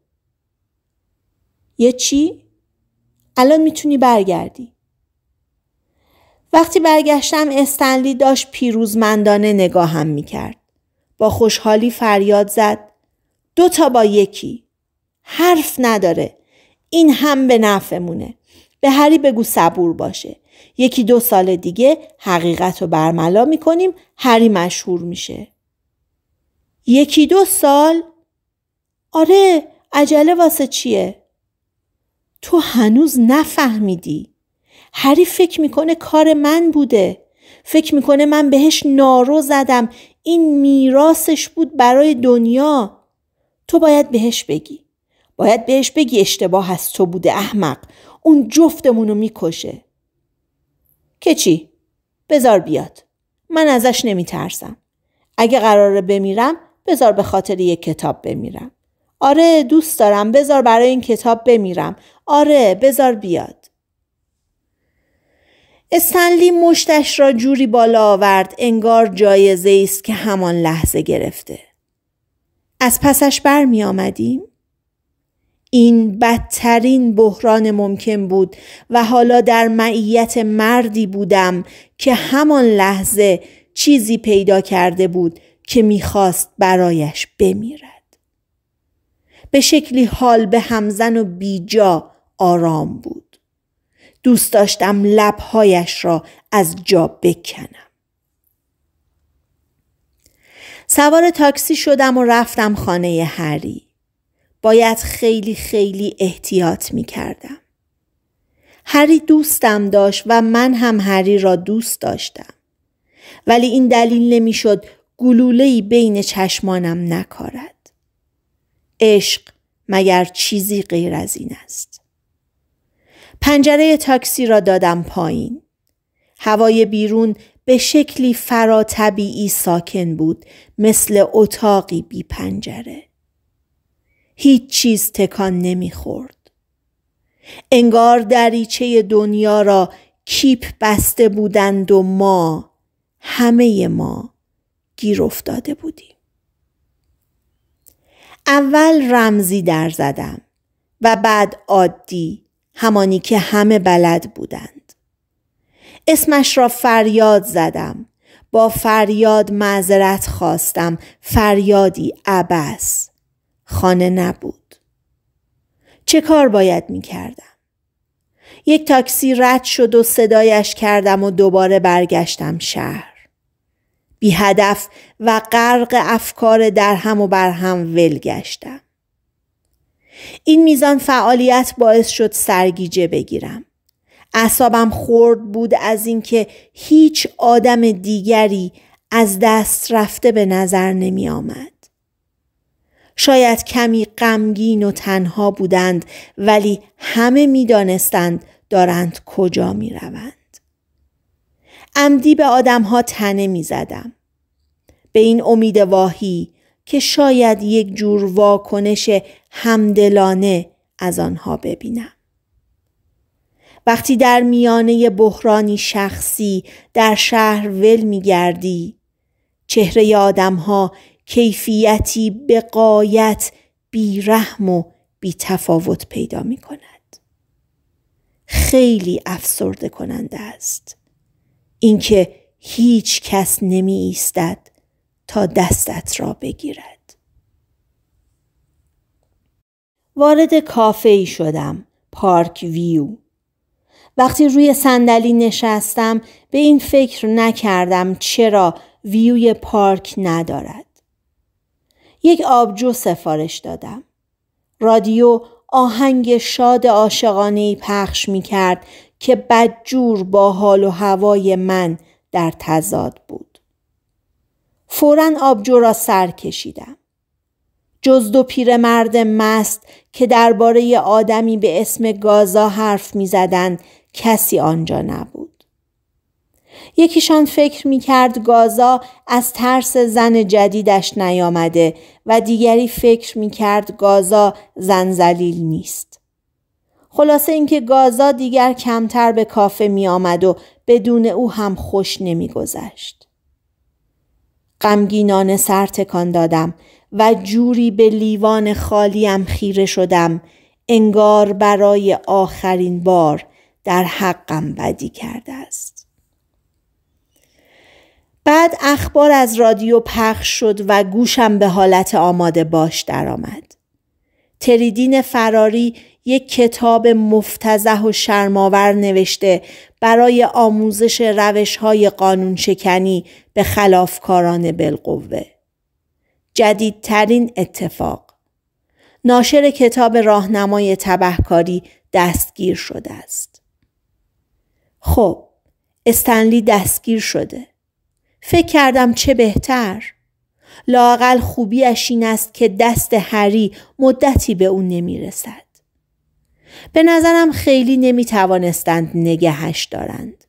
یه چی الان میتونی برگردی وقتی برگشتم استنلی داشت پیروزمندانه نگاهم میکرد با خوشحالی فریاد زد دو تا با یکی حرف نداره این هم به نفعمونه به هری بگو صبور باشه یکی دو سال دیگه حقیقت رو برملا میکنیم هری مشهور میشه. یکی دو سال؟ آره عجله واسه چیه؟ تو هنوز نفهمیدی. هری فکر میکنه کار من بوده. فکر میکنه من بهش نارو زدم. این میراسش بود برای دنیا. تو باید بهش بگی. باید بهش بگی اشتباه از تو بوده احمق. اون جفتمونو میکشه. که چی؟ بزار بیاد. من ازش نمی ترسم. اگه قراره بمیرم بزار به خاطر یک کتاب بمیرم. آره دوست دارم بزار برای این کتاب بمیرم. آره بزار بیاد. استنلی مشتش را جوری بالا آورد انگار جایزه است که همان لحظه گرفته. از پسش بر می آمدیم؟ این بدترین بحران ممکن بود و حالا در معیت مردی بودم که همان لحظه چیزی پیدا کرده بود که میخواست برایش بمیرد. به شکلی حال به همزن و بیجا آرام بود. دوست داشتم لبهایش را از جا بکنم. سوار تاکسی شدم و رفتم خانه هری. باید خیلی خیلی احتیاط می کردم. هری دوستم داشت و من هم هری را دوست داشتم. ولی این دلیل نمیشد گلوله‌ای بین چشمانم نکارد. عشق مگر چیزی غیر از این است. پنجره تاکسی را دادم پایین. هوای بیرون به شکلی فراتبیعی ساکن بود مثل اتاقی بی پنجره. هیچ چیز تکان نمیخورد. انگار دریچه دنیا را کیپ بسته بودند و ما همه ما گیر افتاده بودیم. اول رمزی در زدم و بعد عادی همانی که همه بلد بودند. اسمش را فریاد زدم. با فریاد معذرت خواستم. فریادی عبست. خانه نبود. چه کار باید می کردم؟ یک تاکسی رد شد و صدایش کردم و دوباره برگشتم شهر. بی هدف و غرق افکار در هم و بر هم ول گشتم. این میزان فعالیت باعث شد سرگیجه بگیرم. اعصابم خورد بود از اینکه هیچ آدم دیگری از دست رفته به نظر نمی آمد. شاید کمی غمگین و تنها بودند ولی همه میدانستند دارند کجا می روند. عمدی به آدمها تنه می زدم. به این امید واهی که شاید یک جور واکنش همدلانه از آنها ببینم. وقتی در میانه بحرانی شخصی در شهر ول می گردی چهره آدمها کیفیتی به قایت بیرحم و بیتفاوت پیدا می کند. خیلی افسرده کننده است. اینکه هیچ کس نمی ایستد تا دستت را بگیرد. وارد کافه شدم پارک ویو وقتی روی صندلی نشستم به این فکر نکردم چرا ویوی پارک ندارد یک آبجو سفارش دادم. رادیو آهنگ شاد عاشقانه پخش می کرد که بدجور با حال و هوای من در تضاد بود. فورا آبجو را سر کشیدم. جز دو پیرمرد مست که درباره آدمی به اسم گازا حرف میزدند کسی آنجا نبود. یکیشان فکر می کرد گازا از ترس زن جدیدش نیامده و دیگری فکر میکرد کرد گازا زن زلیل نیست. خلاصه اینکه گازا دیگر کمتر به کافه می و بدون او هم خوش نمیگذشت. گذشت. غمگینانه سر تکان دادم و جوری به لیوان خالیم خیره شدم انگار برای آخرین بار در حقم بدی کرده است. بعد اخبار از رادیو پخش شد و گوشم به حالت آماده باش درآمد. تریدین فراری یک کتاب مفتزه و شرماور نوشته برای آموزش روش های قانون شکنی به خلافکاران بالقوه. جدیدترین اتفاق ناشر کتاب راهنمای تبهکاری دستگیر شده است. خب، استنلی دستگیر شده. فکر کردم چه بهتر لاقل خوبیش این است که دست هری مدتی به او نمیرسد به نظرم خیلی نمی توانستند نگهش دارند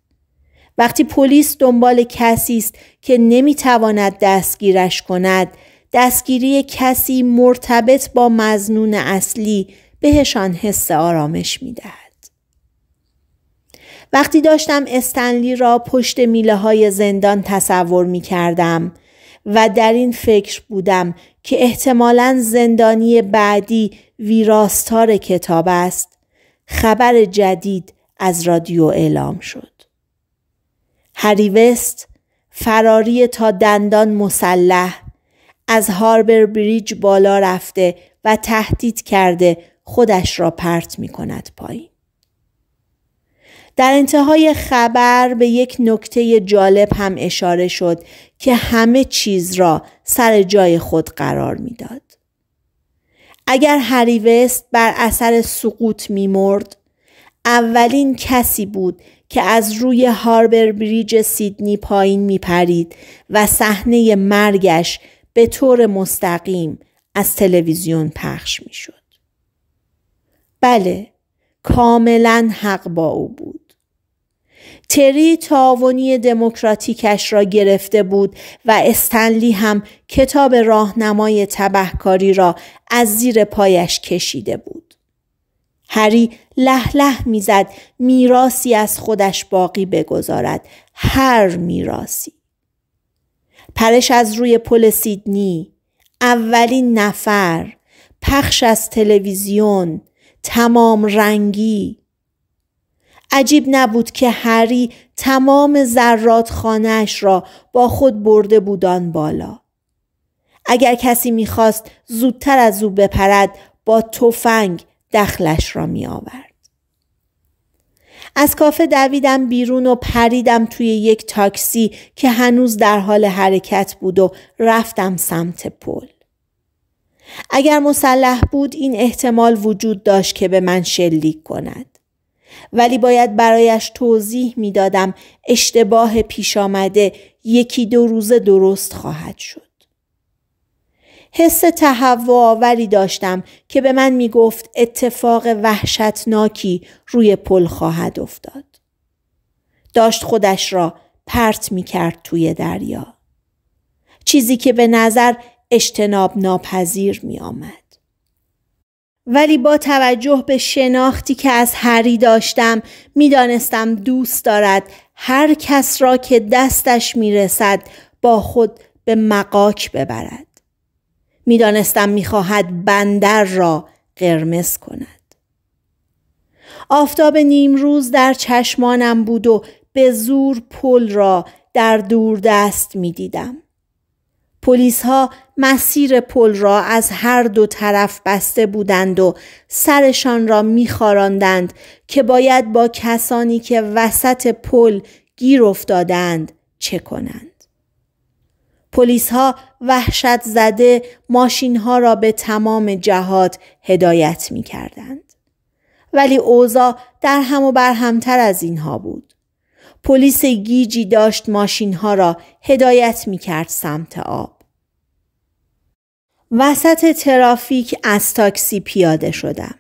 وقتی پلیس دنبال کسی است که نمیتواند دستگیرش کند دستگیری کسی مرتبط با مزنون اصلی بهشان حس آرامش میدهد وقتی داشتم استنلی را پشت میله های زندان تصور می کردم و در این فکر بودم که احتمالا زندانی بعدی ویراستار کتاب است خبر جدید از رادیو اعلام شد هریوست فراری تا دندان مسلح از هاربر بریج بالا رفته و تهدید کرده خودش را پرت می کند پایین در انتهای خبر به یک نکته جالب هم اشاره شد که همه چیز را سر جای خود قرار میداد. اگر هریوست بر اثر سقوط میمرد اولین کسی بود که از روی هاربر بریج سیدنی پایین می پرید و صحنه مرگش به طور مستقیم از تلویزیون پخش میشد. بله کاملا حق با او بود. تری تعاونی دموکراتیکش را گرفته بود و استنلی هم کتاب راهنمای تبهکاری را از زیر پایش کشیده بود. هری لح لح میزد میراسی از خودش باقی بگذارد هر میراسی پرش از روی پل سیدنی اولین نفر پخش از تلویزیون تمام رنگی عجیب نبود که هری تمام ذرات خانهش را با خود برده بودان بالا. اگر کسی میخواست زودتر از او بپرد با تفنگ دخلش را می از کافه دویدم بیرون و پریدم توی یک تاکسی که هنوز در حال حرکت بود و رفتم سمت پل. اگر مسلح بود این احتمال وجود داشت که به من شلیک کند. ولی باید برایش توضیح میدادم اشتباه پیش آمده یکی دو روزه درست خواهد شد. حس تهوع آوری داشتم که به من می گفت اتفاق وحشتناکی روی پل خواهد افتاد. داشت خودش را پرت میکرد توی دریا. چیزی که به نظر اجتناب ناپذیر می آمد. ولی با توجه به شناختی که از هری داشتم میدانستم دوست دارد هر کس را که دستش میرسد با خود به مقاک ببرد میدانستم میخواهد بندر را قرمز کند آفتاب نیمروز در چشمانم بود و به زور پل را در دور دست می پلیس ها مسیر پل را از هر دو طرف بسته بودند و سرشان را میخواراندند که باید با کسانی که وسط پل گیر افتادند چه کنند پلیس ها وحشت زده ماشین ها را به تمام جهات هدایت می کردند. ولی اوزا در هم و برهمتر از اینها بود. پلیس گیجی داشت ماشین ها را هدایت می کرد سمت آب. وسط ترافیک از تاکسی پیاده شدم.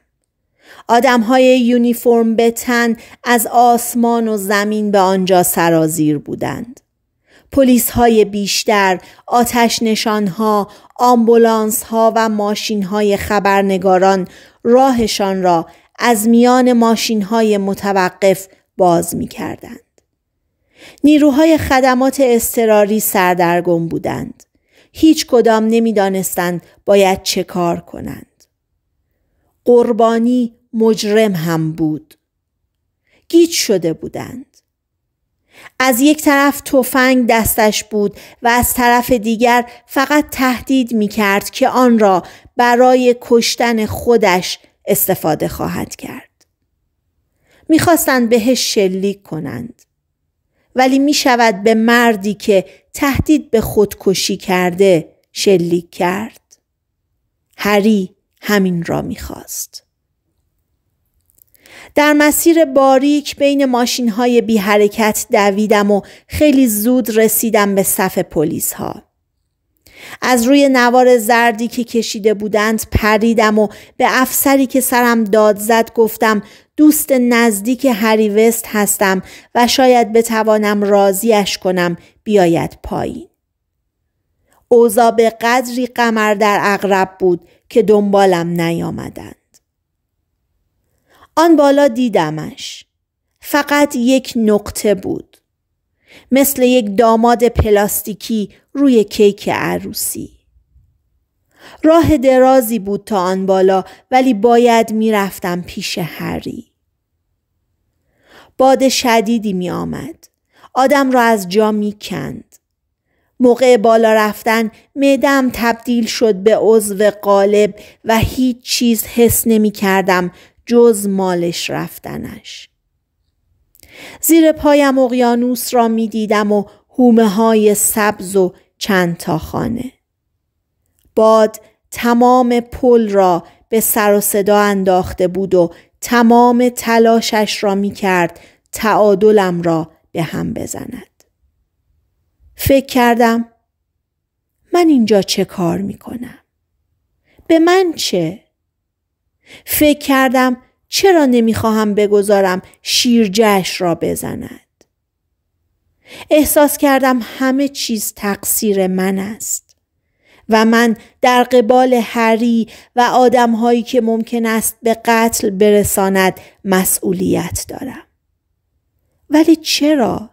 آدم های یونیفرم به تن از آسمان و زمین به آنجا سرازیر بودند. پلیس های بیشتر، آتش نشان ها، آمبولانس ها و ماشین های خبرنگاران راهشان را از میان ماشین های متوقف باز می کردند. نیروهای خدمات اضطراری سردرگم بودند. هیچ کدام نمیدانستند باید چه کار کنند. قربانی مجرم هم بود. گیج شده بودند. از یک طرف تفنگ دستش بود و از طرف دیگر فقط تهدید می کرد که آن را برای کشتن خودش استفاده خواهد کرد. میخواستند بهش شلیک کنند. ولی می شود به مردی که تهدید به خودکشی کرده شلیک کرد. هری همین را میخواست. در مسیر باریک بین ماشین های بی حرکت دویدم و خیلی زود رسیدم به صف پلیس ها. از روی نوار زردی که کشیده بودند پریدم و به افسری که سرم داد زد گفتم دوست نزدیک هری وست هستم و شاید بتوانم راضیش کنم بیاید پایین. اوزا به قدری قمر در اغرب بود که دنبالم نیامدند. آن بالا دیدمش. فقط یک نقطه بود. مثل یک داماد پلاستیکی روی کیک عروسی. راه درازی بود تا آن بالا ولی باید میرفتم پیش هری. باد شدیدی می آمد. آدم را از جا می کند. موقع بالا رفتن معدم تبدیل شد به عضو قالب و هیچ چیز حس نمی کردم جز مالش رفتنش. زیر پایم اقیانوس را می دیدم و هومه های سبز و چند تا خانه. باد تمام پل را به سر و صدا انداخته بود و تمام تلاشش را می کرد تعادلم را به هم بزند. فکر کردم من اینجا چه کار می کنم؟ به من چه؟ فکر کردم چرا نمیخواهم بگذارم شیرجهش را بزند؟ احساس کردم همه چیز تقصیر من است. و من در قبال هری و آدمهایی که ممکن است به قتل برساند مسئولیت دارم. ولی چرا؟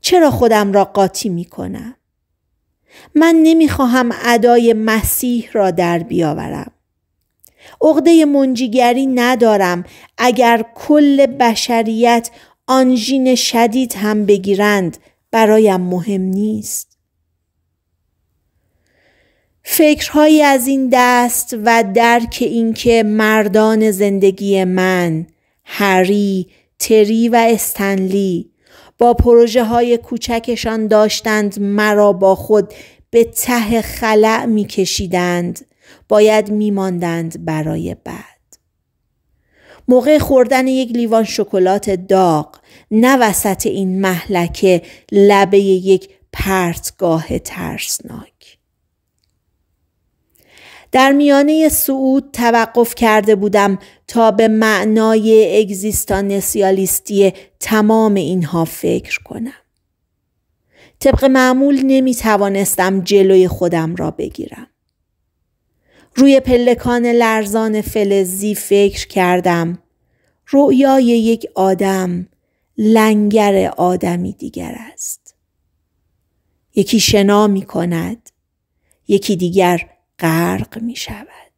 چرا خودم را قاطی می کنم؟ من نمیخواهم ادای مسیح را در بیاورم. عقده منجیگری ندارم اگر کل بشریت آنژین شدید هم بگیرند برایم مهم نیست. فکرهایی از این دست و درک اینکه مردان زندگی من هری، تری و استنلی با پروژه های کوچکشان داشتند مرا با خود به ته خلع می کشیدند. باید می ماندند برای بعد. موقع خوردن یک لیوان شکلات داغ نه وسط این محلکه لبه یک پرتگاه ترسناک. در میانه سعود توقف کرده بودم تا به معنای اگزیستانسیالیستی تمام اینها فکر کنم. طبق معمول نمی توانستم جلوی خودم را بگیرم. روی پلکان لرزان فلزی فکر کردم. رویای یک آدم لنگر آدمی دیگر است. یکی شنا می کند. یکی دیگر غرق می شود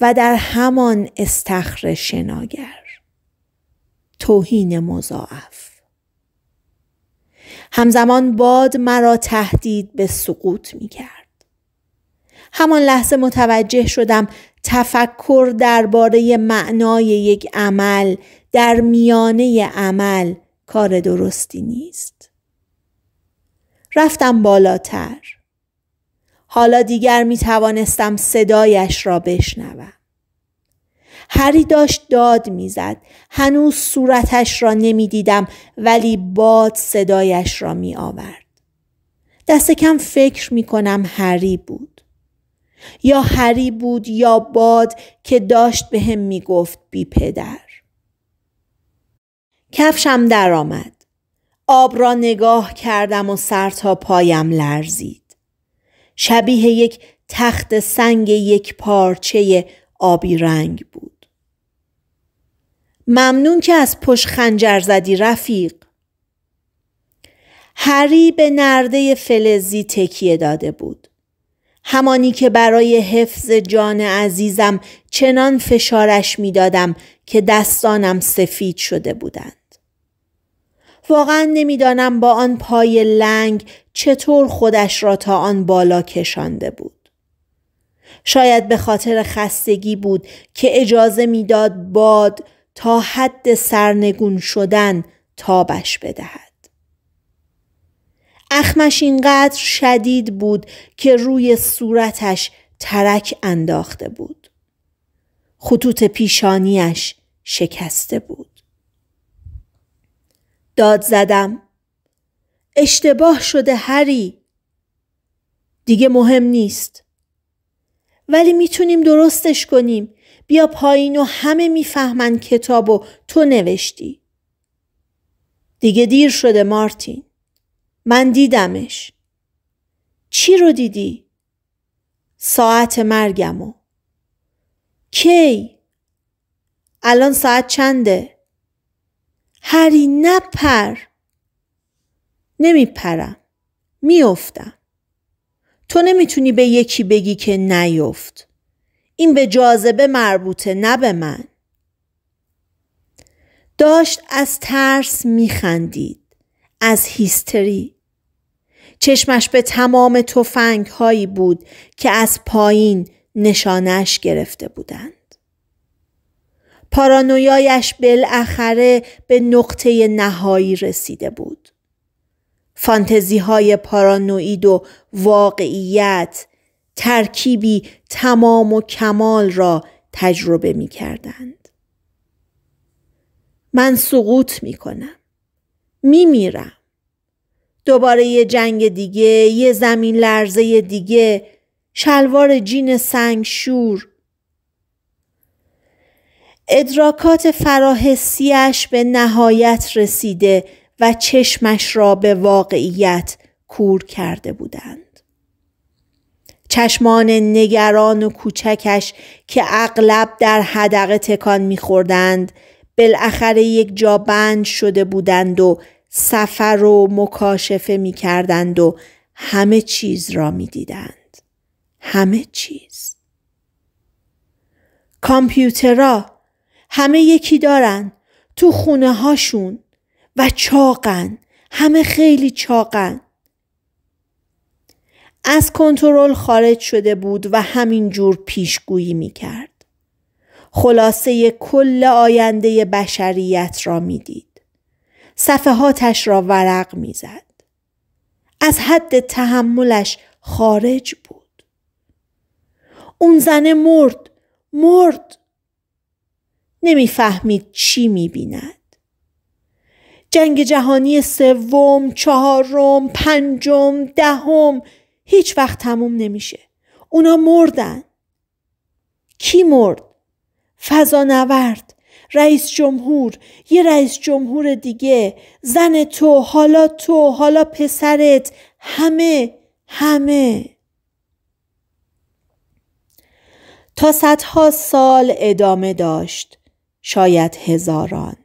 و در همان استخر شناگر توهین مضاعف همزمان باد مرا تهدید به سقوط می کرد. همان لحظه متوجه شدم تفکر درباره معنای یک عمل در میانه عمل کار درستی نیست. رفتم بالاتر. حالا دیگر می توانستم صدایش را بشنوم. هری داشت داد میزد هنوز صورتش را نمیدیدم ولی باد صدایش را می آورد. دست کم فکر می کنم هری بود. یا هری بود یا باد که داشت به هم می گفت بی پدر. کفشم درآمد. آب را نگاه کردم و سر تا پایم لرزید. شبیه یک تخت سنگ یک پارچه آبی رنگ بود. ممنون که از پشت خنجر زدی رفیق. هری به نرده فلزی تکیه داده بود. همانی که برای حفظ جان عزیزم چنان فشارش میدادم که دستانم سفید شده بودند. واقعا نمیدانم با آن پای لنگ چطور خودش را تا آن بالا کشانده بود. شاید به خاطر خستگی بود که اجازه میداد باد تا حد سرنگون شدن تابش بدهد. اخمش اینقدر شدید بود که روی صورتش ترک انداخته بود. خطوط پیشانیش شکسته بود. داد زدم اشتباه شده هری دیگه مهم نیست ولی میتونیم درستش کنیم بیا پایین و همه میفهمن کتاب و تو نوشتی دیگه دیر شده مارتین من دیدمش چی رو دیدی؟ ساعت مرگمو کی؟ الان ساعت چنده؟ هری نپر نمیپرم میافتم تو نمیتونی به یکی بگی که نیفت این به جاذبه مربوطه نه به من داشت از ترس میخندید از هیستری چشمش به تمام تفنگ هایی بود که از پایین نشانش گرفته بودند پارانویایش بالاخره به نقطه نهایی رسیده بود. فانتزی های پارانوید و واقعیت ترکیبی تمام و کمال را تجربه می کردند. من سقوط می کنم. می میرم. دوباره یه جنگ دیگه، یه زمین لرزه دیگه، شلوار جین سنگ شور، ادراکات فراحسیش به نهایت رسیده و چشمش را به واقعیت کور کرده بودند. چشمان نگران و کوچکش که اغلب در حدقه تکان میخوردند بالاخره یک جا بند شده بودند و سفر و مکاشفه میکردند و همه چیز را میدیدند همه چیز کامپیوترها همه یکی دارن تو خونه هاشون و چاقن همه خیلی چاقن از کنترل خارج شده بود و همین جور پیشگویی می کرد. خلاصه کل آینده بشریت را میدید. صفحاتش را ورق میزد. از حد تحملش خارج بود. اون زنه مرد مرد نمیفهمید چی میبیند. جنگ جهانی سوم، چهارم، پنجم، دهم هیچ وقت تموم نمیشه. اونا مردن. کی مرد؟ نورد رئیس جمهور، یه رئیس جمهور دیگه، زن تو، حالا تو، حالا پسرت، همه، همه. تا صدها سال ادامه داشت. شاید هزاران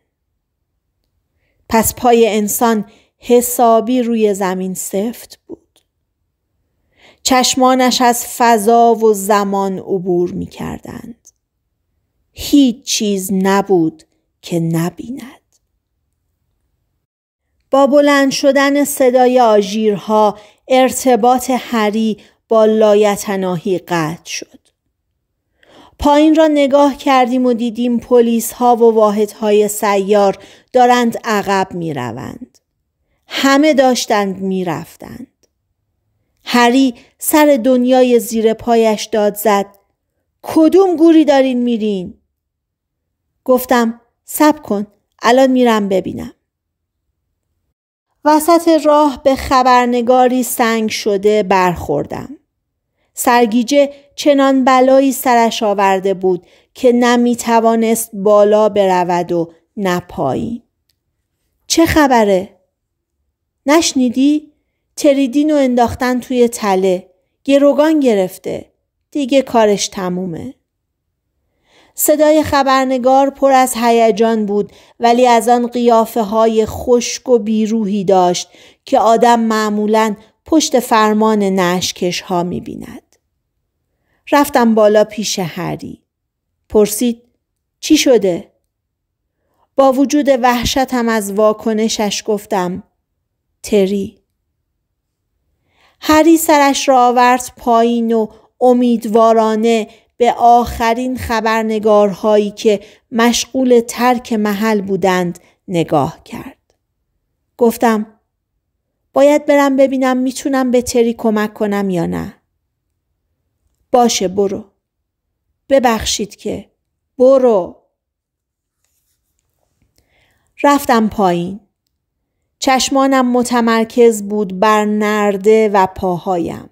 پس پای انسان حسابی روی زمین سفت بود چشمانش از فضا و زمان عبور می کردند. هیچ چیز نبود که نبیند با بلند شدن صدای آژیرها ارتباط هری با لایتناهی قطع شد پایین را نگاه کردیم و دیدیم پلیس ها و واحدهای سیار دارند عقب می روند. همه داشتند می رفتند. هری سر دنیای زیر پایش داد زد. کدوم گوری دارین میرین؟ گفتم سب کن الان میرم ببینم. وسط راه به خبرنگاری سنگ شده برخوردم. سرگیجه چنان بلایی سرش آورده بود که نه توانست بالا برود و نه چه خبره؟ نشنیدی؟ تریدین و انداختن توی تله. گروگان گرفته. دیگه کارش تمومه. صدای خبرنگار پر از هیجان بود ولی از آن قیافه های خشک و بیروحی داشت که آدم معمولا پشت فرمان نشکش ها رفتم بالا پیش هری. پرسید چی شده؟ با وجود وحشتم از واکنشش گفتم تری. هری سرش را آورد پایین و امیدوارانه به آخرین خبرنگارهایی که مشغول ترک محل بودند نگاه کرد. گفتم باید برم ببینم میتونم به تری کمک کنم یا نه. باشه برو. ببخشید که برو. رفتم پایین. چشمانم متمرکز بود بر نرده و پاهایم.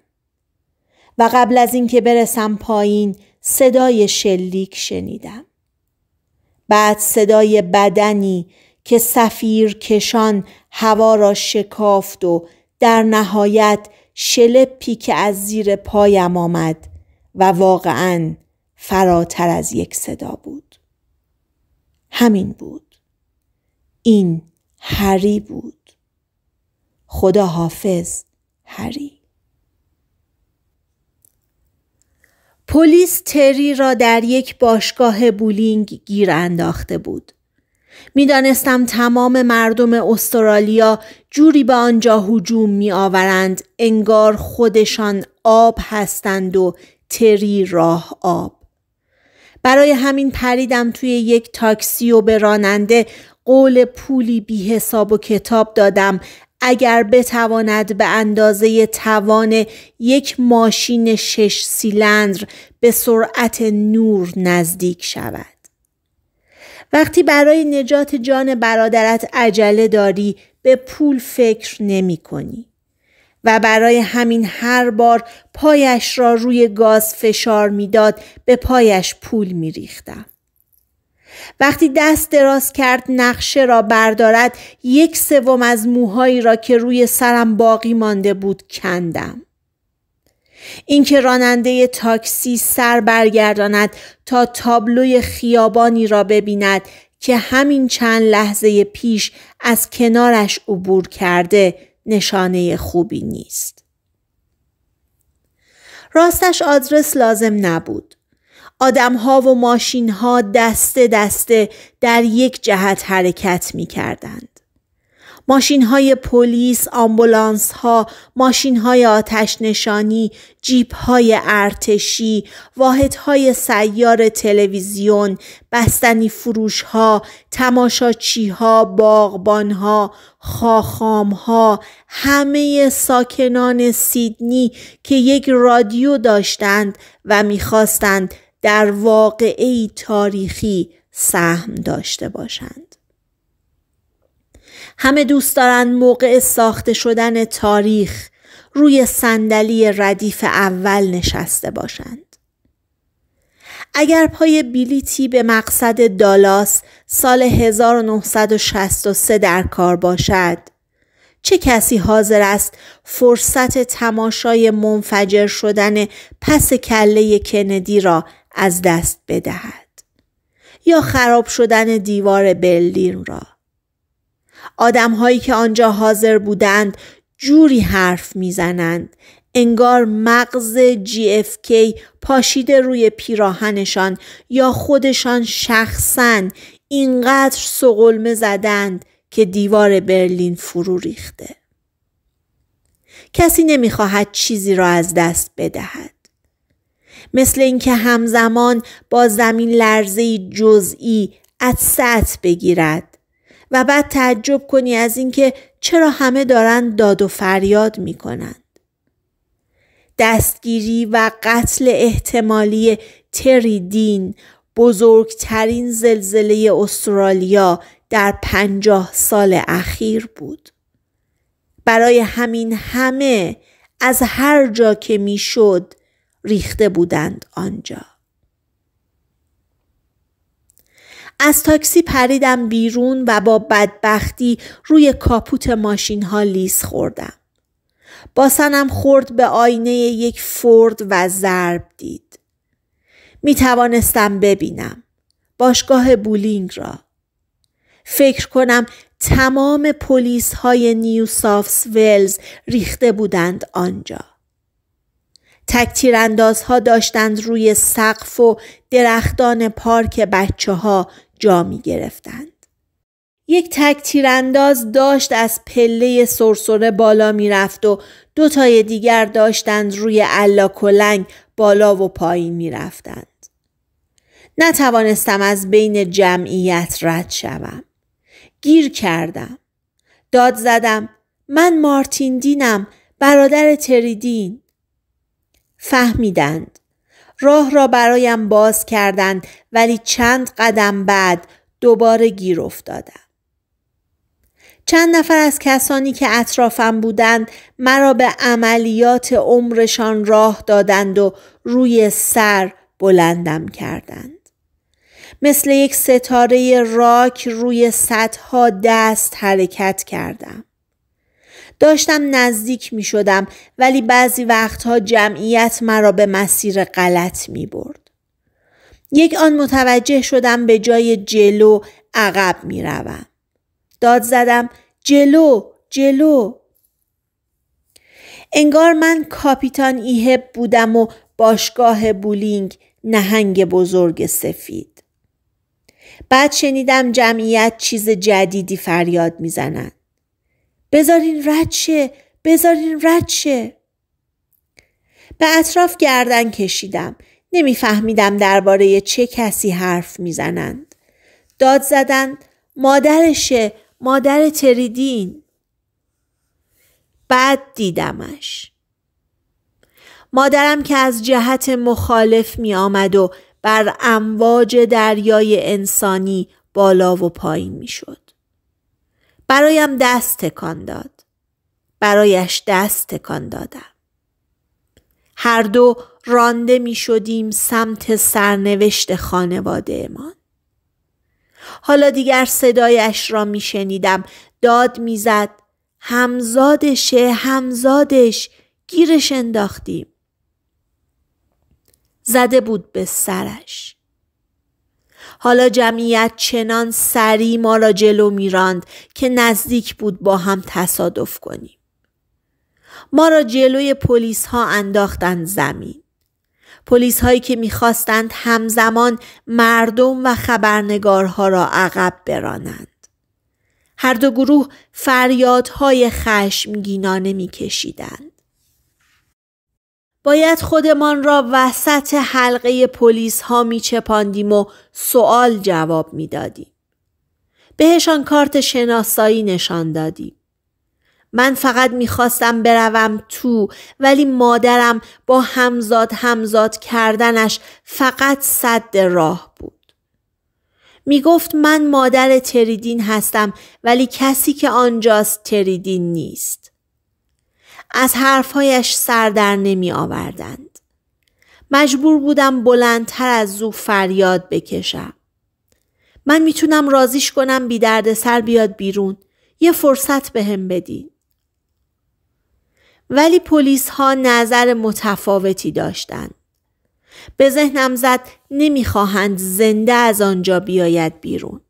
و قبل از اینکه برسم پایین صدای شلیک شنیدم. بعد صدای بدنی که سفیر کشان هوا را شکافت و در نهایت شلپی که از زیر پایم آمد و واقعا فراتر از یک صدا بود. همین بود. این هری بود. خدا حافظ هری. پلیس تری را در یک باشگاه بولینگ گیر انداخته بود. میدانستم تمام مردم استرالیا جوری به آنجا هجوم می آورند انگار خودشان آب هستند و تری راه آب برای همین پریدم توی یک تاکسی و به راننده قول پولی بی حساب و کتاب دادم اگر بتواند به اندازه توان یک ماشین شش سیلندر به سرعت نور نزدیک شود. وقتی برای نجات جان برادرت عجله داری به پول فکر نمی کنی. و برای همین هر بار پایش را روی گاز فشار میداد به پایش پول می ریختم. وقتی دست دراز کرد نقشه را بردارد یک سوم از موهایی را که روی سرم باقی مانده بود کندم. اینکه راننده تاکسی سر برگرداند تا تابلوی خیابانی را ببیند که همین چند لحظه پیش از کنارش عبور کرده نشانه خوبی نیست. راستش آدرس لازم نبود. آدم ها و ماشین ها دسته دسته در یک جهت حرکت می کردند. ماشین های پلیس، آمبولانس ها، ماشین های آتش نشانی، های ارتشی، واحد های سیار تلویزیون، بستنی فروش ها، تماشاچی ها، باغبان ها، خاخام ها، همه ساکنان سیدنی که یک رادیو داشتند و میخواستند در واقعی تاریخی سهم داشته باشند. همه دوست دارن موقع ساخته شدن تاریخ روی صندلی ردیف اول نشسته باشند. اگر پای بیلیتی به مقصد دالاس سال 1963 در کار باشد، چه کسی حاضر است فرصت تماشای منفجر شدن پس کله کندی را از دست بدهد یا خراب شدن دیوار برلین را آدمهایی که آنجا حاضر بودند جوری حرف میزنند انگار مغز کی پاشیده روی پیراهنشان یا خودشان شخصا اینقدر سقلمه زدند که دیوار برلین فرو ریخته. کسی نمیخواهد چیزی را از دست بدهد. مثل اینکه همزمان با زمین لرزه جزئی از سطح بگیرد و بعد تعجب کنی از اینکه چرا همه دارند داد و فریاد می کنند. دستگیری و قتل احتمالی تریدین بزرگترین زلزله استرالیا در پنجاه سال اخیر بود. برای همین همه از هر جا که میشد ریخته بودند آنجا. از تاکسی پریدم بیرون و با بدبختی روی کاپوت ماشین ها لیس خوردم. باسنم خورد به آینه یک فورد و ضرب دید. می توانستم ببینم. باشگاه بولینگ را. فکر کنم تمام پلیس های نیو سافس ولز ریخته بودند آنجا. ها داشتند روی سقف و درختان پارک بچه ها جا می گرفتند. یک تک تیرانداز داشت از پله سرسره بالا میرفت و دو تای دیگر داشتند روی علا کلنگ بالا و پایین میرفتند. نتوانستم از بین جمعیت رد شوم. گیر کردم. داد زدم. من مارتین دینم. برادر تریدین. فهمیدند. راه را برایم باز کردند ولی چند قدم بعد دوباره گیر افتادم. چند نفر از کسانی که اطرافم بودند مرا به عملیات عمرشان راه دادند و روی سر بلندم کردند. مثل یک ستاره راک روی سطح دست حرکت کردم. داشتم نزدیک می شدم ولی بعضی وقتها جمعیت مرا به مسیر غلط می برد. یک آن متوجه شدم به جای جلو عقب می روم. داد زدم جلو جلو انگار من کاپیتان ایهب بودم و باشگاه بولینگ نهنگ بزرگ سفید. بعد شنیدم جمعیت چیز جدیدی فریاد میزنند. بذارین رد شه بذارین رد شه به اطراف گردن کشیدم نمیفهمیدم درباره چه کسی حرف میزنند داد زدند مادرشه مادر تریدین بعد دیدمش مادرم که از جهت مخالف می آمد و بر امواج دریای انسانی بالا و پایین می شد. برایم دست تکان داد. برایش دست تکان دادم. هر دو رانده می شدیم سمت سرنوشت خانواده من. حالا دیگر صدایش را می شنیدم. داد میزد همزادشه همزادش گیرش انداختیم. زده بود به سرش. حالا جمعیت چنان سریع ما را جلو میراند که نزدیک بود با هم تصادف کنیم ما را جلوی پلیس ها انداختند زمین پلیس هایی که میخواستند همزمان مردم و خبرنگارها را عقب برانند هر دو گروه فریادهای خشمگینانه میکشیدند باید خودمان را وسط حلقه پلیس ها می چپاندیم و سوال جواب می دادیم. بهشان کارت شناسایی نشان دادیم. من فقط میخواستم بروم تو ولی مادرم با همزاد همزاد کردنش فقط صد راه بود. میگفت من مادر تریدین هستم ولی کسی که آنجاست تریدین نیست. از حرفهایش سر در نمی آوردند. مجبور بودم بلندتر از زو فریاد بکشم. من میتونم رازیش کنم بی درد سر بیاد بیرون. یه فرصت به هم بدین. ولی پلیس ها نظر متفاوتی داشتند. به ذهنم زد نمیخواهند زنده از آنجا بیاید بیرون.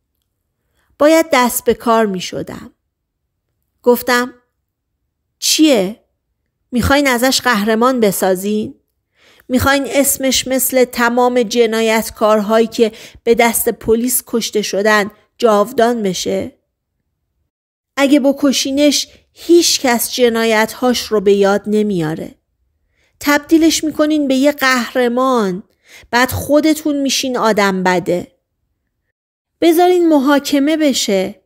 باید دست به کار می گفتم چیه؟ میخواین ازش قهرمان بسازین؟ میخواین اسمش مثل تمام جنایتکارهایی که به دست پلیس کشته شدن جاودان بشه؟ اگه بکشینش هیچ کس جنایتهاش رو به یاد نمیاره. تبدیلش میکنین به یه قهرمان بعد خودتون میشین آدم بده. بذارین محاکمه بشه.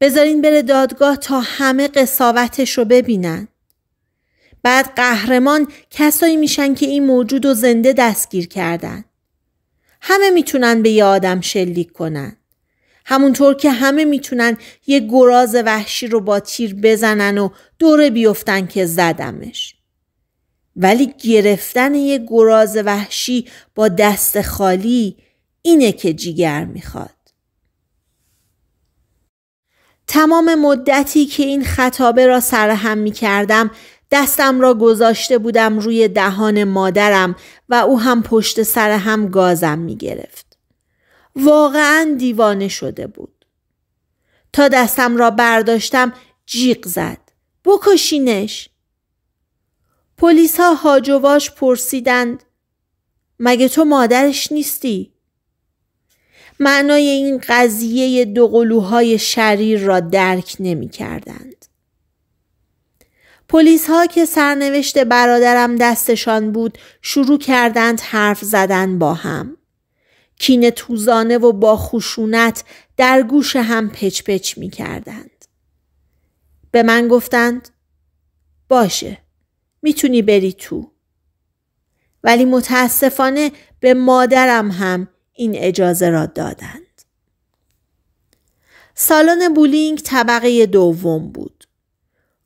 بذارین بره دادگاه تا همه قصاوتش رو ببینن. بعد قهرمان کسایی میشن که این موجود و زنده دستگیر کردن. همه میتونن به یه آدم شلیک کنن. همونطور که همه میتونن یه گراز وحشی رو با تیر بزنن و دوره بیفتن که زدمش. ولی گرفتن یه گراز وحشی با دست خالی اینه که جیگر میخواد. تمام مدتی که این خطابه را سرهم می کردم دستم را گذاشته بودم روی دهان مادرم و او هم پشت سر هم گازم می گرفت. واقعا دیوانه شده بود. تا دستم را برداشتم جیغ زد. بکشینش. پلیس ها هاجواش پرسیدند مگه تو مادرش نیستی؟ معنای این قضیه دو قلوهای شریر را درک نمی پلیس ها که سرنوشت برادرم دستشان بود شروع کردند حرف زدن با هم. کین توزانه و با خشونت در گوش هم پچ پچ می کردند. به من گفتند باشه میتونی بری تو. ولی متاسفانه به مادرم هم این اجازه را دادند. سالن بولینگ طبقه دوم بود.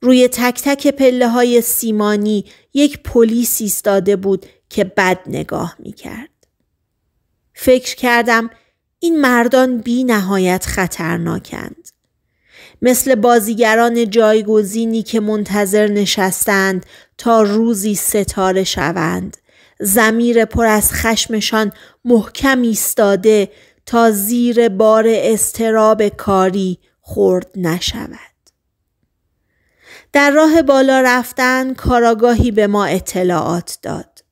روی تک تک پله های سیمانی یک پلیس ایستاده بود که بد نگاه می فکر کردم این مردان بی نهایت خطرناکند. مثل بازیگران جایگزینی که منتظر نشستند تا روزی ستاره شوند. زمیر پر از خشمشان محکم ایستاده تا زیر بار استراب کاری خورد نشود. در راه بالا رفتن کاراگاهی به ما اطلاعات داد.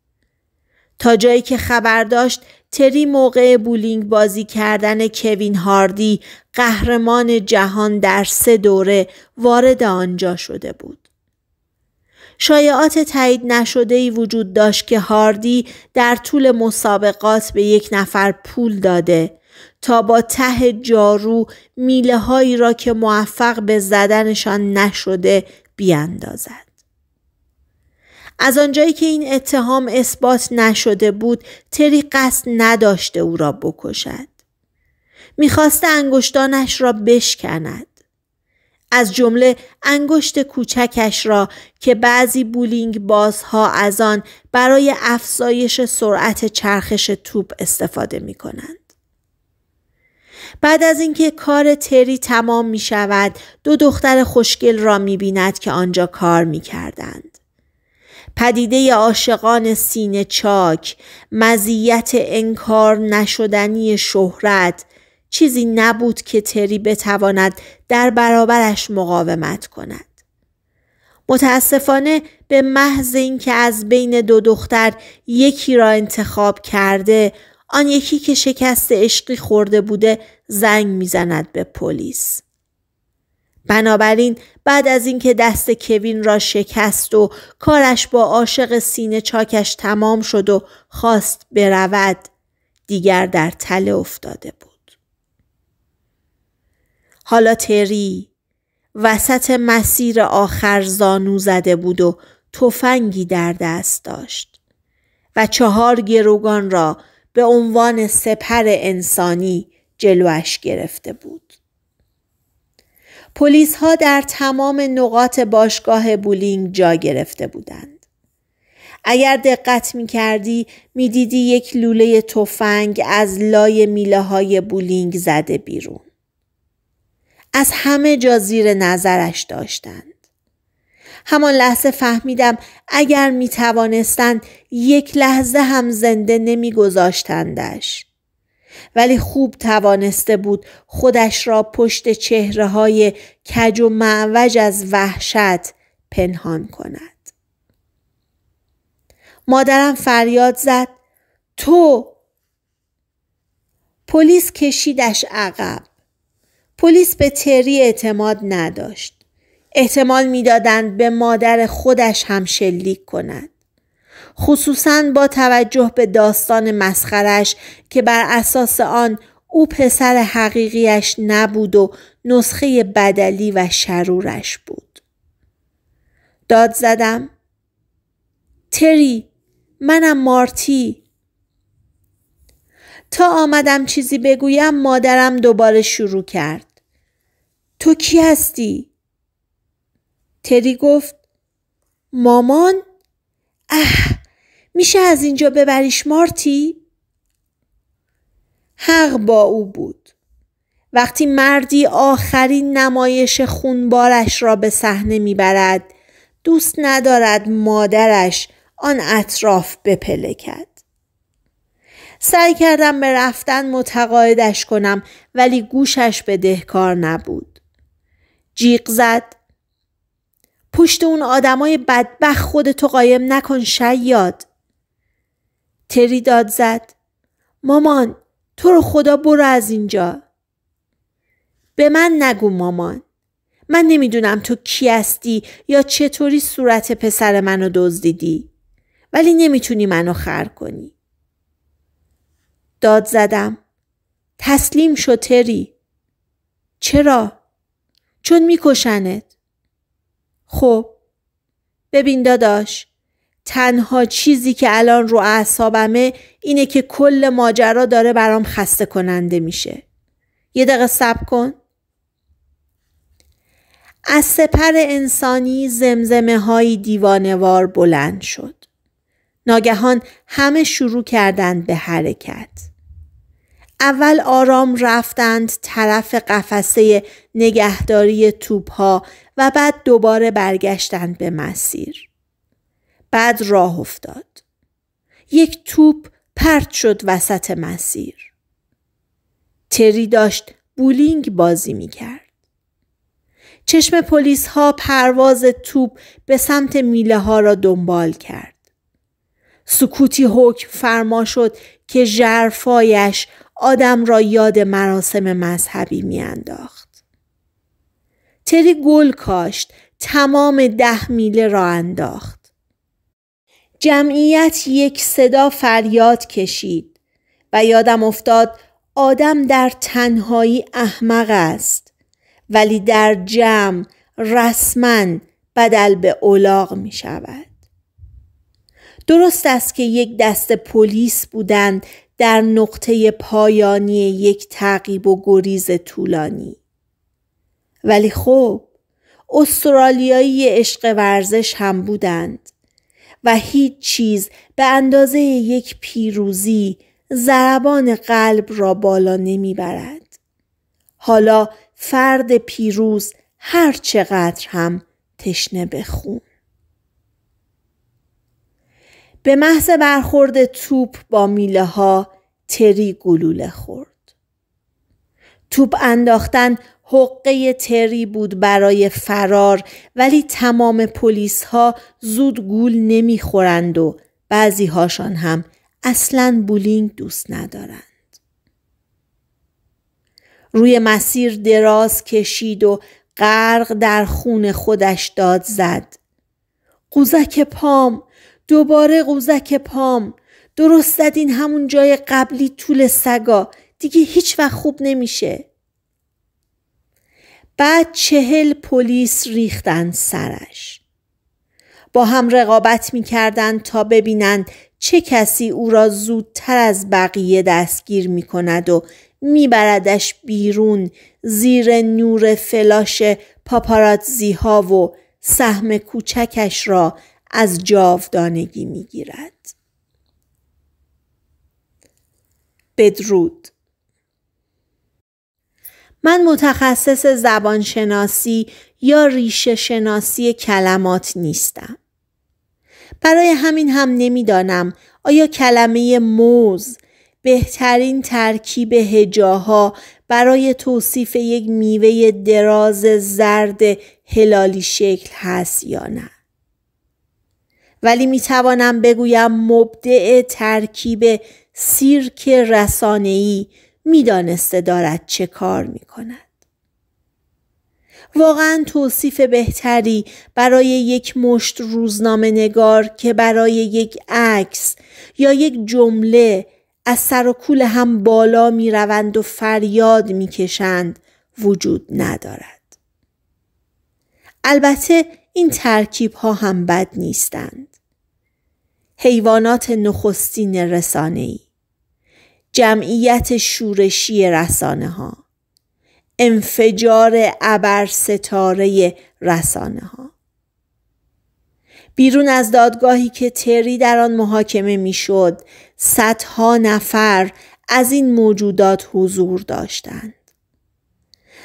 تا جایی که خبر داشت تری موقع بولینگ بازی کردن کوین هاردی قهرمان جهان در سه دوره وارد آنجا شده بود. شایعات تایید نشده‌ای وجود داشت که هاردی در طول مسابقات به یک نفر پول داده تا با ته جارو میله هایی را که موفق به زدنشان نشده بیاندازد. از آنجایی که این اتهام اثبات نشده بود تری قصد نداشته او را بکشد. میخواست انگشتانش را بشکند. از جمله انگشت کوچکش را که بعضی بولینگ بازها از آن برای افزایش سرعت چرخش توپ استفاده می بعد از اینکه کار تری تمام می شود دو دختر خوشگل را می بیند که آنجا کار می کردند. پدیده عاشقان سینه چاک، مزیت انکار نشدنی شهرت، چیزی نبود که تری بتواند در برابرش مقاومت کند. متاسفانه به محض اینکه از بین دو دختر یکی را انتخاب کرده آن یکی که شکست عشقی خورده بوده زنگ میزند به پلیس. بنابراین بعد از اینکه دست کوین را شکست و کارش با عاشق سینه چاکش تمام شد و خواست برود دیگر در تله افتاده بود. حالا تری وسط مسیر آخر زانو زده بود و تفنگی در دست داشت و چهار گروگان را به عنوان سپر انسانی جلوش گرفته بود. پلیس ها در تمام نقاط باشگاه بولینگ جا گرفته بودند. اگر دقت می کردی می دیدی یک لوله تفنگ از لای میله های بولینگ زده بیرون. از همه جا زیر نظرش داشتند. همان لحظه فهمیدم اگر می توانستند یک لحظه هم زنده نمی گذاشتندش. ولی خوب توانسته بود خودش را پشت چهره های کج و معوج از وحشت پنهان کند. مادرم فریاد زد تو پلیس کشیدش عقب پلیس به تری اعتماد نداشت احتمال میدادند به مادر خودش هم شلیک کند خصوصا با توجه به داستان مسخرش که بر اساس آن او پسر حقیقیش نبود و نسخه بدلی و شرورش بود داد زدم تری منم مارتی تا آمدم چیزی بگویم مادرم دوباره شروع کرد تو کی هستی؟ تری گفت مامان اه میشه از اینجا ببریش مارتی؟ حق با او بود. وقتی مردی آخرین نمایش خونبارش را به صحنه میبرد دوست ندارد مادرش آن اطراف بپلکد. سعی کردم به رفتن متقاعدش کنم ولی گوشش به دهکار نبود. جیغ زد پشت اون آدمای بدبخ خودتو قایم نکن شیاد تری داد زد مامان تو رو خدا برو از اینجا به من نگو مامان من نمیدونم تو کی هستی یا چطوری صورت پسر منو دزدیدی ولی نمیتونی منو خر کنی داد زدم تسلیم شو تری چرا چون میکشنت خب ببین داداش تنها چیزی که الان رو اعصابمه اینه که کل ماجرا داره برام خسته کننده میشه یه دقیقه صبر کن از سپر انسانی زمزمه های دیوانوار بلند شد ناگهان همه شروع کردند به حرکت اول آرام رفتند طرف قفسه نگهداری ها، و بعد دوباره برگشتند به مسیر. بعد راه افتاد. یک توپ پرت شد وسط مسیر. تری داشت بولینگ بازی می کرد. چشم پلیس ها پرواز توپ به سمت میله ها را دنبال کرد. سکوتی حکم فرما شد که جرفایش آدم را یاد مراسم مذهبی میانداخت. تری گل کاشت تمام ده میله را انداخت جمعیت یک صدا فریاد کشید و یادم افتاد آدم در تنهایی احمق است ولی در جمع رسما بدل به اولاغ می شود. درست است که یک دست پلیس بودند در نقطه پایانی یک تعقیب و گریز طولانی. ولی خب استرالیایی عشق ورزش هم بودند و هیچ چیز به اندازه یک پیروزی زربان قلب را بالا نمی برد. حالا فرد پیروز هر چقدر هم تشنه به خون. به محض برخورد توپ با میله ها تری گلوله خورد. توپ انداختن حقه تری بود برای فرار ولی تمام پلیس ها زود گول نمیخورند و بعضی هاشان هم اصلا بولینگ دوست ندارند. روی مسیر دراز کشید و غرق در خون خودش داد زد. قوزک پام دوباره قوزک پام درست زدین همون جای قبلی طول سگا دیگه هیچ وقت خوب نمیشه. بعد چهل پلیس ریختن سرش با هم رقابت میکردند تا ببینند چه کسی او را زودتر از بقیه دستگیر می کند و میبردش بیرون زیر نور فلاش پاپاراتزی و سهم کوچکش را از جاودانگی میگیرد بدرود من متخصص زبانشناسی یا ریشه شناسی کلمات نیستم. برای همین هم نمیدانم آیا کلمه موز بهترین ترکیب هجاها برای توصیف یک میوه دراز زرد هلالی شکل هست یا نه. ولی می توانم بگویم مبدع ترکیب سیرک رسانه‌ای میدانسته دارد چه کار می کند. واقعا توصیف بهتری برای یک مشت روزنامه نگار که برای یک عکس یا یک جمله از سر و کول هم بالا می روند و فریاد می کشند وجود ندارد. البته این ترکیب ها هم بد نیستند. حیوانات نخستین رسانه ای جمعیت شورشی رسانه ها انفجار ابر ستاره رسانه ها بیرون از دادگاهی که تری در آن محاکمه میشد صدها نفر از این موجودات حضور داشتند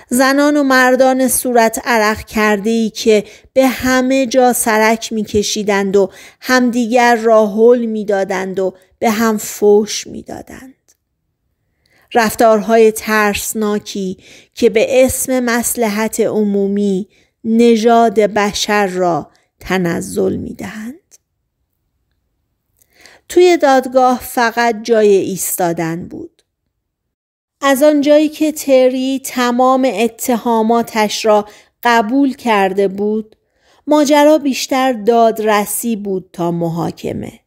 زنان و مردان صورت عرق کرده ای که به همه جا سرک میکشیدند و همدیگر را حل میدادند و به هم فوش میدادند رفتارهای ترسناکی که به اسم مسلحت عمومی نژاد بشر را تنزل می دهند. توی دادگاه فقط جای ایستادن بود. از آنجایی که تری تمام اتهاماتش را قبول کرده بود، ماجرا بیشتر دادرسی بود تا محاکمه.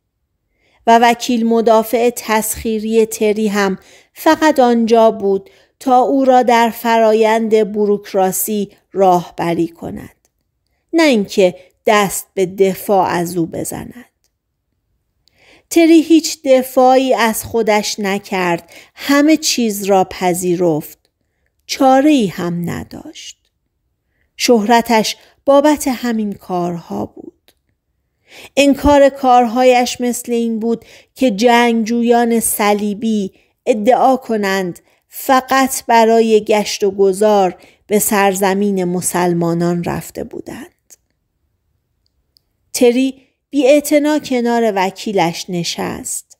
و وکیل مدافع تسخیری تری هم فقط آنجا بود تا او را در فرایند بروکراسی راهبری کند نه اینکه دست به دفاع از او بزند تری هیچ دفاعی از خودش نکرد همه چیز را پذیرفت چاره هم نداشت شهرتش بابت همین کارها بود انکار کارهایش مثل این بود که جنگجویان صلیبی ادعا کنند فقط برای گشت و گذار به سرزمین مسلمانان رفته بودند. تری بی کنار وکیلش نشست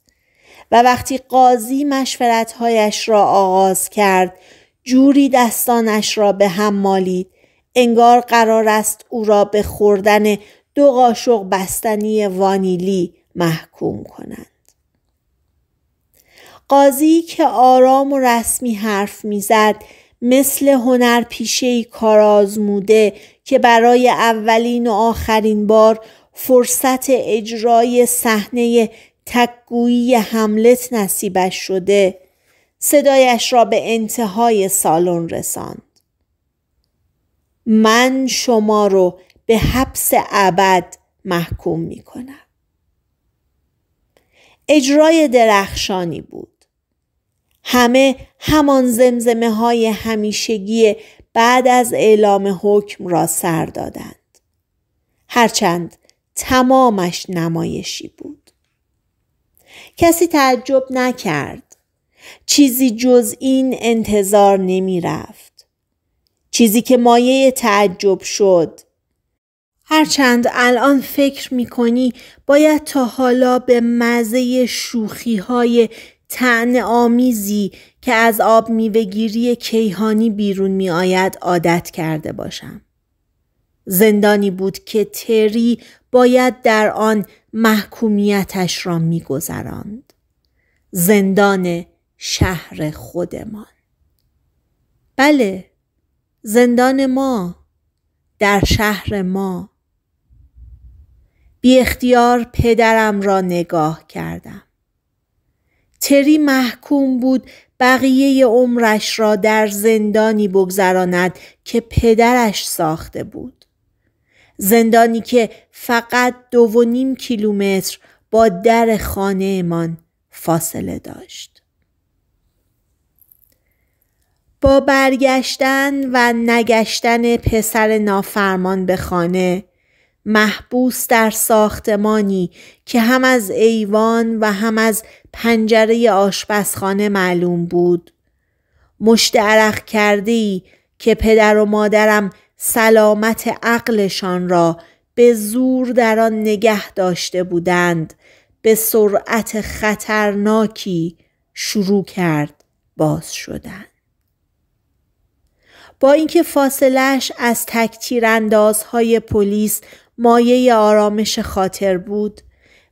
و وقتی قاضی مشورتهایش را آغاز کرد جوری دستانش را به هم مالید انگار قرار است او را به خوردن دو قاشق بستنی وانیلی محکوم کنند. قاضی که آرام و رسمی حرف میزد مثل هنر کار آزموده که برای اولین و آخرین بار فرصت اجرای صحنه تکگویی حملت نصیبش شده صدایش را به انتهای سالن رساند من شما رو به حبس ابد محکوم می کنم. اجرای درخشانی بود. همه همان زمزمه های همیشگی بعد از اعلام حکم را سر دادند. هرچند تمامش نمایشی بود. کسی تعجب نکرد. چیزی جز این انتظار نمی رفت. چیزی که مایه تعجب شد. هرچند الان فکر می کنی باید تا حالا به مزه شوخی های تن آمیزی که از آب میوهگیری کیهانی بیرون میآید عادت کرده باشم. زندانی بود که تری باید در آن محکومیتش را میگذراند. زندان شهر خودمان. بله، زندان ما، در شهر ما. بی اختیار پدرم را نگاه کردم. تری محکوم بود بقیه عمرش را در زندانی بگذراند که پدرش ساخته بود. زندانی که فقط دو و نیم کیلومتر با در خانهمان فاصله داشت. با برگشتن و نگشتن پسر نافرمان به خانه محبوس در ساختمانی که هم از ایوان و هم از پنجره آشپزخانه معلوم بود. مشت عرق کردی که پدر و مادرم سلامت عقلشان را به زور در آن نگه داشته بودند به سرعت خطرناکی شروع کرد باز شدن با اینکه فاصلش از تکتیراندازهای پلیس مایه آرامش خاطر بود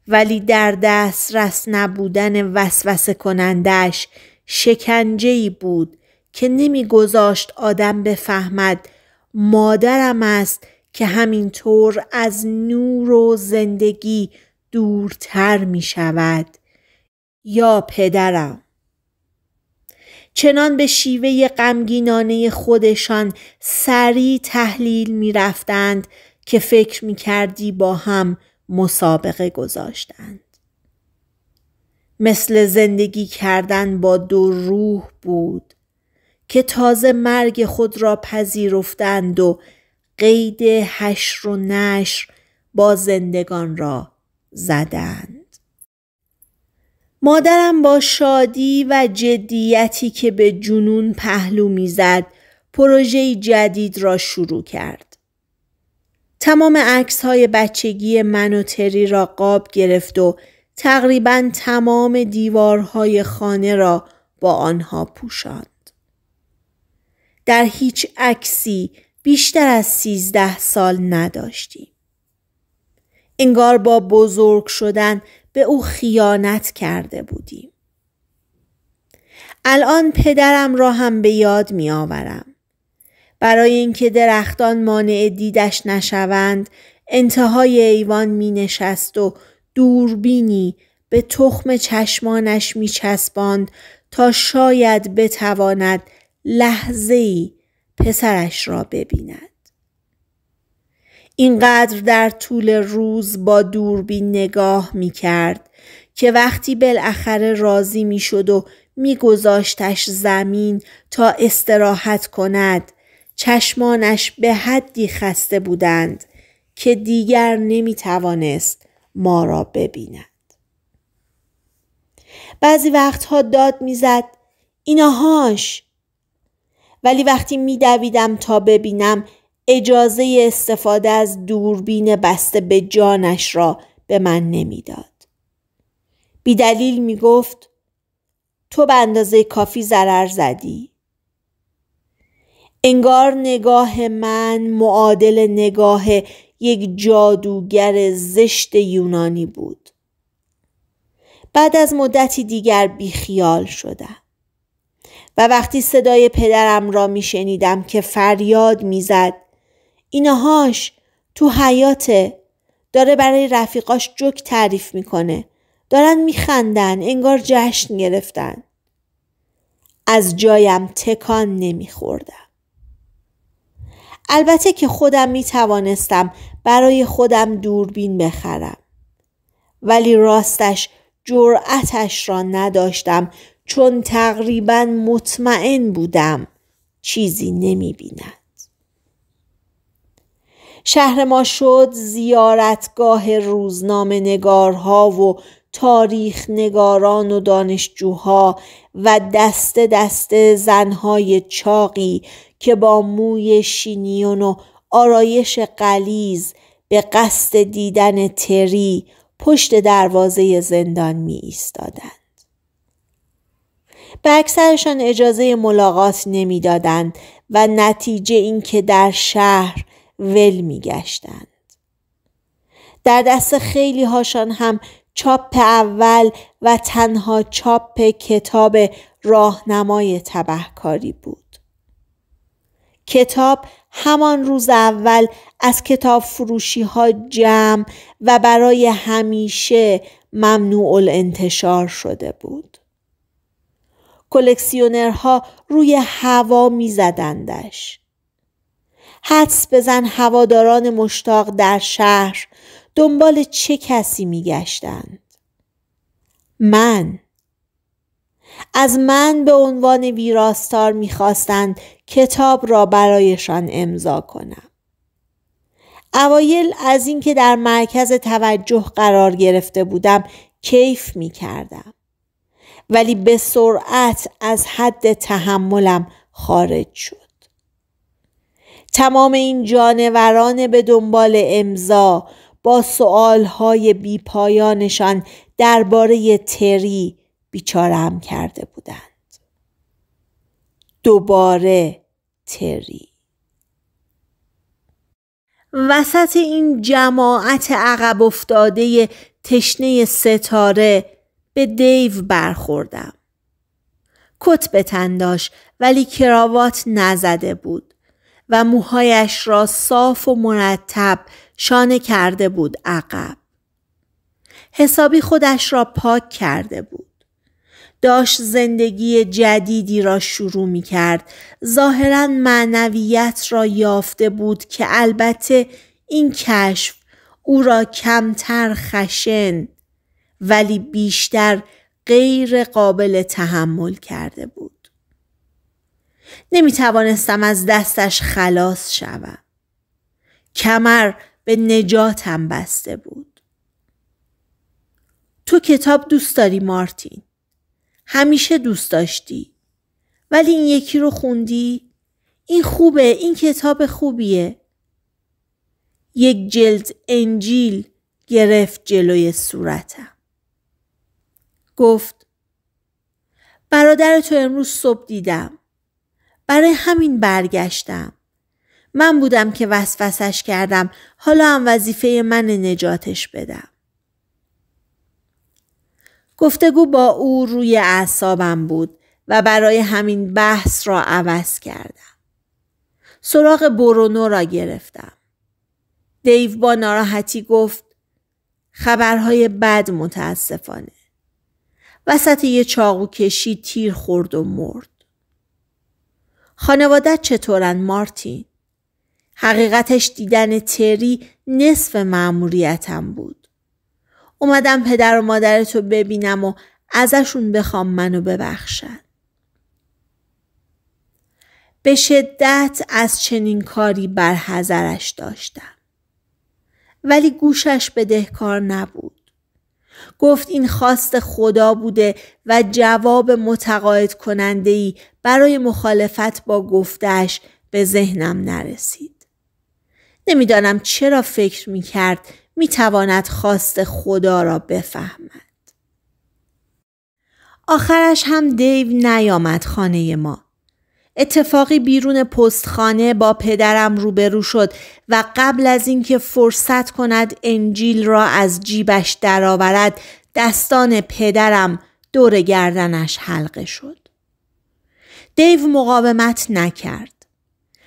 ولی در دسترس نبودن وسوسه کنندش شکنجه ای بود که نمیگذاشت آدم بفهمد مادرم است که همینطور از نور و زندگی دورتر می شود یا پدرم چنان به شیوه غمگینانه خودشان سریع تحلیل می رفتند که فکر می کردی با هم مسابقه گذاشتند. مثل زندگی کردن با دو روح بود که تازه مرگ خود را پذیرفتند و قید حشر و نشر با زندگان را زدند. مادرم با شادی و جدیتی که به جنون پهلو میزد پروژه جدید را شروع کرد. تمام عکس های بچگی من و تری را قاب گرفت و تقریبا تمام دیوارهای خانه را با آنها پوشاند. در هیچ عکسی بیشتر از سیزده سال نداشتیم. انگار با بزرگ شدن به او خیانت کرده بودیم. الان پدرم را هم به یاد می آورم. برای اینکه درختان مانع دیدش نشوند انتهای ایوان می نشست و دوربینی به تخم چشمانش می چسباند تا شاید بتواند لحظه ای پسرش را ببیند. اینقدر در طول روز با دوربین نگاه می کرد که وقتی بالاخره راضی می شد و میگذاشتش زمین تا استراحت کند چشمانش به حدی خسته بودند که دیگر نمی توانست ما را ببیند. بعضی وقتها داد میزد ایناهاش ولی وقتی میدویدم تا ببینم اجازه استفاده از دوربین بسته به جانش را به من نمیداد. بیدلیل میگفت تو به اندازه کافی ضرر زدی انگار نگاه من معادل نگاه یک جادوگر زشت یونانی بود. بعد از مدتی دیگر بیخیال شدم. و وقتی صدای پدرم را می شنیدم که فریاد میزد اینهاش تو حیاته داره برای رفیقاش جک تعریف میکنه دارن میخندن انگار جشن گرفتن از جایم تکان نمیخوردم البته که خودم می توانستم برای خودم دوربین بخرم. ولی راستش جرأتش را نداشتم چون تقریبا مطمئن بودم چیزی نمی بیند. شهر ما شد زیارتگاه روزنامه نگارها و تاریخ نگاران و دانشجوها و دست دست زنهای چاقی که با موی شینیون و آرایش قلیز به قصد دیدن تری پشت دروازه زندان می ایستادند. به اکثرشان اجازه ملاقات نمیدادند و نتیجه اینکه در شهر ول می گشتند. در دست خیلی هاشان هم چاپ اول و تنها چاپ کتاب راهنمای تبهکاری بود. کتاب همان روز اول از کتاب فروشی ها جمع و برای همیشه ممنوع الانتشار شده بود. کلکسیونرها روی هوا میزدندش. حدس بزن هواداران مشتاق در شهر دنبال چه کسی گشتند؟ من از من به عنوان ویراستار میخواستند کتاب را برایشان امضا کنم. اوایل از اینکه در مرکز توجه قرار گرفته بودم کیف می کردم. ولی به سرعت از حد تحملم خارج شد. تمام این جانوران به دنبال امضا با سوالهای بیپایانشان درباره تری بیچارم کرده بودند. دوباره تری وسط این جماعت عقب افتاده تشنه ستاره به دیو برخوردم. کت به تنداش ولی کراوات نزده بود و موهایش را صاف و مرتب شانه کرده بود عقب. حسابی خودش را پاک کرده بود. داشت زندگی جدیدی را شروع می کرد. ظاهرا معنویت را یافته بود که البته این کشف او را کمتر خشن ولی بیشتر غیر قابل تحمل کرده بود. نمی توانستم از دستش خلاص شوم. کمر به نجاتم بسته بود. تو کتاب دوست داری مارتین. همیشه دوست داشتی ولی این یکی رو خوندی این خوبه این کتاب خوبیه یک جلد انجیل گرفت جلوی صورتم گفت برادر تو امروز صبح دیدم برای همین برگشتم من بودم که وسوسش کردم حالا هم وظیفه من نجاتش بدم گفتگو با او روی اعصابم بود و برای همین بحث را عوض کردم. سراغ برونو را گرفتم. دیو با ناراحتی گفت خبرهای بد متاسفانه. وسط یه چاقو کشی تیر خورد و مرد. خانواده چطورن مارتین؟ حقیقتش دیدن تری نصف معمولیتم بود. اومدم پدر و مادرتو ببینم و ازشون بخوام منو ببخشن. به شدت از چنین کاری برحضرش داشتم. ولی گوشش بدهکار نبود. گفت این خواست خدا بوده و جواب متقاعد کننده ای برای مخالفت با گفتش به ذهنم نرسید. نمیدانم چرا فکر می کرد می تواند خواست خدا را بفهمد. آخرش هم دیو نیامد خانه ما. اتفاقی بیرون پستخانه با پدرم روبرو شد و قبل از اینکه فرصت کند انجیل را از جیبش درآورد دستان پدرم دور گردنش حلقه شد. دیو مقاومت نکرد.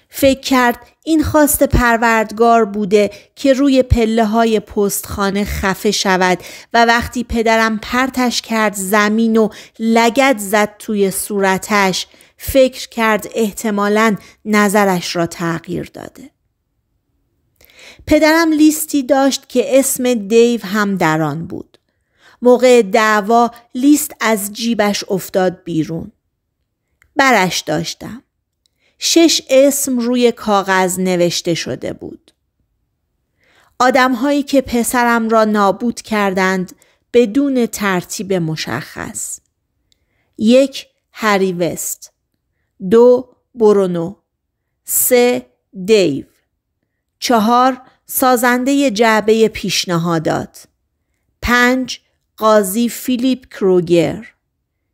فکر کرد این خواست پروردگار بوده که روی پله های پستخانه خفه شود و وقتی پدرم پرتش کرد زمین و لگت زد توی صورتش فکر کرد احتمالا نظرش را تغییر داده. پدرم لیستی داشت که اسم دیو هم در آن بود. موقع دعوا لیست از جیبش افتاد بیرون. برش داشتم. شش اسم روی کاغذ نوشته شده بود. هایی که پسرم را نابود کردند بدون ترتیب مشخص. یک هریوست. وست دو برونو سه دیو چهار سازنده جعبه پیشنهادات پنج قاضی فیلیپ کروگر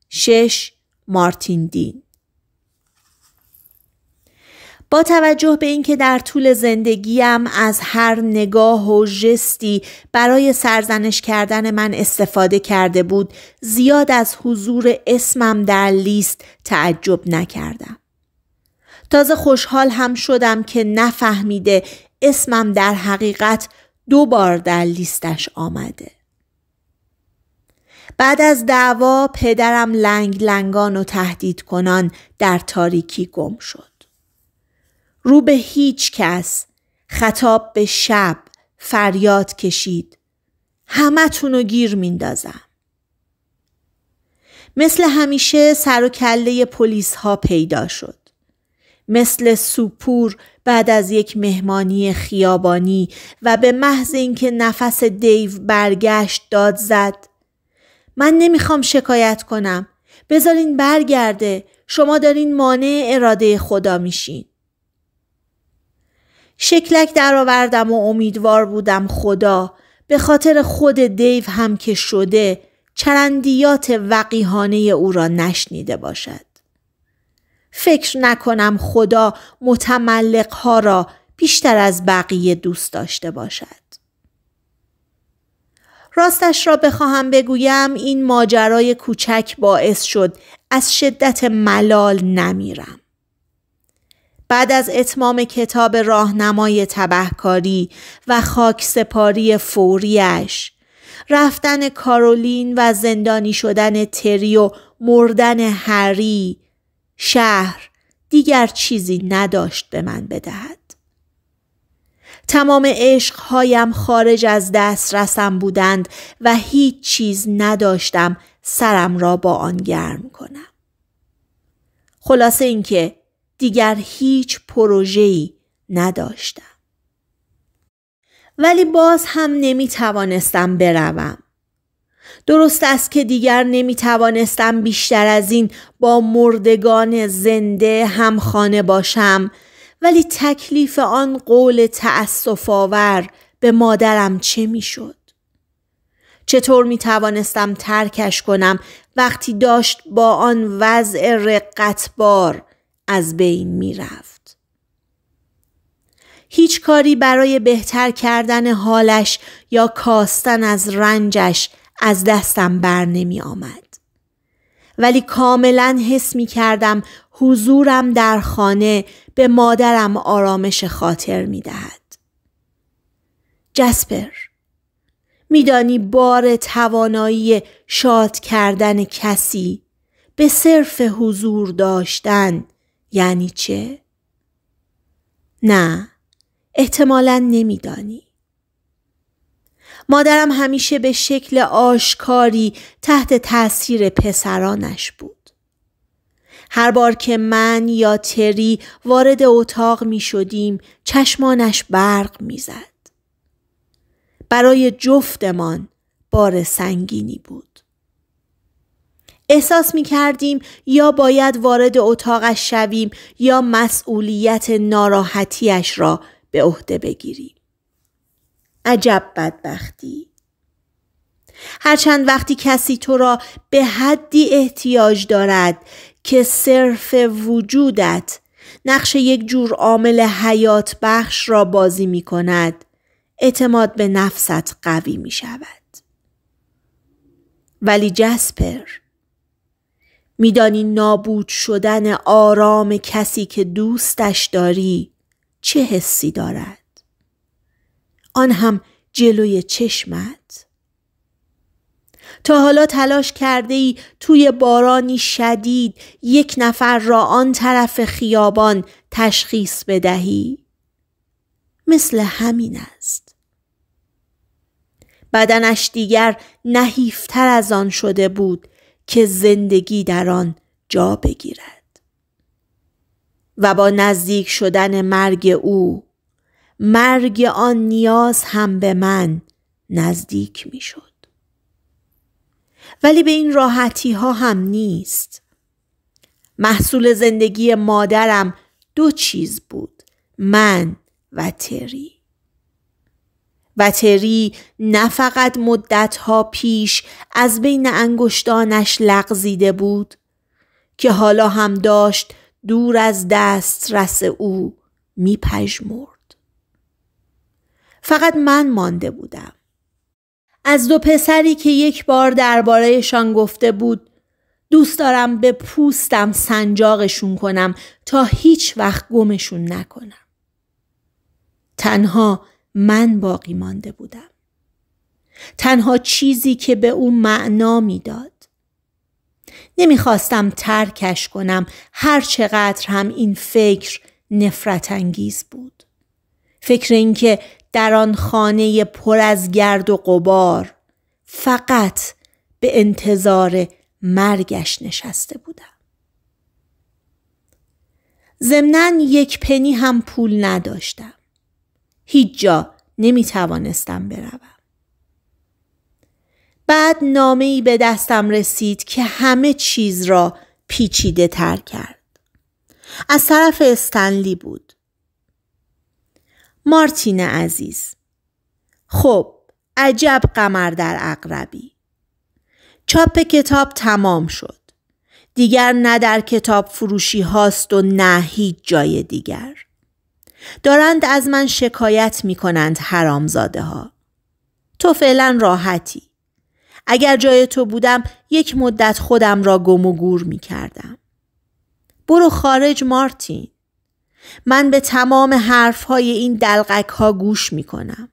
شش مارتین دین با توجه به اینکه در طول زندگیم از هر نگاه و ژستی برای سرزنش کردن من استفاده کرده بود زیاد از حضور اسمم در لیست تعجب نکردم تازه خوشحال هم شدم که نفهمیده اسمم در حقیقت دو بار در لیستش آمده بعد از دعوا پدرم لنگ لنگان و تهدید کنان در تاریکی گم شد رو به هیچ کس خطاب به شب فریاد کشید همه تونو گیر میندازم مثل همیشه سر و کله پلیس ها پیدا شد مثل سوپور بعد از یک مهمانی خیابانی و به محض اینکه نفس دیو برگشت داد زد من نمیخوام شکایت کنم بذارین برگرده شما دارین مانع اراده خدا میشین شکلک درآوردم و امیدوار بودم خدا به خاطر خود دیو هم که شده چرندیات وقیهانه او را نشنیده باشد. فکر نکنم خدا متملق ها را بیشتر از بقیه دوست داشته باشد. راستش را بخواهم بگویم این ماجرای کوچک باعث شد از شدت ملال نمیرم. بعد از اتمام کتاب راهنمای تبهکاری و خاک سپاری فوریش رفتن کارولین و زندانی شدن تری و مردن هری شهر دیگر چیزی نداشت به من بدهد تمام عشقهایم خارج از دست رسم بودند و هیچ چیز نداشتم سرم را با آن گرم کنم خلاصه اینکه دیگر هیچ پروژه‌ای نداشتم. ولی باز هم نمی توانستم بروم. درست است که دیگر نمی توانستم بیشتر از این با مردگان زنده همخانه باشم ولی تکلیف آن قول تأسف آور به مادرم چه میشد؟ چطور می توانستم ترکش کنم وقتی داشت با آن وضع رقتبار از بین می رفت. هیچ کاری برای بهتر کردن حالش یا کاستن از رنجش از دستم بر نمی آمد. ولی کاملا حس می کردم حضورم در خانه به مادرم آرامش خاطر می دهد. جسپر میدانی بار توانایی شاد کردن کسی به صرف حضور داشتن یعنی چه؟ نه احتمالا نمیدانی. مادرم همیشه به شکل آشکاری تحت تاثیر پسرانش بود. هر بار که من یا تری وارد اتاق می شدیم چشمانش برق می زد. برای جفتمان بار سنگینی بود. احساس می کردیم یا باید وارد اتاقش شویم یا مسئولیت ناراحتیش را به عهده بگیریم. عجب بدبختی. هرچند وقتی کسی تو را به حدی احتیاج دارد که صرف وجودت نقش یک جور عامل حیات بخش را بازی می کند اعتماد به نفست قوی می شود. ولی جسپر میدانی نابود شدن آرام کسی که دوستش داری چه حسی دارد آن هم جلوی چشمت تا حالا تلاش کرده ای توی بارانی شدید یک نفر را آن طرف خیابان تشخیص بدهی مثل همین است بدنش دیگر نحیفتر از آن شده بود که زندگی در آن جا بگیرد و با نزدیک شدن مرگ او مرگ آن نیاز هم به من نزدیک می شد. ولی به این راحتی ها هم نیست. محصول زندگی مادرم دو چیز بود. من و تری. و تری نه فقط مدتها پیش از بین انگشتانش لغزیده بود که حالا هم داشت دور از دسترس او میپژمرد فقط من مانده بودم از دو پسری که یک بار دربارهشان گفته بود دوست دارم به پوستم سنجاقشون کنم تا هیچ وقت گمشون نکنم تنها من باقی مانده بودم تنها چیزی که به او معنا میداد نمیخواستم ترکش کنم هر چقدر هم این فکر نفرت انگیز بود فکر اینکه در آن خانه پر از گرد و قبار فقط به انتظار مرگش نشسته بودم زمنان یک پنی هم پول نداشتم هیچ جا نمی توانستم بروم. بعد نامه ای به دستم رسید که همه چیز را پیچیده تر کرد. از طرف استنلی بود. مارتین عزیز خب عجب قمر در اقربی چاپ کتاب تمام شد دیگر نه در کتاب فروشی هاست و نه هیچ جای دیگر دارند از من شکایت می کنند حرامزاده ها. تو فعلا راحتی. اگر جای تو بودم یک مدت خودم را گم و گور می کردم. برو خارج مارتین. من به تمام حرف های این دلغک ها گوش می کنم.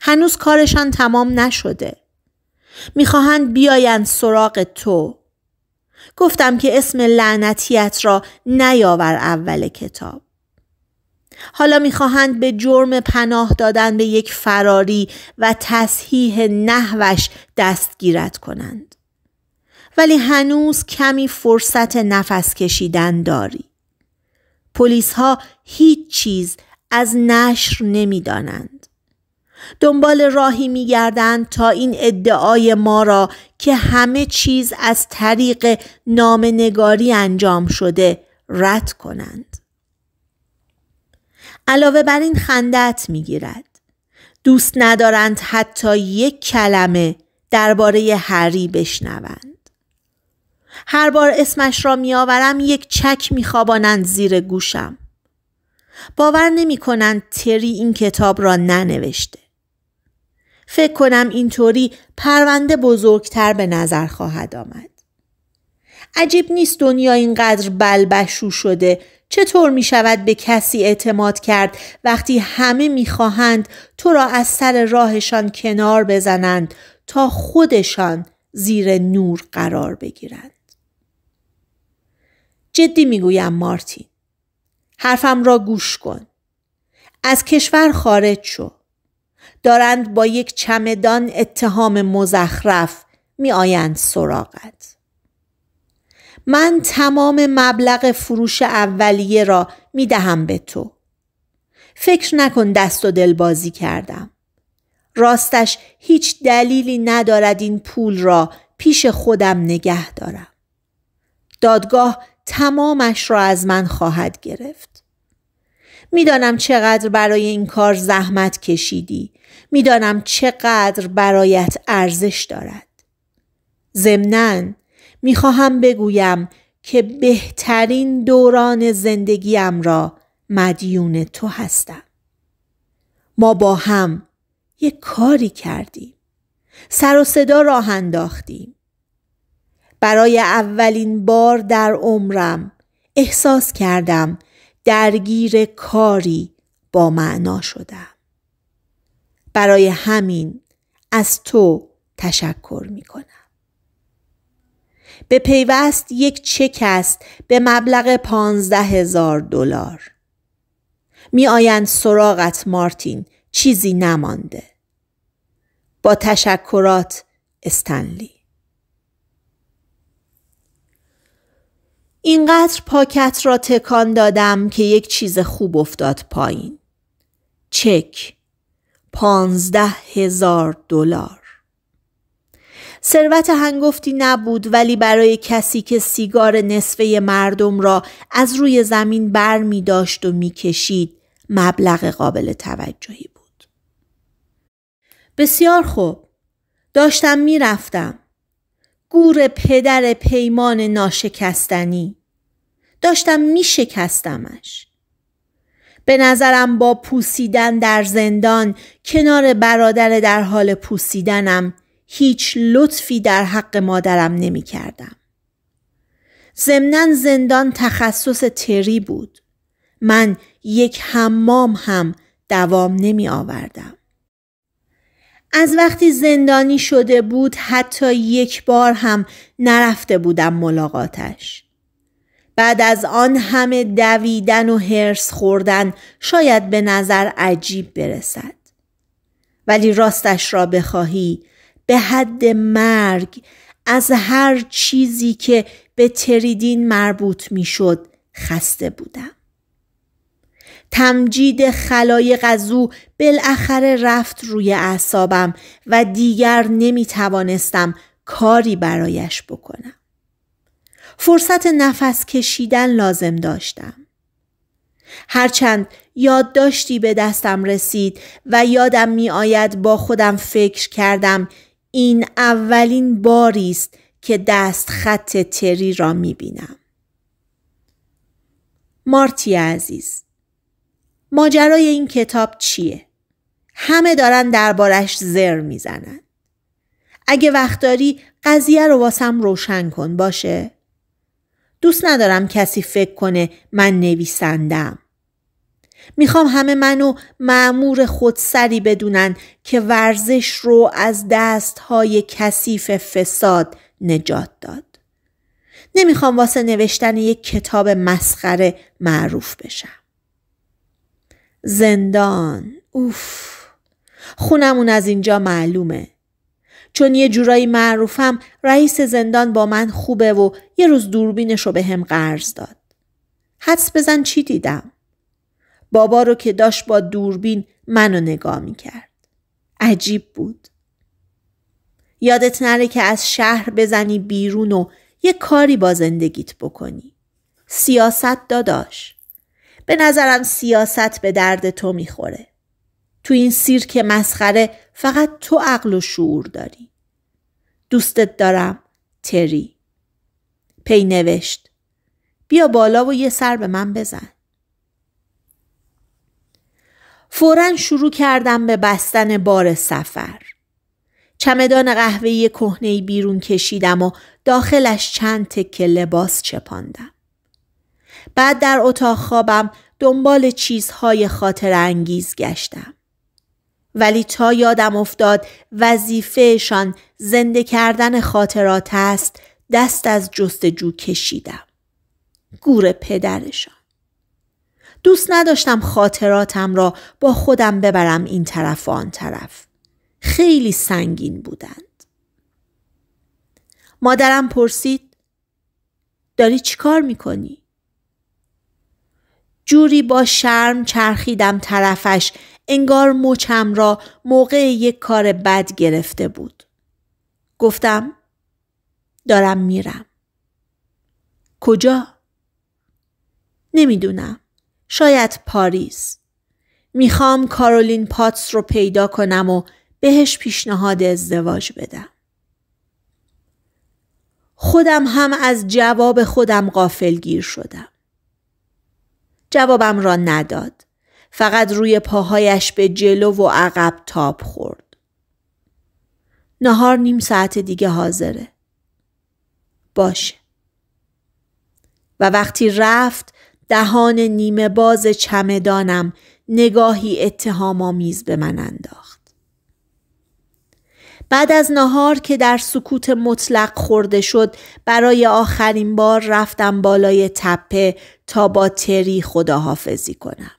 هنوز کارشان تمام نشده. میخواهند بیایند سراغ تو. گفتم که اسم لعنتیت را نیاور اول کتاب. حالا میخواهند به جرم پناه دادن به یک فراری و تصحیح نحوش دستگیرت کنند. ولی هنوز کمی فرصت نفس کشیدن داری. پلیس ها هیچ چیز از نشر نمیدانند. دنبال راهی گردند تا این ادعای ما را که همه چیز از طریق نامنگاری انجام شده رد کنند. علاوه بر این خندت گیرد. دوست ندارند حتی یک کلمه درباره هری بشنوند هر بار اسمش را میآورم یک چک میخوابانند زیر گوشم باور نمی کنند تری این کتاب را ننوشته فکر کنم اینطوری پرونده بزرگتر به نظر خواهد آمد عجیب نیست دنیا اینقدر بلبشو شده چطور می شود به کسی اعتماد کرد وقتی همه میخواهند تو را از سر راهشان کنار بزنند تا خودشان زیر نور قرار بگیرند جدی میگویم مارتین حرفم را گوش کن از کشور خارج شو دارند با یک چمدان اتهام مزخرف میآیند سراغت من تمام مبلغ فروش اولیه را می دهم به تو. فکر نکن دست و دل بازی کردم. راستش هیچ دلیلی ندارد این پول را پیش خودم نگه دارم. دادگاه تمامش را از من خواهد گرفت. میدانم چقدر برای این کار زحمت کشیدی. میدانم چقدر برایت ارزش دارد. ضمناً میخواهم بگویم که بهترین دوران زندگیم را مدیون تو هستم. ما با هم یک کاری کردیم. سر و صدا راه انداختیم. برای اولین بار در عمرم احساس کردم درگیر کاری با معنا شدم. برای همین از تو تشکر می کنم. به پیوست یک چک است به مبلغ پانزده هزار دلار. می آیند سراغت مارتین چیزی نمانده. با تشکرات استنلی اینقدر پاکت را تکان دادم که یک چیز خوب افتاد پایین. چک پانزده هزار دلار ثروت هنگفتی نبود ولی برای کسی که سیگار نصفه مردم را از روی زمین بر می داشت و میکشید مبلغ قابل توجهی بود. بسیار خوب. داشتم میرفتم. گور پدر پیمان ناشکستنی. داشتم می شکستمش. به نظرم با پوسیدن در زندان کنار برادر در حال پوسیدنم هیچ لطفی در حق مادرم نمی کردم. زمنن زندان تخصص تری بود. من یک حمام هم دوام نمی آوردم. از وقتی زندانی شده بود حتی یک بار هم نرفته بودم ملاقاتش. بعد از آن همه دویدن و هرس خوردن شاید به نظر عجیب برسد. ولی راستش را بخواهی به حد مرگ از هر چیزی که به تریدین مربوط میشد خسته بودم. تمجید خلایق از او بالاخره رفت روی اعصابم و دیگر نمی توانستم کاری برایش بکنم. فرصت نفس کشیدن لازم داشتم. هرچند یادداشتی به دستم رسید و یادم می آید با خودم فکر کردم این اولین باری است که دست خط تری را می بینم. مارتی عزیز ماجرای این کتاب چیه؟ همه دارن دربارش زر میزنن. اگه وقت داری قضیه رو واسم روشن کن باشه؟ دوست ندارم کسی فکر کنه من نویسندم. میخوام همه منو معمور خودسری بدونن که ورزش رو از های کثیف فساد نجات داد. نمیخوام واسه نوشتن یک کتاب مسخره معروف بشم. زندان اوف خونمون از اینجا معلومه. چون یه جورایی معروفم رئیس زندان با من خوبه و یه روز دوربینش رو به هم قرض داد. حدس بزن چی دیدم؟ بابا رو که داشت با دوربین منو نگاه کرد، عجیب بود. یادت نره که از شهر بزنی بیرون و یه کاری با زندگیت بکنی. سیاست داداش. به نظرم سیاست به درد تو میخوره. تو این سیرک مسخره فقط تو عقل و شعور داری. دوستت دارم تری. پی نوشت. بیا بالا و یه سر به من بزن. فورا شروع کردم به بستن بار سفر. چمدان قهوه‌ای کهنه بیرون کشیدم و داخلش چند تکه لباس چپاندم. بعد در اتاق خوابم دنبال چیزهای خاطر انگیز گشتم. ولی تا یادم افتاد وظیفهشان زنده کردن خاطرات است دست از جستجو کشیدم. گور پدرشان. دوست نداشتم خاطراتم را با خودم ببرم این طرف و آن طرف. خیلی سنگین بودند. مادرم پرسید داری چی کار میکنی؟ جوری با شرم چرخیدم طرفش انگار مچم را موقع یک کار بد گرفته بود. گفتم دارم میرم. کجا؟ نمیدونم. شاید پاریس. میخوام کارولین پاتس رو پیدا کنم و بهش پیشنهاد ازدواج بدم. خودم هم از جواب خودم قافل گیر شدم. جوابم را نداد. فقط روی پاهایش به جلو و عقب تاب خورد. نهار نیم ساعت دیگه حاضره. باشه. و وقتی رفت دهان نیمه باز چمدانم نگاهی آمیز به من انداخت. بعد از نهار که در سکوت مطلق خورده شد برای آخرین بار رفتم بالای تپه تا با تری خداحافظی کنم.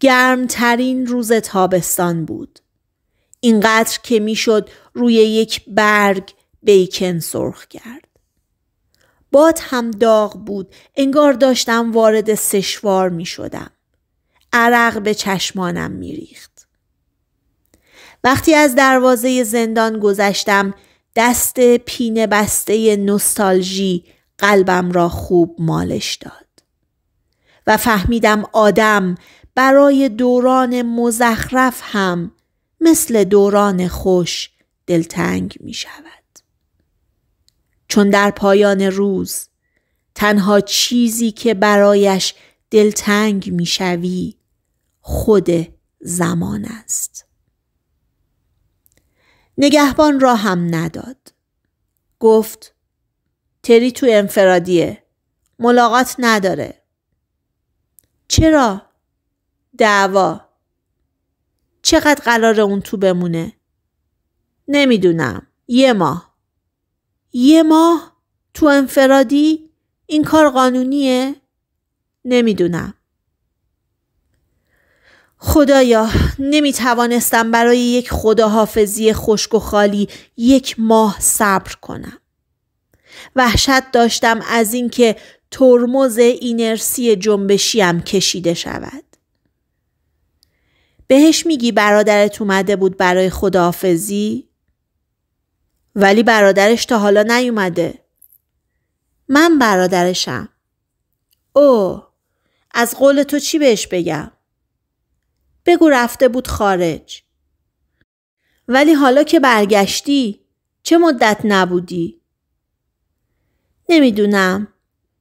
گرمترین روز تابستان بود. اینقدر که میشد روی یک برگ بیکن سرخ کرد. باد هم داغ بود انگار داشتم وارد سشوار می شدم. عرق به چشمانم می ریخت. وقتی از دروازه زندان گذشتم دست پینه بسته نوستالژی قلبم را خوب مالش داد. و فهمیدم آدم برای دوران مزخرف هم مثل دوران خوش دلتنگ می شود. چون در پایان روز تنها چیزی که برایش دلتنگ میشوی خود زمان است نگهبان را هم نداد گفت تری تو انفرادیه ملاقات نداره چرا دعوا چقدر قرار اون تو بمونه نمیدونم یه ماه یه ماه تو انفرادی این کار قانونیه؟ نمیدونم. خدایا نمی توانستم برای یک خداحافظی خشک و خالی یک ماه صبر کنم. وحشت داشتم از اینکه ترمز اینرسی جنبشیم کشیده شود. بهش میگی برادرت اومده بود برای خداحافظی؟ ولی برادرش تا حالا نیومده. من برادرشم. او از قول تو چی بهش بگم؟ بگو رفته بود خارج. ولی حالا که برگشتی چه مدت نبودی؟ نمیدونم.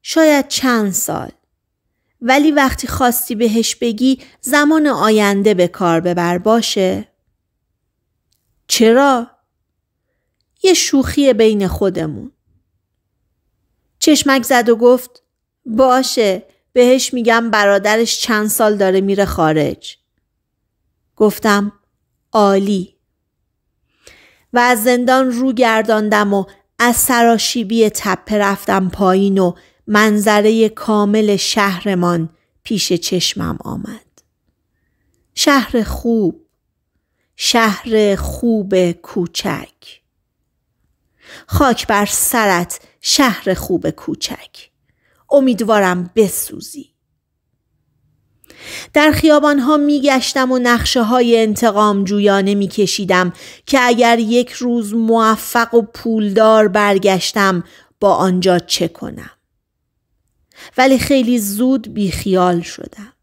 شاید چند سال. ولی وقتی خواستی بهش بگی زمان آینده به کار ببر باشه؟ چرا؟ یه شوخی بین خودمون. چشمک زد و گفت باشه بهش میگم برادرش چند سال داره میره خارج. گفتم عالی. و از زندان رو گرداندم و از سراشیبی تپه رفتم پایین و منظره کامل شهرمان پیش چشمم آمد. شهر خوب شهر خوب کوچک خاک بر سرت شهر خوب کوچک امیدوارم بسوزی در خیابان ها می گشتم و نقشه های انتقام جویانه می کشیدم که اگر یک روز موفق و پولدار برگشتم با آنجا چه کنم ولی خیلی زود خیال شدم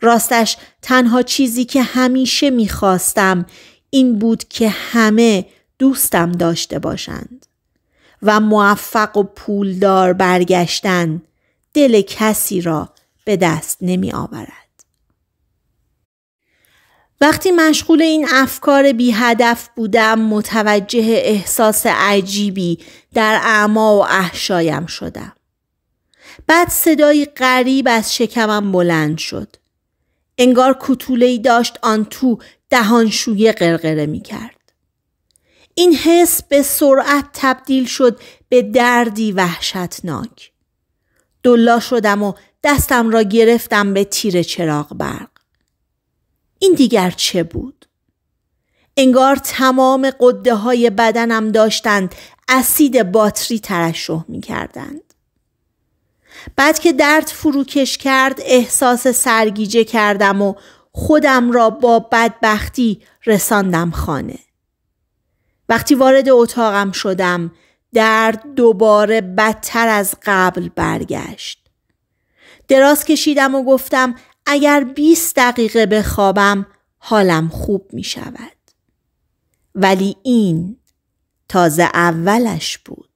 راستش تنها چیزی که همیشه میخواستم این بود که همه دوستم داشته باشند و موفق و پولدار برگشتن دل کسی را به دست نمی آورد. وقتی مشغول این افکار بی هدف بودم متوجه احساس عجیبی در اعما و احشایم شدم. بعد صدایی غریب از شکمم بلند شد. انگار کتولهی داشت آن تو دهانشوی قرقره می کرد. این حس به سرعت تبدیل شد به دردی وحشتناک دلا شدم و دستم را گرفتم به تیر چراغ برق این دیگر چه بود انگار تمام قده های بدنم داشتند اسید باتری ترشح می کردند. بعد که درد فروکش کرد احساس سرگیجه کردم و خودم را با بدبختی رساندم خانه. وقتی وارد اتاقم شدم درد دوباره بدتر از قبل برگشت. دراز کشیدم و گفتم اگر 20 دقیقه بخوابم حالم خوب می شود. ولی این تازه اولش بود.